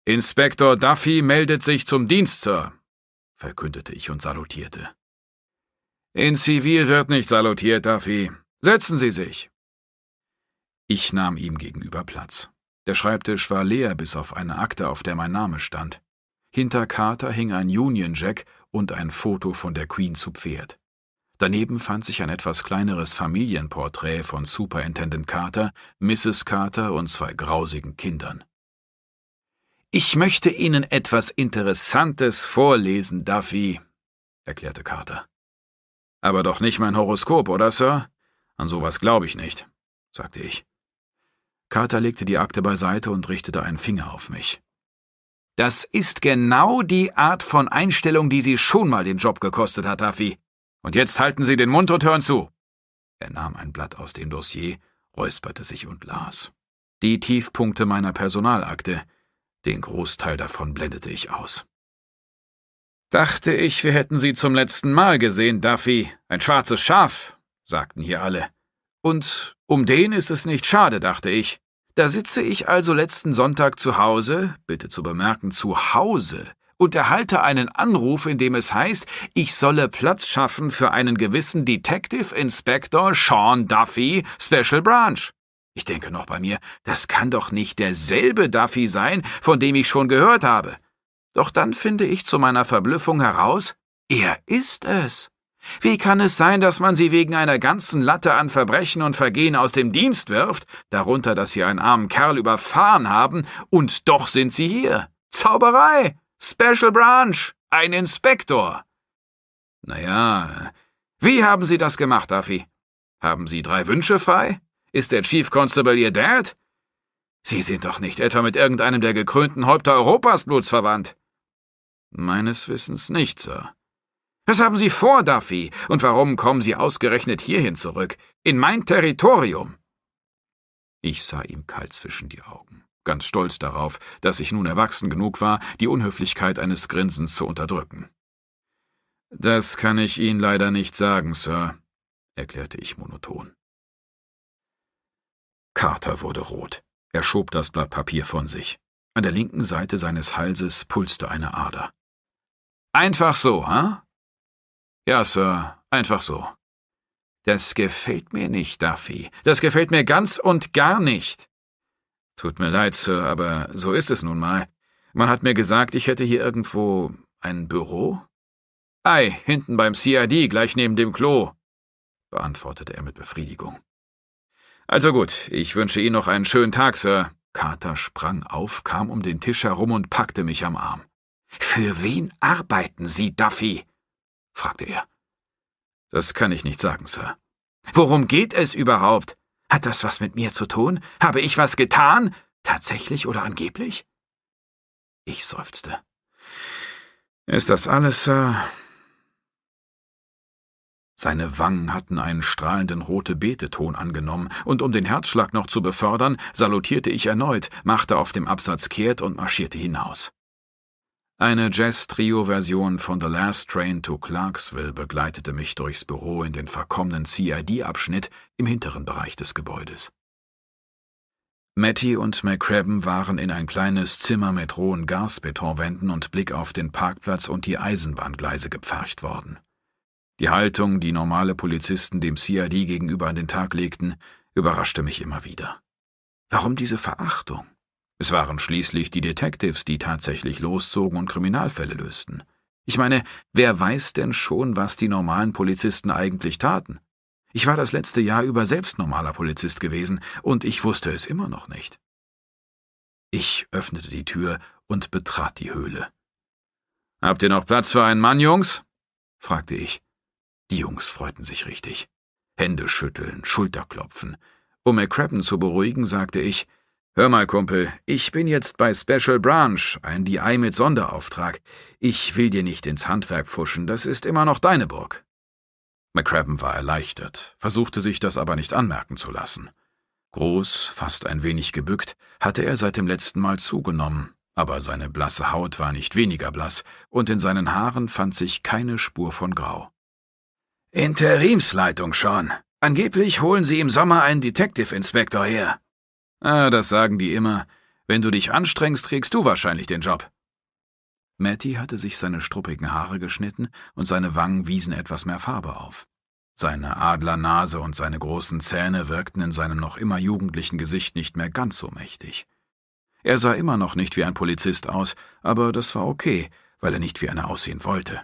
Inspektor Duffy meldet sich zum Dienst, Sir, verkündete ich und salutierte. In Zivil wird nicht salutiert, Duffy. Setzen Sie sich. Ich nahm ihm gegenüber Platz. Der Schreibtisch war leer bis auf eine Akte, auf der mein Name stand. Hinter Carter hing ein Union Jack und ein Foto von der Queen zu Pferd. Daneben fand sich ein etwas kleineres Familienporträt von Superintendent Carter, Mrs. Carter und zwei grausigen Kindern. Ich möchte Ihnen etwas Interessantes vorlesen, Duffy, erklärte Carter. Aber doch nicht mein Horoskop, oder, Sir? An sowas glaube ich nicht, sagte ich. Carter legte die Akte beiseite und richtete einen Finger auf mich. Das ist genau die Art von Einstellung, die Sie schon mal den Job gekostet hat, Duffy. Und jetzt halten Sie den Mund und hören zu. Er nahm ein Blatt aus dem Dossier, räusperte sich und las. Die Tiefpunkte meiner Personalakte, den Großteil davon blendete ich aus. Dachte ich, wir hätten sie zum letzten Mal gesehen, Duffy. Ein schwarzes Schaf, sagten hier alle. Und um den ist es nicht schade, dachte ich. Da sitze ich also letzten Sonntag zu Hause, bitte zu bemerken, zu Hause, und erhalte einen Anruf, in dem es heißt, ich solle Platz schaffen für einen gewissen Detective Inspector Sean Duffy, Special Branch. Ich denke noch bei mir, das kann doch nicht derselbe Duffy sein, von dem ich schon gehört habe. Doch dann finde ich zu meiner Verblüffung heraus, er ist es. Wie kann es sein, dass man sie wegen einer ganzen Latte an Verbrechen und Vergehen aus dem Dienst wirft, darunter, dass sie einen armen Kerl überfahren haben, und doch sind sie hier? Zauberei! Special Branch! Ein Inspektor! Naja, wie haben Sie das gemacht, Duffy? Haben Sie drei Wünsche frei? Ist der Chief Constable Ihr Dad? Sie sind doch nicht etwa mit irgendeinem der gekrönten Häupter Europas blutsverwandt. Meines Wissens nicht, Sir. Was haben Sie vor, Duffy? Und warum kommen Sie ausgerechnet hierhin zurück? In mein Territorium? Ich sah ihm kalt zwischen die Augen, ganz stolz darauf, dass ich nun erwachsen genug war, die Unhöflichkeit eines Grinsens zu unterdrücken. Das kann ich Ihnen leider nicht sagen, Sir, erklärte ich monoton. Carter wurde rot. Er schob das Blatt Papier von sich. An der linken Seite seines Halses pulste eine Ader. Einfach so, ha? Huh? Ja, Sir, einfach so. Das gefällt mir nicht, Duffy. Das gefällt mir ganz und gar nicht. Tut mir leid, Sir, aber so ist es nun mal. Man hat mir gesagt, ich hätte hier irgendwo ein Büro? Ei, hinten beim CID, gleich neben dem Klo, beantwortete er mit Befriedigung. Also gut, ich wünsche Ihnen noch einen schönen Tag, Sir. Carter sprang auf, kam um den Tisch herum und packte mich am Arm. Für wen arbeiten Sie, Duffy? fragte er. Das kann ich nicht sagen, Sir. Worum geht es überhaupt? Hat das was mit mir zu tun? Habe ich was getan? Tatsächlich oder angeblich? Ich seufzte. Ist das alles, Sir? Seine Wangen hatten einen strahlenden rote Beteton angenommen, und um den Herzschlag noch zu befördern, salutierte ich erneut, machte auf dem Absatz kehrt und marschierte hinaus. Eine Jazz-Trio-Version von The Last Train to Clarksville begleitete mich durchs Büro in den verkommenen CID-Abschnitt im hinteren Bereich des Gebäudes. Matty und McCrabben waren in ein kleines Zimmer mit rohen Gasbetonwänden und Blick auf den Parkplatz und die Eisenbahngleise gepfercht worden. Die Haltung, die normale Polizisten dem CID gegenüber an den Tag legten, überraschte mich immer wieder. Warum diese Verachtung? Es waren schließlich die Detectives, die tatsächlich loszogen und Kriminalfälle lösten. Ich meine, wer weiß denn schon, was die normalen Polizisten eigentlich taten? Ich war das letzte Jahr über selbst normaler Polizist gewesen, und ich wusste es immer noch nicht. Ich öffnete die Tür und betrat die Höhle. Habt ihr noch Platz für einen Mann, Jungs? fragte ich. Die Jungs freuten sich richtig. Hände schütteln, Schulterklopfen. Um McCrappen zu beruhigen, sagte ich, Hör mal, Kumpel, ich bin jetzt bei Special Branch, ein DI mit Sonderauftrag. Ich will dir nicht ins Handwerk pfuschen, das ist immer noch deine Burg. McCrappen war erleichtert, versuchte sich das aber nicht anmerken zu lassen. Groß, fast ein wenig gebückt, hatte er seit dem letzten Mal zugenommen, aber seine blasse Haut war nicht weniger blass, und in seinen Haaren fand sich keine Spur von Grau. Interimsleitung schon. Angeblich holen sie im Sommer einen Detective Inspector her. Ah, das sagen die immer. Wenn du dich anstrengst, kriegst du wahrscheinlich den Job. Matty hatte sich seine struppigen Haare geschnitten und seine Wangen wiesen etwas mehr Farbe auf. Seine Adlernase und seine großen Zähne wirkten in seinem noch immer jugendlichen Gesicht nicht mehr ganz so mächtig. Er sah immer noch nicht wie ein Polizist aus, aber das war okay, weil er nicht wie einer aussehen wollte.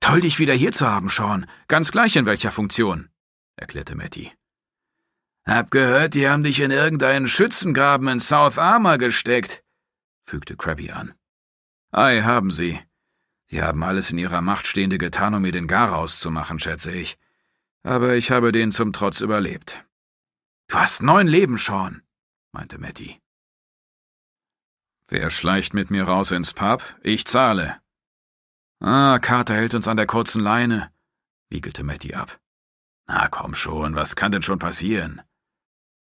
Toll, dich wieder hier zu haben, Sean. Ganz gleich in welcher Funktion, erklärte Matty. Hab gehört, die haben dich in irgendeinen Schützengraben in South Armor gesteckt, fügte Krabby an. Ei, haben sie. Sie haben alles in ihrer Macht Stehende getan, um mir den Garaus zu machen, schätze ich. Aber ich habe den zum Trotz überlebt. Du hast neun Leben, Sean, meinte Matty. Wer schleicht mit mir raus ins Pub? Ich zahle, Ah, Carter hält uns an der kurzen Leine, wiegelte Matty ab. Na komm schon, was kann denn schon passieren?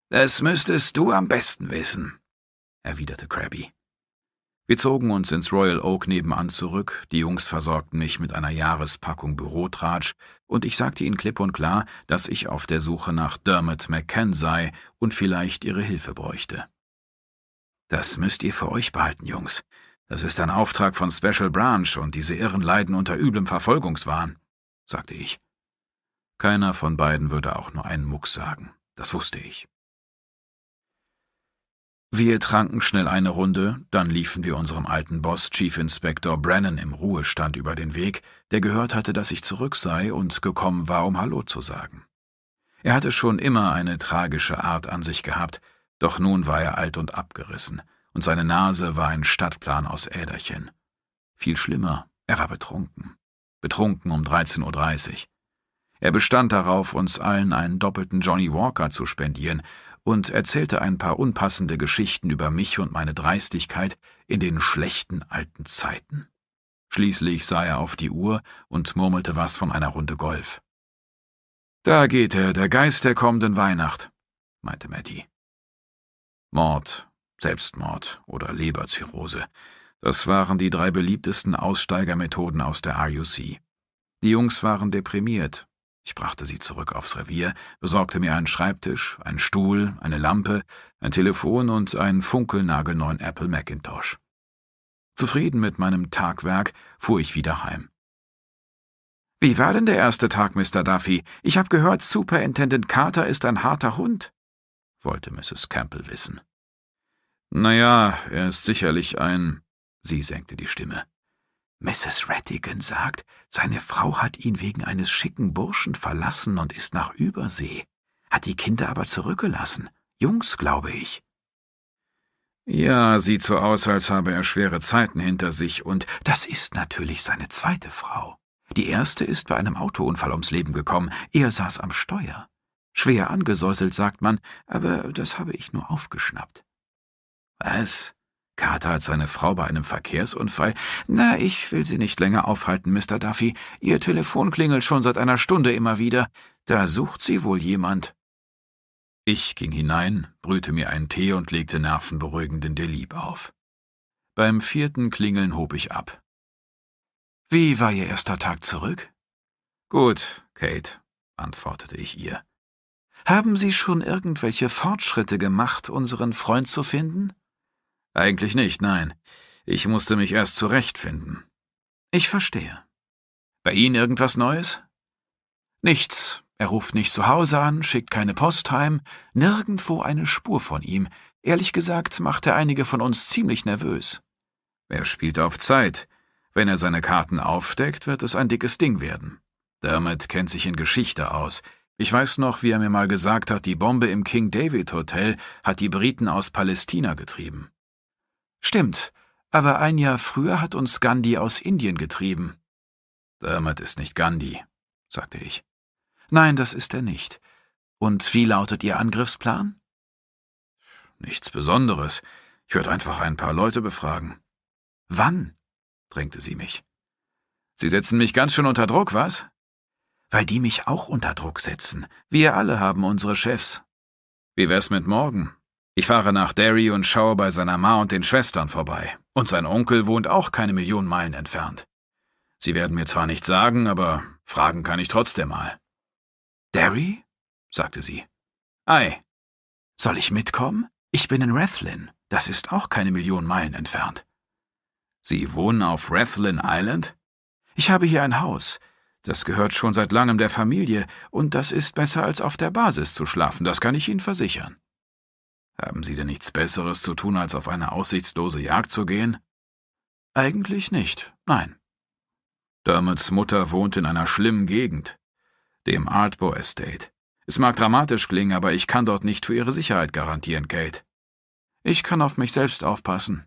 Das müsstest du am besten wissen, erwiderte Krabby. Wir zogen uns ins Royal Oak nebenan zurück, die Jungs versorgten mich mit einer Jahrespackung Bürotratsch, und ich sagte ihnen klipp und klar, dass ich auf der Suche nach Dermot McCann sei und vielleicht ihre Hilfe bräuchte. Das müsst ihr für euch behalten, Jungs. Das ist ein Auftrag von Special Branch und diese Irren leiden unter üblem Verfolgungswahn, sagte ich. Keiner von beiden würde auch nur einen Mucks sagen, das wusste ich. Wir tranken schnell eine Runde, dann liefen wir unserem alten Boss Chief Inspector Brennan im Ruhestand über den Weg, der gehört hatte, dass ich zurück sei und gekommen war, um Hallo zu sagen. Er hatte schon immer eine tragische Art an sich gehabt, doch nun war er alt und abgerissen und seine Nase war ein Stadtplan aus Äderchen. Viel schlimmer, er war betrunken. Betrunken um 13.30 Uhr. Er bestand darauf, uns allen einen doppelten Johnny Walker zu spendieren und erzählte ein paar unpassende Geschichten über mich und meine Dreistigkeit in den schlechten alten Zeiten. Schließlich sah er auf die Uhr und murmelte was von einer Runde Golf. »Da geht er, der Geist der kommenden Weihnacht«, meinte Matty. Mord Selbstmord oder Leberzirrhose. Das waren die drei beliebtesten Aussteigermethoden aus der RUC. Die Jungs waren deprimiert. Ich brachte sie zurück aufs Revier, besorgte mir einen Schreibtisch, einen Stuhl, eine Lampe, ein Telefon und einen funkelnagelneuen Apple Macintosh. Zufrieden mit meinem Tagwerk fuhr ich wieder heim. Wie war denn der erste Tag, Mr. Duffy? Ich habe gehört, Superintendent Carter ist ein harter Hund, wollte Mrs. Campbell wissen. Naja, er ist sicherlich ein... Sie senkte die Stimme. Mrs. Rattigan sagt, seine Frau hat ihn wegen eines schicken Burschen verlassen und ist nach Übersee, hat die Kinder aber zurückgelassen. Jungs, glaube ich. Ja, sieht so aus, als habe er schwere Zeiten hinter sich und das ist natürlich seine zweite Frau. Die erste ist bei einem Autounfall ums Leben gekommen, er saß am Steuer. Schwer angesäuselt, sagt man, aber das habe ich nur aufgeschnappt. Was? Kater hat seine Frau bei einem Verkehrsunfall? Na, ich will Sie nicht länger aufhalten, Mr. Duffy. Ihr Telefon klingelt schon seit einer Stunde immer wieder. Da sucht Sie wohl jemand. Ich ging hinein, brühte mir einen Tee und legte nervenberuhigenden Delib auf. Beim vierten Klingeln hob ich ab. Wie war Ihr erster Tag zurück? Gut, Kate, antwortete ich ihr. Haben Sie schon irgendwelche Fortschritte gemacht, unseren Freund zu finden? Eigentlich nicht, nein. Ich musste mich erst zurechtfinden. Ich verstehe. Bei Ihnen irgendwas Neues? Nichts. Er ruft nicht zu Hause an, schickt keine Post heim, nirgendwo eine Spur von ihm. Ehrlich gesagt macht er einige von uns ziemlich nervös. Er spielt auf Zeit. Wenn er seine Karten aufdeckt, wird es ein dickes Ding werden. Damit kennt sich in Geschichte aus. Ich weiß noch, wie er mir mal gesagt hat, die Bombe im King David Hotel hat die Briten aus Palästina getrieben. Stimmt, aber ein Jahr früher hat uns Gandhi aus Indien getrieben. Damit ist nicht Gandhi, sagte ich. Nein, das ist er nicht. Und wie lautet Ihr Angriffsplan? Nichts Besonderes. Ich würde einfach ein paar Leute befragen. Wann? drängte sie mich. Sie setzen mich ganz schön unter Druck, was? Weil die mich auch unter Druck setzen. Wir alle haben unsere Chefs. Wie wär's mit morgen? Ich fahre nach Derry und schaue bei seiner Ma und den Schwestern vorbei. Und sein Onkel wohnt auch keine Million Meilen entfernt. Sie werden mir zwar nichts sagen, aber fragen kann ich trotzdem mal. Derry? sagte sie. Ei. Soll ich mitkommen? Ich bin in Rathlin. Das ist auch keine Million Meilen entfernt. Sie wohnen auf Rathlin Island? Ich habe hier ein Haus. Das gehört schon seit langem der Familie, und das ist besser als auf der Basis zu schlafen, das kann ich Ihnen versichern. Haben Sie denn nichts Besseres zu tun, als auf eine aussichtslose Jagd zu gehen? Eigentlich nicht, nein. Dermots Mutter wohnt in einer schlimmen Gegend, dem Ardbor Estate. Es mag dramatisch klingen, aber ich kann dort nicht für Ihre Sicherheit garantieren, Kate. Ich kann auf mich selbst aufpassen.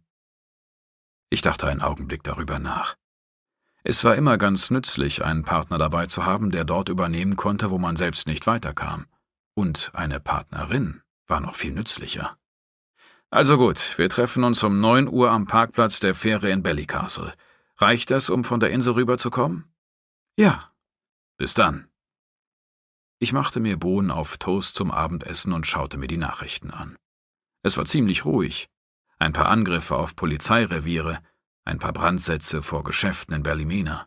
Ich dachte einen Augenblick darüber nach. Es war immer ganz nützlich, einen Partner dabei zu haben, der dort übernehmen konnte, wo man selbst nicht weiterkam. Und eine Partnerin war noch viel nützlicher. Also gut, wir treffen uns um 9 Uhr am Parkplatz der Fähre in Ballycastle. Reicht das, um von der Insel rüberzukommen? Ja. Bis dann. Ich machte mir Bohnen auf Toast zum Abendessen und schaute mir die Nachrichten an. Es war ziemlich ruhig. Ein paar Angriffe auf Polizeireviere, ein paar Brandsätze vor Geschäften in Berlimina.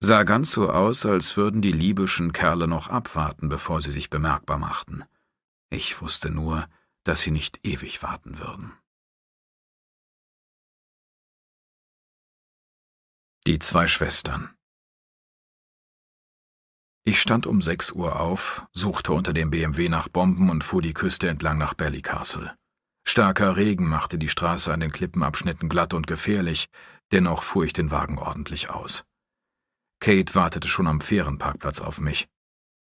Sah ganz so aus, als würden die libyschen Kerle noch abwarten, bevor sie sich bemerkbar machten. Ich wusste nur, dass sie nicht ewig warten würden. Die zwei Schwestern Ich stand um 6 Uhr auf, suchte unter dem BMW nach Bomben und fuhr die Küste entlang nach Ballycastle. Starker Regen machte die Straße an den Klippenabschnitten glatt und gefährlich, dennoch fuhr ich den Wagen ordentlich aus. Kate wartete schon am Fährenparkplatz auf mich.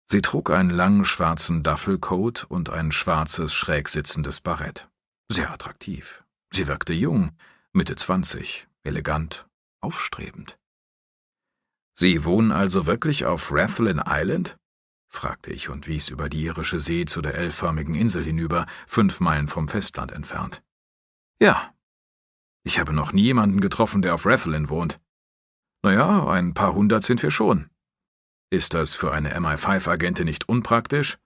Sie trug einen langen schwarzen Duffelcoat und ein schwarzes, schräg sitzendes Barett. Sehr attraktiv. Sie wirkte jung, Mitte 20, elegant, aufstrebend. Sie wohnen also wirklich auf Rathlin Island? fragte ich und wies über die irische See zu der L-förmigen Insel hinüber, fünf Meilen vom Festland entfernt. Ja. Ich habe noch nie jemanden getroffen, der auf Rathlin wohnt. Naja, ein paar hundert sind wir schon. Ist das für eine mi 5 agente nicht unpraktisch?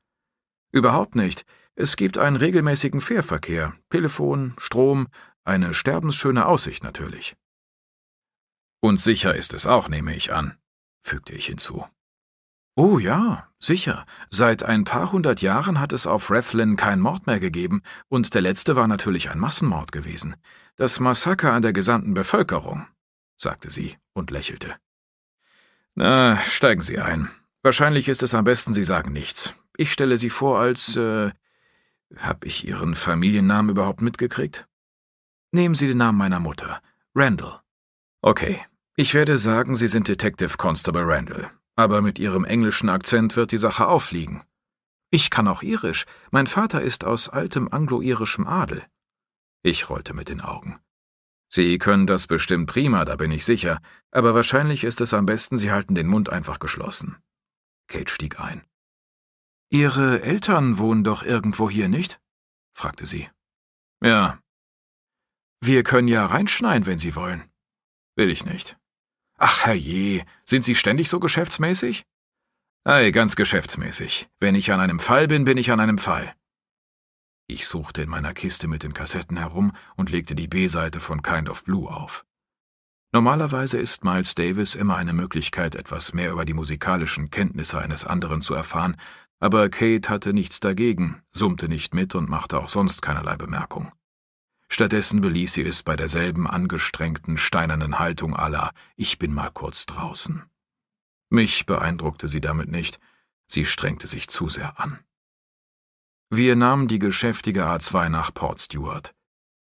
Überhaupt nicht. Es gibt einen regelmäßigen Fährverkehr, Telefon, Strom, eine sterbensschöne Aussicht natürlich. Und sicher ist es auch, nehme ich an, fügte ich hinzu. Oh ja, sicher. Seit ein paar hundert Jahren hat es auf Rathlin keinen Mord mehr gegeben, und der letzte war natürlich ein Massenmord gewesen. Das Massaker an der gesamten Bevölkerung, sagte sie und lächelte. Na, steigen Sie ein. Wahrscheinlich ist es am besten, Sie sagen nichts. Ich stelle Sie vor als, äh, hab ich Ihren Familiennamen überhaupt mitgekriegt? Nehmen Sie den Namen meiner Mutter. Randall. Okay. Ich werde sagen, Sie sind Detective Constable Randall. Aber mit Ihrem englischen Akzent wird die Sache auffliegen. Ich kann auch irisch. Mein Vater ist aus altem anglo-irischem Adel. Ich rollte mit den Augen. Sie können das bestimmt prima, da bin ich sicher, aber wahrscheinlich ist es am besten, Sie halten den Mund einfach geschlossen. Kate stieg ein. Ihre Eltern wohnen doch irgendwo hier, nicht? fragte sie. Ja. Wir können ja reinschneien, wenn Sie wollen. Will ich nicht. Ach herrje, sind Sie ständig so geschäftsmäßig? Ei, ganz geschäftsmäßig. Wenn ich an einem Fall bin, bin ich an einem Fall. Ich suchte in meiner Kiste mit den Kassetten herum und legte die B-Seite von Kind of Blue auf. Normalerweise ist Miles Davis immer eine Möglichkeit, etwas mehr über die musikalischen Kenntnisse eines anderen zu erfahren, aber Kate hatte nichts dagegen, summte nicht mit und machte auch sonst keinerlei Bemerkung. Stattdessen beließ sie es bei derselben angestrengten, steinernen Haltung aller Ich bin mal kurz draußen. Mich beeindruckte sie damit nicht, sie strengte sich zu sehr an. Wir nahmen die geschäftige A2 nach Port Stewart.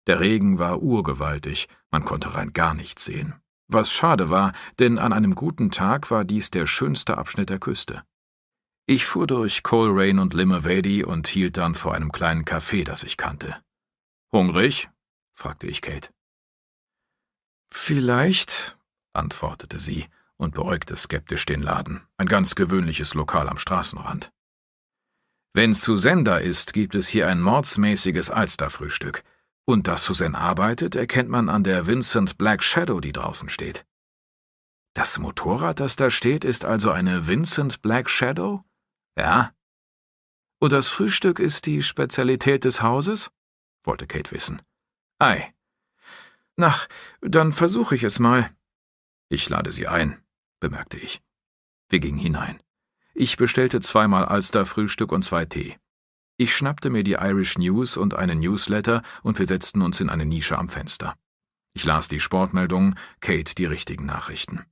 Der Regen war urgewaltig, man konnte rein gar nichts sehen. Was schade war, denn an einem guten Tag war dies der schönste Abschnitt der Küste. Ich fuhr durch Coleraine und Limavady und hielt dann vor einem kleinen Café, das ich kannte. Hungrig? fragte ich Kate. Vielleicht, antwortete sie und beäugte skeptisch den Laden, ein ganz gewöhnliches Lokal am Straßenrand. Wenn Suzanne da ist, gibt es hier ein mordsmäßiges Alsterfrühstück. Und dass Suzanne arbeitet, erkennt man an der Vincent Black Shadow, die draußen steht. Das Motorrad, das da steht, ist also eine Vincent Black Shadow? Ja. Und das Frühstück ist die Spezialität des Hauses? wollte Kate wissen. Ei. Na, dann versuche ich es mal. Ich lade Sie ein, bemerkte ich. Wir gingen hinein. Ich bestellte zweimal Alster Frühstück und zwei Tee. Ich schnappte mir die Irish News und einen Newsletter und wir setzten uns in eine Nische am Fenster. Ich las die Sportmeldungen, Kate die richtigen Nachrichten.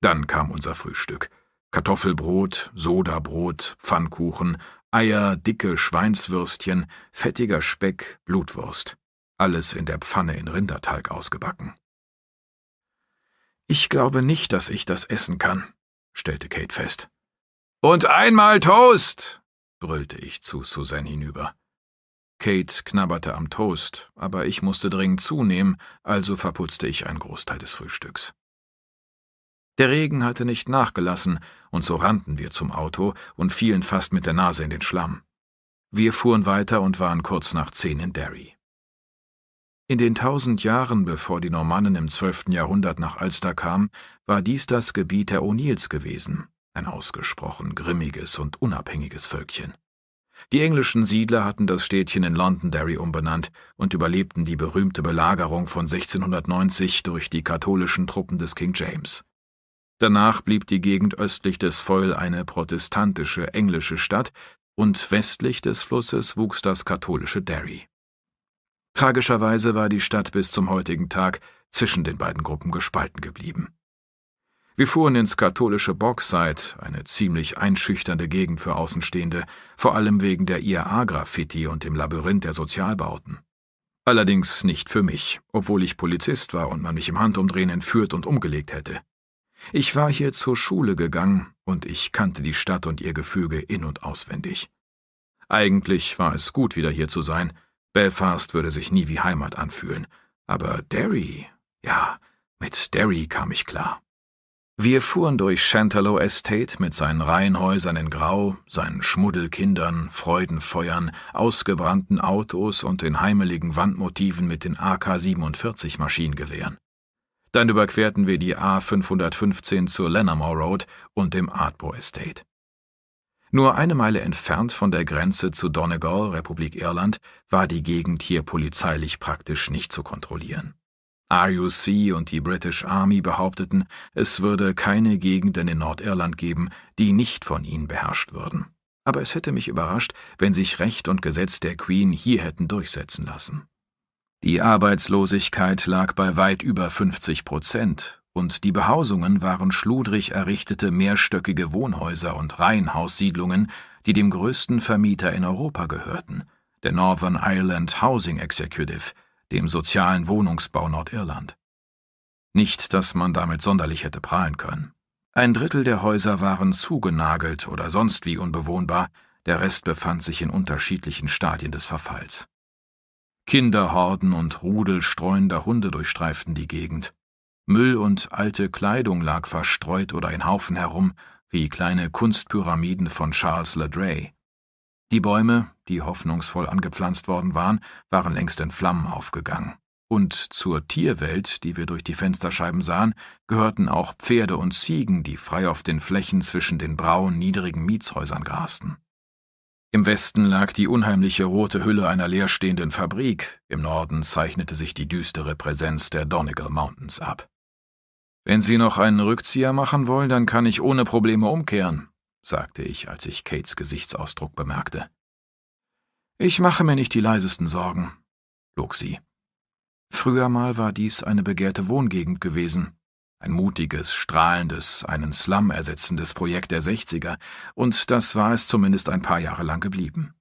Dann kam unser Frühstück. Kartoffelbrot, Sodabrot, Pfannkuchen, Eier, dicke Schweinswürstchen, fettiger Speck, Blutwurst. Alles in der Pfanne in Rinderteig ausgebacken. Ich glaube nicht, dass ich das essen kann, stellte Kate fest. Und einmal Toast, brüllte ich zu Susan hinüber. Kate knabberte am Toast, aber ich musste dringend zunehmen, also verputzte ich einen Großteil des Frühstücks. Der Regen hatte nicht nachgelassen, und so rannten wir zum Auto und fielen fast mit der Nase in den Schlamm. Wir fuhren weiter und waren kurz nach zehn in Derry. In den tausend Jahren, bevor die Normannen im zwölften Jahrhundert nach Alster kamen, war dies das Gebiet der O'Neills gewesen, ein ausgesprochen grimmiges und unabhängiges Völkchen. Die englischen Siedler hatten das Städtchen in Londonderry umbenannt und überlebten die berühmte Belagerung von 1690 durch die katholischen Truppen des King James. Danach blieb die Gegend östlich des Foyle eine protestantische englische Stadt und westlich des Flusses wuchs das katholische Derry. Tragischerweise war die Stadt bis zum heutigen Tag zwischen den beiden Gruppen gespalten geblieben. Wir fuhren ins katholische Bogside, eine ziemlich einschüchternde Gegend für Außenstehende, vor allem wegen der IAA-Graffiti und dem Labyrinth der Sozialbauten. Allerdings nicht für mich, obwohl ich Polizist war und man mich im Handumdrehen entführt und umgelegt hätte. Ich war hier zur Schule gegangen und ich kannte die Stadt und ihr Gefüge in- und auswendig. Eigentlich war es gut, wieder hier zu sein. Belfast würde sich nie wie Heimat anfühlen. Aber Derry, ja, mit Derry kam ich klar. Wir fuhren durch Chantelow Estate mit seinen Reihenhäusern in Grau, seinen Schmuddelkindern, Freudenfeuern, ausgebrannten Autos und den heimeligen Wandmotiven mit den AK-47 Maschinengewehren. Dann überquerten wir die A515 zur Lanamore Road und dem Ardbor Estate. Nur eine Meile entfernt von der Grenze zu Donegal, Republik Irland, war die Gegend hier polizeilich praktisch nicht zu kontrollieren. RUC und die British Army behaupteten, es würde keine Gegenden in Nordirland geben, die nicht von ihnen beherrscht würden. Aber es hätte mich überrascht, wenn sich Recht und Gesetz der Queen hier hätten durchsetzen lassen. Die Arbeitslosigkeit lag bei weit über 50 Prozent und die Behausungen waren schludrig errichtete mehrstöckige Wohnhäuser und Reihenhaussiedlungen, die dem größten Vermieter in Europa gehörten, der Northern Ireland Housing Executive, dem sozialen Wohnungsbau Nordirland. Nicht, dass man damit sonderlich hätte prahlen können. Ein Drittel der Häuser waren zugenagelt oder sonst wie unbewohnbar, der Rest befand sich in unterschiedlichen Stadien des Verfalls. Kinderhorden und Rudel streuender Hunde durchstreiften die Gegend. Müll und alte Kleidung lag verstreut oder in Haufen herum, wie kleine Kunstpyramiden von Charles Ledray. Die Bäume, die hoffnungsvoll angepflanzt worden waren, waren längst in Flammen aufgegangen. Und zur Tierwelt, die wir durch die Fensterscheiben sahen, gehörten auch Pferde und Ziegen, die frei auf den Flächen zwischen den braunen, niedrigen Mietshäusern grasten. Im Westen lag die unheimliche rote Hülle einer leerstehenden Fabrik, im Norden zeichnete sich die düstere Präsenz der Donegal Mountains ab. Wenn Sie noch einen Rückzieher machen wollen, dann kann ich ohne Probleme umkehren, sagte ich, als ich Kates Gesichtsausdruck bemerkte. Ich mache mir nicht die leisesten Sorgen, log sie. Früher mal war dies eine begehrte Wohngegend gewesen, ein mutiges, strahlendes, einen Slum ersetzendes Projekt der Sechziger, und das war es zumindest ein paar Jahre lang geblieben.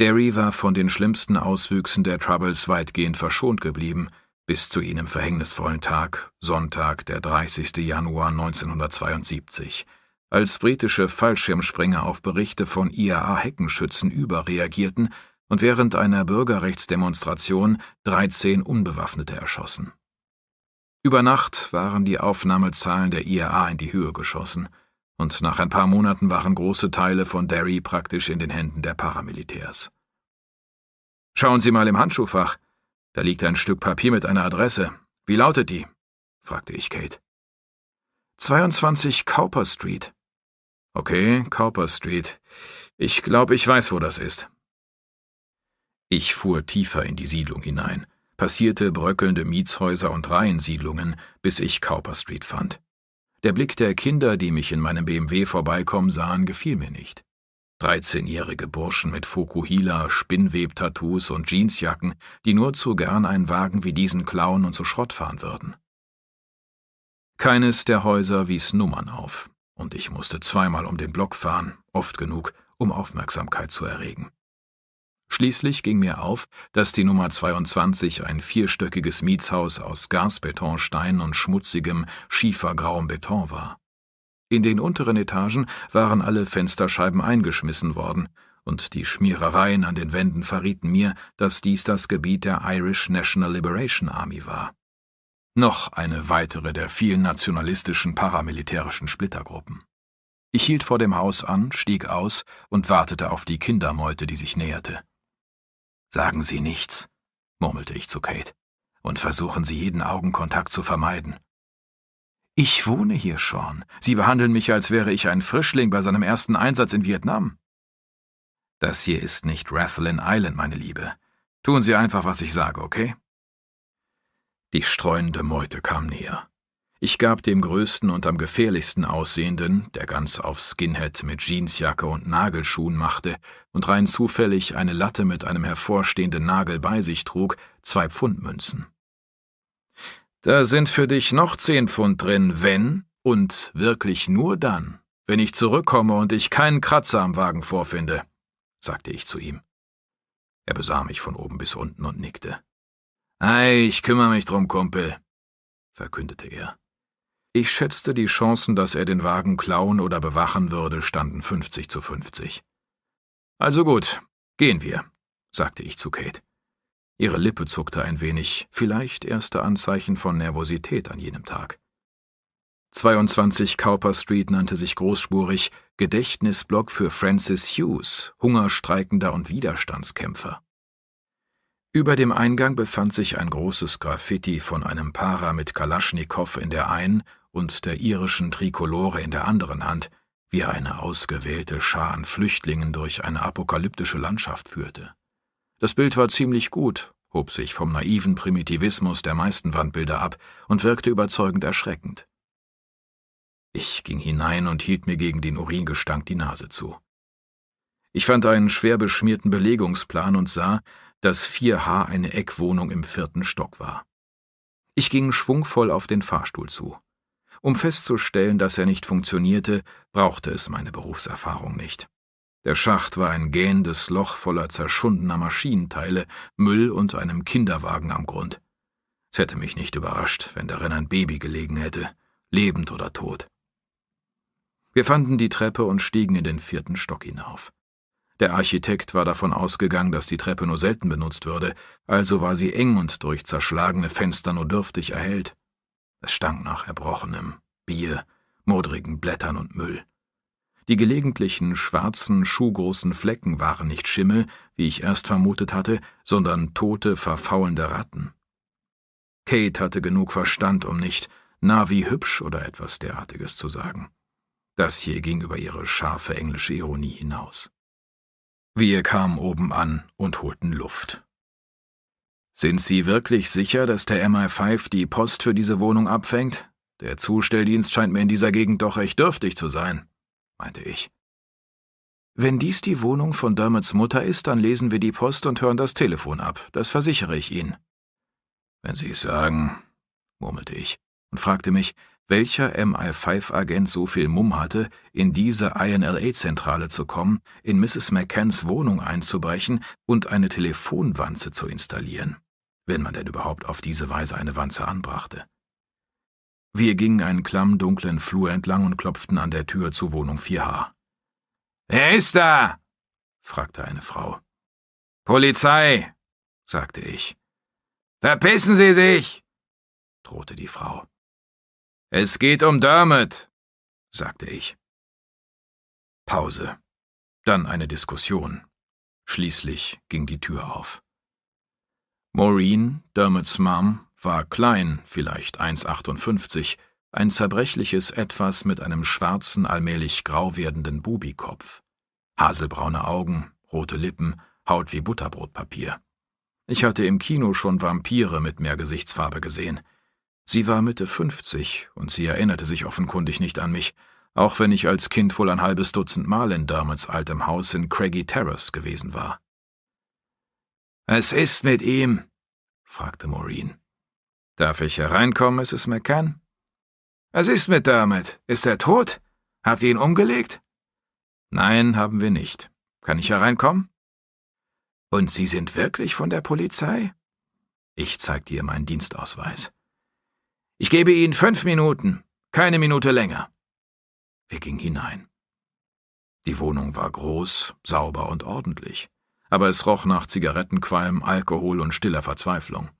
Derry war von den schlimmsten Auswüchsen der Troubles weitgehend verschont geblieben, bis zu jenem verhängnisvollen Tag, Sonntag, der 30. Januar 1972, als britische Fallschirmspringer auf Berichte von IAA-Heckenschützen überreagierten und während einer Bürgerrechtsdemonstration 13 Unbewaffnete erschossen. Über Nacht waren die Aufnahmezahlen der IAA in die Höhe geschossen, und nach ein paar Monaten waren große Teile von Derry praktisch in den Händen der Paramilitärs. Schauen Sie mal im Handschuhfach. Da liegt ein Stück Papier mit einer Adresse. Wie lautet die? fragte ich Kate. 22 Cowper Street, Okay, Cowper Street. Ich glaube, ich weiß, wo das ist. Ich fuhr tiefer in die Siedlung hinein, passierte bröckelnde Mietshäuser und Reihensiedlungen, bis ich Cowper Street fand. Der Blick der Kinder, die mich in meinem BMW vorbeikommen sahen, gefiel mir nicht. Dreizehnjährige Burschen mit Fokuhila, Spinnwebtattoos und Jeansjacken, die nur zu gern einen Wagen wie diesen klauen und zu Schrott fahren würden. Keines der Häuser wies Nummern auf und ich musste zweimal um den Block fahren, oft genug, um Aufmerksamkeit zu erregen. Schließlich ging mir auf, dass die Nummer 22 ein vierstöckiges Mietshaus aus Gasbetonstein und schmutzigem, schiefergrauem Beton war. In den unteren Etagen waren alle Fensterscheiben eingeschmissen worden, und die Schmierereien an den Wänden verrieten mir, dass dies das Gebiet der Irish National Liberation Army war. Noch eine weitere der vielen nationalistischen paramilitärischen Splittergruppen. Ich hielt vor dem Haus an, stieg aus und wartete auf die Kindermeute, die sich näherte. Sagen Sie nichts, murmelte ich zu Kate, und versuchen Sie jeden Augenkontakt zu vermeiden. Ich wohne hier schon. Sie behandeln mich, als wäre ich ein Frischling bei seinem ersten Einsatz in Vietnam. Das hier ist nicht Rathlin Island, meine Liebe. Tun Sie einfach, was ich sage, okay? Die streunende Meute kam näher. Ich gab dem größten und am gefährlichsten aussehenden, der ganz auf Skinhead mit Jeansjacke und Nagelschuhen machte und rein zufällig eine Latte mit einem hervorstehenden Nagel bei sich trug, zwei Pfundmünzen. Da sind für dich noch zehn Pfund drin, wenn und wirklich nur dann, wenn ich zurückkomme und ich keinen Kratzer am Wagen vorfinde, sagte ich zu ihm. Er besah mich von oben bis unten und nickte. Ei, ich kümmere mich drum, Kumpel, verkündete er. Ich schätzte die Chancen, dass er den Wagen klauen oder bewachen würde, standen 50 zu 50. Also gut, gehen wir, sagte ich zu Kate. Ihre Lippe zuckte ein wenig, vielleicht erste Anzeichen von Nervosität an jenem Tag. 22 Cowper Street nannte sich großspurig Gedächtnisblock für Francis Hughes, Hungerstreikender und Widerstandskämpfer. Über dem Eingang befand sich ein großes Graffiti von einem Para mit Kalaschnikow in der einen und der irischen Trikolore in der anderen Hand, wie eine ausgewählte Schar an Flüchtlingen durch eine apokalyptische Landschaft führte. Das Bild war ziemlich gut, hob sich vom naiven Primitivismus der meisten Wandbilder ab und wirkte überzeugend erschreckend. Ich ging hinein und hielt mir gegen den Uringestank die Nase zu. Ich fand einen schwer beschmierten Belegungsplan und sah, dass 4H eine Eckwohnung im vierten Stock war. Ich ging schwungvoll auf den Fahrstuhl zu. Um festzustellen, dass er nicht funktionierte, brauchte es meine Berufserfahrung nicht. Der Schacht war ein gähnendes Loch voller zerschundener Maschinenteile, Müll und einem Kinderwagen am Grund. Es hätte mich nicht überrascht, wenn darin ein Baby gelegen hätte, lebend oder tot. Wir fanden die Treppe und stiegen in den vierten Stock hinauf. Der Architekt war davon ausgegangen, dass die Treppe nur selten benutzt würde, also war sie eng und durch zerschlagene Fenster nur dürftig erhellt. Es stank nach erbrochenem Bier, modrigen Blättern und Müll. Die gelegentlichen schwarzen, schuhgroßen Flecken waren nicht Schimmel, wie ich erst vermutet hatte, sondern tote, verfaulende Ratten. Kate hatte genug Verstand, um nicht na wie hübsch oder etwas derartiges zu sagen. Das hier ging über ihre scharfe englische Ironie hinaus. Wir kamen oben an und holten Luft. Sind Sie wirklich sicher, dass der MI5 die Post für diese Wohnung abfängt? Der Zustelldienst scheint mir in dieser Gegend doch recht dürftig zu sein, meinte ich. Wenn dies die Wohnung von Dermots Mutter ist, dann lesen wir die Post und hören das Telefon ab, das versichere ich Ihnen. Wenn Sie es sagen, murmelte ich und fragte mich, welcher MI5-Agent so viel Mumm hatte, in diese INLA-Zentrale zu kommen, in Mrs. McCanns Wohnung einzubrechen und eine Telefonwanze zu installieren, wenn man denn überhaupt auf diese Weise eine Wanze anbrachte. Wir gingen einen klamm dunklen Flur entlang und klopften an der Tür zu Wohnung 4H. Wer ist da? fragte eine Frau. Polizei, sagte ich. Verpissen Sie sich, drohte die Frau. Es geht um Dermot, sagte ich. Pause. Dann eine Diskussion. Schließlich ging die Tür auf. Maureen, Dermots Mom, war klein, vielleicht 1,58, ein zerbrechliches Etwas mit einem schwarzen, allmählich grau werdenden Bubikopf. Haselbraune Augen, rote Lippen, Haut wie Butterbrotpapier. Ich hatte im Kino schon Vampire mit mehr Gesichtsfarbe gesehen – Sie war Mitte 50 und sie erinnerte sich offenkundig nicht an mich, auch wenn ich als Kind wohl ein halbes Dutzend Mal in Dermots altem Haus in Craigie Terrace gewesen war. »Es ist mit ihm?« fragte Maureen. »Darf ich hereinkommen, Mrs. McCann?« »Was ist mit Dermot? Ist er tot? Habt ihr ihn umgelegt?« »Nein, haben wir nicht. Kann ich hereinkommen?« »Und Sie sind wirklich von der Polizei?« Ich zeigte ihr meinen Dienstausweis. Ich gebe Ihnen fünf Minuten, keine Minute länger. Wir gingen hinein. Die Wohnung war groß, sauber und ordentlich, aber es roch nach Zigarettenqualm, Alkohol und stiller Verzweiflung.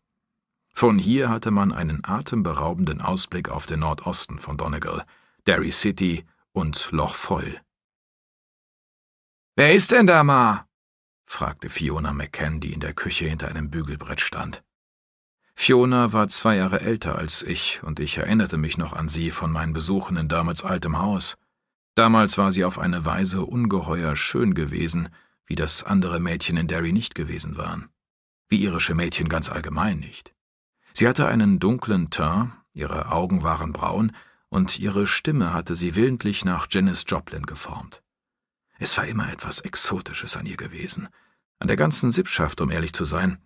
Von hier hatte man einen atemberaubenden Ausblick auf den Nordosten von Donegal, Derry City und Loch Foyle. Wer ist denn da, Ma? fragte Fiona McCann, die in der Küche hinter einem Bügelbrett stand. Fiona war zwei Jahre älter als ich und ich erinnerte mich noch an sie von meinen Besuchen in damals altem Haus. Damals war sie auf eine Weise ungeheuer schön gewesen, wie das andere Mädchen in Derry nicht gewesen waren. Wie irische Mädchen ganz allgemein nicht. Sie hatte einen dunklen Teint, ihre Augen waren braun und ihre Stimme hatte sie willentlich nach Janice Joplin geformt. Es war immer etwas Exotisches an ihr gewesen. An der ganzen Sippschaft, um ehrlich zu sein,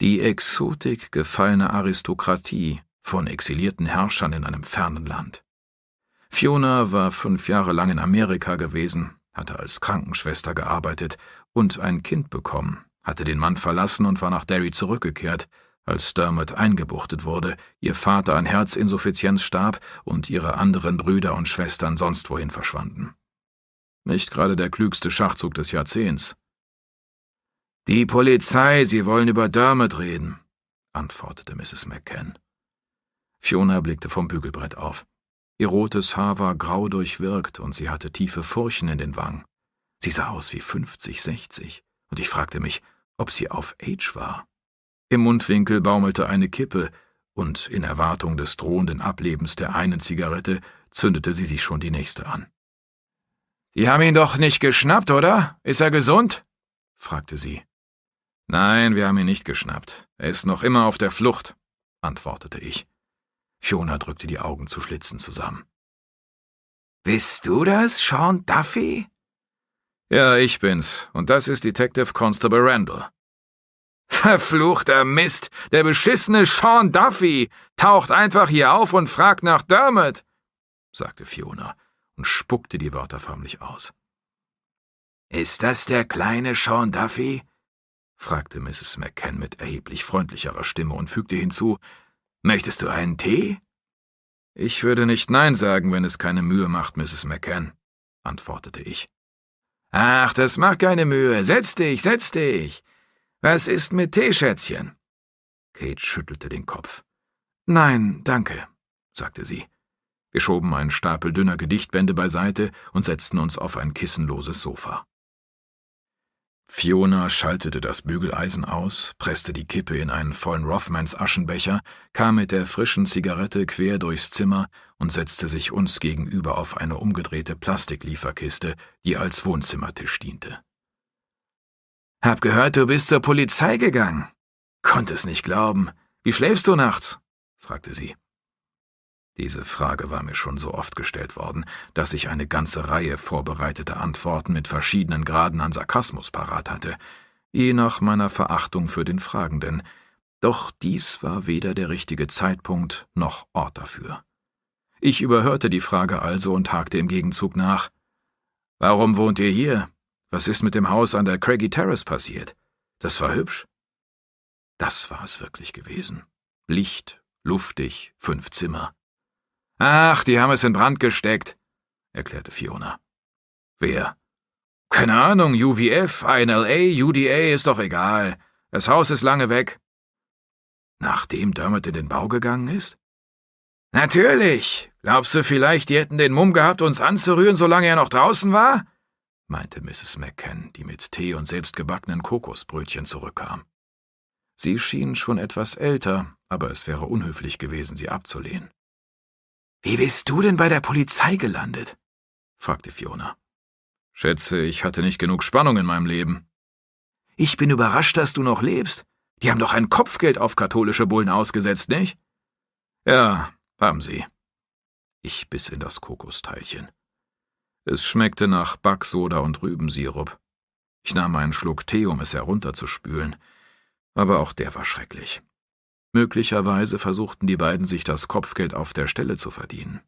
die Exotik gefallener Aristokratie von exilierten Herrschern in einem fernen Land. Fiona war fünf Jahre lang in Amerika gewesen, hatte als Krankenschwester gearbeitet und ein Kind bekommen, hatte den Mann verlassen und war nach Derry zurückgekehrt, als Dermot eingebuchtet wurde, ihr Vater an Herzinsuffizienz starb und ihre anderen Brüder und Schwestern sonst wohin verschwanden. Nicht gerade der klügste Schachzug des Jahrzehnts, die Polizei, Sie wollen über Dermot reden, antwortete Mrs. McCann. Fiona blickte vom Bügelbrett auf. Ihr rotes Haar war grau durchwirkt und sie hatte tiefe Furchen in den Wangen. Sie sah aus wie 50, 60 und ich fragte mich, ob sie auf Age war. Im Mundwinkel baumelte eine Kippe und in Erwartung des drohenden Ablebens der einen Zigarette zündete sie sich schon die nächste an. Die haben ihn doch nicht geschnappt, oder? Ist er gesund? fragte sie. Nein, wir haben ihn nicht geschnappt. Er ist noch immer auf der Flucht, antwortete ich. Fiona drückte die Augen zu Schlitzen zusammen. Bist du das, Sean Duffy? Ja, ich bin's, und das ist Detective Constable Randall. Verfluchter Mist, der beschissene Sean Duffy taucht einfach hier auf und fragt nach Dermot, sagte Fiona und spuckte die Wörter förmlich aus. Ist das der kleine Sean Duffy? fragte Mrs. McKen mit erheblich freundlicherer Stimme und fügte hinzu, Möchtest du einen Tee? Ich würde nicht Nein sagen, wenn es keine Mühe macht, Mrs. McKen«, antwortete ich. Ach, das macht keine Mühe. Setz dich, setz dich. Was ist mit Tee, Schätzchen? Kate schüttelte den Kopf. Nein, danke, sagte sie. Wir schoben einen Stapel dünner Gedichtbände beiseite und setzten uns auf ein kissenloses Sofa. Fiona schaltete das Bügeleisen aus, presste die Kippe in einen vollen Rothmans Aschenbecher, kam mit der frischen Zigarette quer durchs Zimmer und setzte sich uns gegenüber auf eine umgedrehte Plastiklieferkiste, die als Wohnzimmertisch diente. Hab gehört, du bist zur Polizei gegangen. Konnte es nicht glauben. Wie schläfst du nachts? fragte sie. Diese Frage war mir schon so oft gestellt worden, dass ich eine ganze Reihe vorbereiteter Antworten mit verschiedenen Graden an Sarkasmus parat hatte, je nach meiner Verachtung für den Fragenden, doch dies war weder der richtige Zeitpunkt noch Ort dafür. Ich überhörte die Frage also und hakte im Gegenzug nach. Warum wohnt ihr hier? Was ist mit dem Haus an der Craigie Terrace passiert? Das war hübsch. Das war es wirklich gewesen. Licht, luftig, fünf Zimmer. Ach, die haben es in Brand gesteckt, erklärte Fiona. Wer? Keine Ahnung, UVF, INLA, UDA, ist doch egal. Das Haus ist lange weg. Nachdem Dermot in den Bau gegangen ist? Natürlich. Glaubst du vielleicht, die hätten den Mumm gehabt, uns anzurühren, solange er noch draußen war? meinte Mrs. McKen, die mit Tee und selbstgebackenen Kokosbrötchen zurückkam. Sie schien schon etwas älter, aber es wäre unhöflich gewesen, sie abzulehnen. Wie bist du denn bei der Polizei gelandet? fragte Fiona. Schätze, ich hatte nicht genug Spannung in meinem Leben. Ich bin überrascht, dass du noch lebst. Die haben doch ein Kopfgeld auf katholische Bullen ausgesetzt, nicht? Ja, haben sie. Ich biss in das Kokosteilchen. Es schmeckte nach Backsoda und Rübensirup. Ich nahm einen Schluck Tee, um es herunterzuspülen, aber auch der war schrecklich. Möglicherweise versuchten die beiden sich das Kopfgeld auf der Stelle zu verdienen.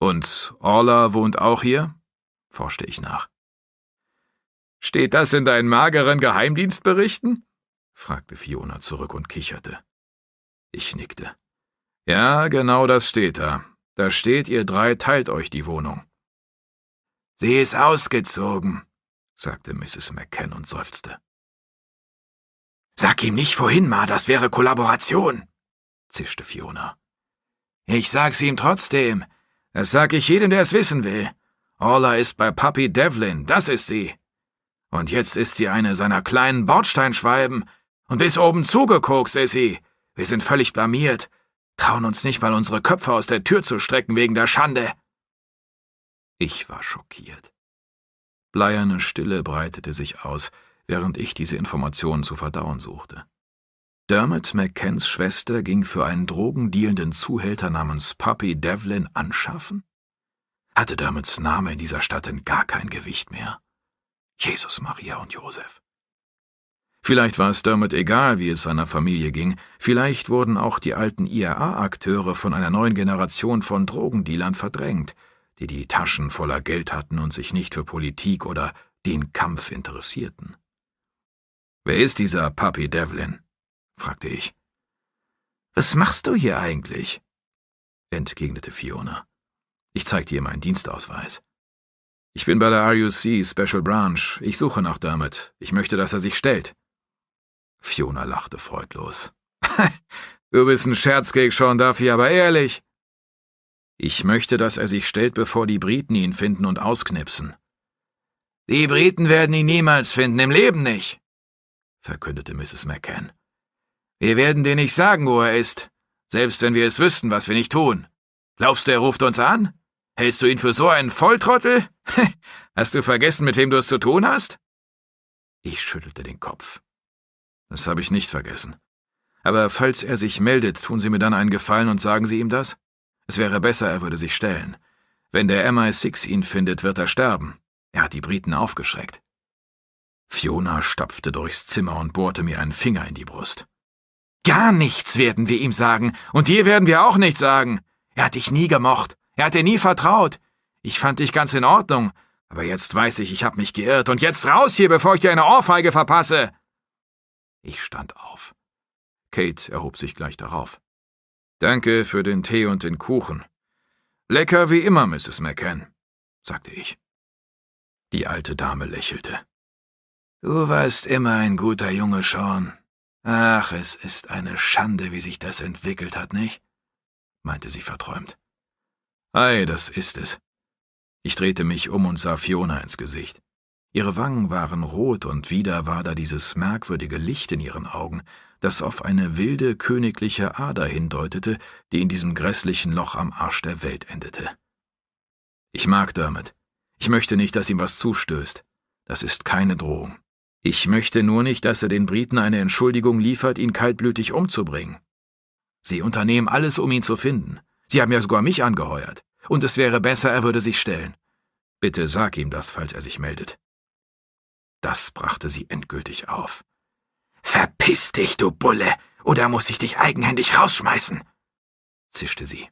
Und Orla wohnt auch hier? forschte ich nach. Steht das in deinen mageren Geheimdienstberichten? fragte Fiona zurück und kicherte. Ich nickte. Ja, genau das steht da. Da steht, ihr drei teilt euch die Wohnung. Sie ist ausgezogen, sagte Mrs. McCann und seufzte. Sag ihm nicht vorhin, Ma, das wäre Kollaboration, zischte Fiona. Ich sag's ihm trotzdem. Das sag ich jedem, der es wissen will. Orla ist bei Papi Devlin, das ist sie. Und jetzt ist sie eine seiner kleinen Bordsteinschwalben. Und bis oben zugekokst ist sie. Wir sind völlig blamiert. Trauen uns nicht mal unsere Köpfe aus der Tür zu strecken wegen der Schande. Ich war schockiert. Bleierne Stille breitete sich aus, während ich diese Informationen zu verdauen suchte. Dermot McCanns Schwester ging für einen drogendealenden Zuhälter namens Puppy Devlin anschaffen? Hatte Dermots Name in dieser Stadt denn gar kein Gewicht mehr? Jesus, Maria und Josef. Vielleicht war es Dermot egal, wie es seiner Familie ging, vielleicht wurden auch die alten IRA-Akteure von einer neuen Generation von Drogendealern verdrängt, die die Taschen voller Geld hatten und sich nicht für Politik oder den Kampf interessierten. Wer ist dieser Puppy Devlin? fragte ich. Was machst du hier eigentlich? entgegnete Fiona. Ich zeigte ihr meinen Dienstausweis. Ich bin bei der RUC Special Branch. Ich suche nach Dermot. Ich möchte, dass er sich stellt. Fiona lachte freudlos. du bist ein Scherzgeg, schon, Duffy, aber ehrlich. Ich möchte, dass er sich stellt, bevor die Briten ihn finden und ausknipsen. Die Briten werden ihn niemals finden, im Leben nicht verkündete Mrs. McCann. Wir werden dir nicht sagen, wo er ist, selbst wenn wir es wüssten, was wir nicht tun. Glaubst du, er ruft uns an? Hältst du ihn für so einen Volltrottel? hast du vergessen, mit wem du es zu tun hast? Ich schüttelte den Kopf. Das habe ich nicht vergessen. Aber falls er sich meldet, tun Sie mir dann einen Gefallen und sagen Sie ihm das? Es wäre besser, er würde sich stellen. Wenn der MI6 ihn findet, wird er sterben. Er hat die Briten aufgeschreckt. Fiona stapfte durchs Zimmer und bohrte mir einen Finger in die Brust. Gar nichts werden wir ihm sagen, und dir werden wir auch nichts sagen. Er hat dich nie gemocht, er hat dir nie vertraut. Ich fand dich ganz in Ordnung, aber jetzt weiß ich, ich hab mich geirrt, und jetzt raus hier, bevor ich dir eine Ohrfeige verpasse. Ich stand auf. Kate erhob sich gleich darauf. Danke für den Tee und den Kuchen. Lecker wie immer, Mrs. McCann, sagte ich. Die alte Dame lächelte. Du warst immer ein guter Junge, Sean. Ach, es ist eine Schande, wie sich das entwickelt hat, nicht? meinte sie verträumt. Ei, das ist es. Ich drehte mich um und sah Fiona ins Gesicht. Ihre Wangen waren rot und wieder war da dieses merkwürdige Licht in ihren Augen, das auf eine wilde königliche Ader hindeutete, die in diesem grässlichen Loch am Arsch der Welt endete. Ich mag Dermot. Ich möchte nicht, dass ihm was zustößt. Das ist keine Drohung. Ich möchte nur nicht, dass er den Briten eine Entschuldigung liefert, ihn kaltblütig umzubringen. Sie unternehmen alles, um ihn zu finden. Sie haben ja sogar mich angeheuert. Und es wäre besser, er würde sich stellen. Bitte sag ihm das, falls er sich meldet. Das brachte sie endgültig auf. Verpiss dich, du Bulle, oder muss ich dich eigenhändig rausschmeißen? zischte sie.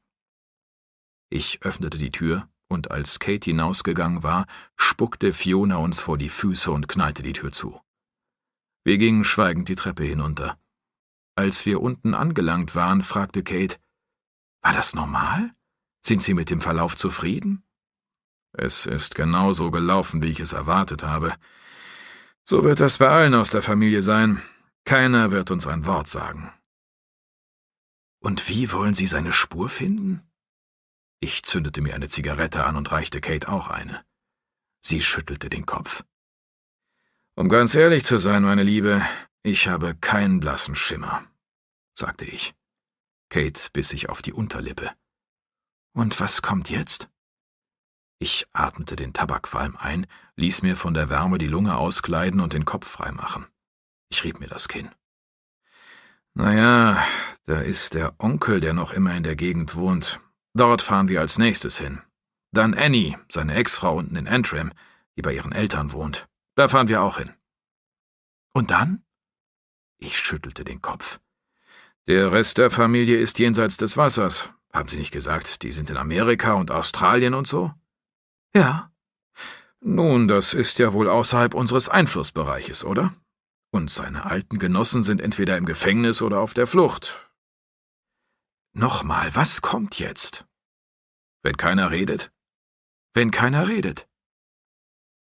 Ich öffnete die Tür und als Kate hinausgegangen war, spuckte Fiona uns vor die Füße und knallte die Tür zu. Wir gingen schweigend die Treppe hinunter. Als wir unten angelangt waren, fragte Kate, »War das normal? Sind Sie mit dem Verlauf zufrieden?« »Es ist genau so gelaufen, wie ich es erwartet habe. So wird das bei allen aus der Familie sein. Keiner wird uns ein Wort sagen.« »Und wie wollen Sie seine Spur finden?« ich zündete mir eine Zigarette an und reichte Kate auch eine. Sie schüttelte den Kopf. Um ganz ehrlich zu sein, meine Liebe, ich habe keinen blassen Schimmer, sagte ich. Kate biss sich auf die Unterlippe. Und was kommt jetzt? Ich atmete den Tabakqualm ein, ließ mir von der Wärme die Lunge auskleiden und den Kopf freimachen. Ich rieb mir das Kinn. Naja, da ist der Onkel, der noch immer in der Gegend wohnt, Dort fahren wir als nächstes hin. Dann Annie, seine Ex-Frau unten in Antrim, die bei ihren Eltern wohnt. Da fahren wir auch hin. Und dann? Ich schüttelte den Kopf. Der Rest der Familie ist jenseits des Wassers. Haben Sie nicht gesagt, die sind in Amerika und Australien und so? Ja. Nun, das ist ja wohl außerhalb unseres Einflussbereiches, oder? Und seine alten Genossen sind entweder im Gefängnis oder auf der Flucht. Nochmal, was kommt jetzt? Wenn keiner redet? Wenn keiner redet.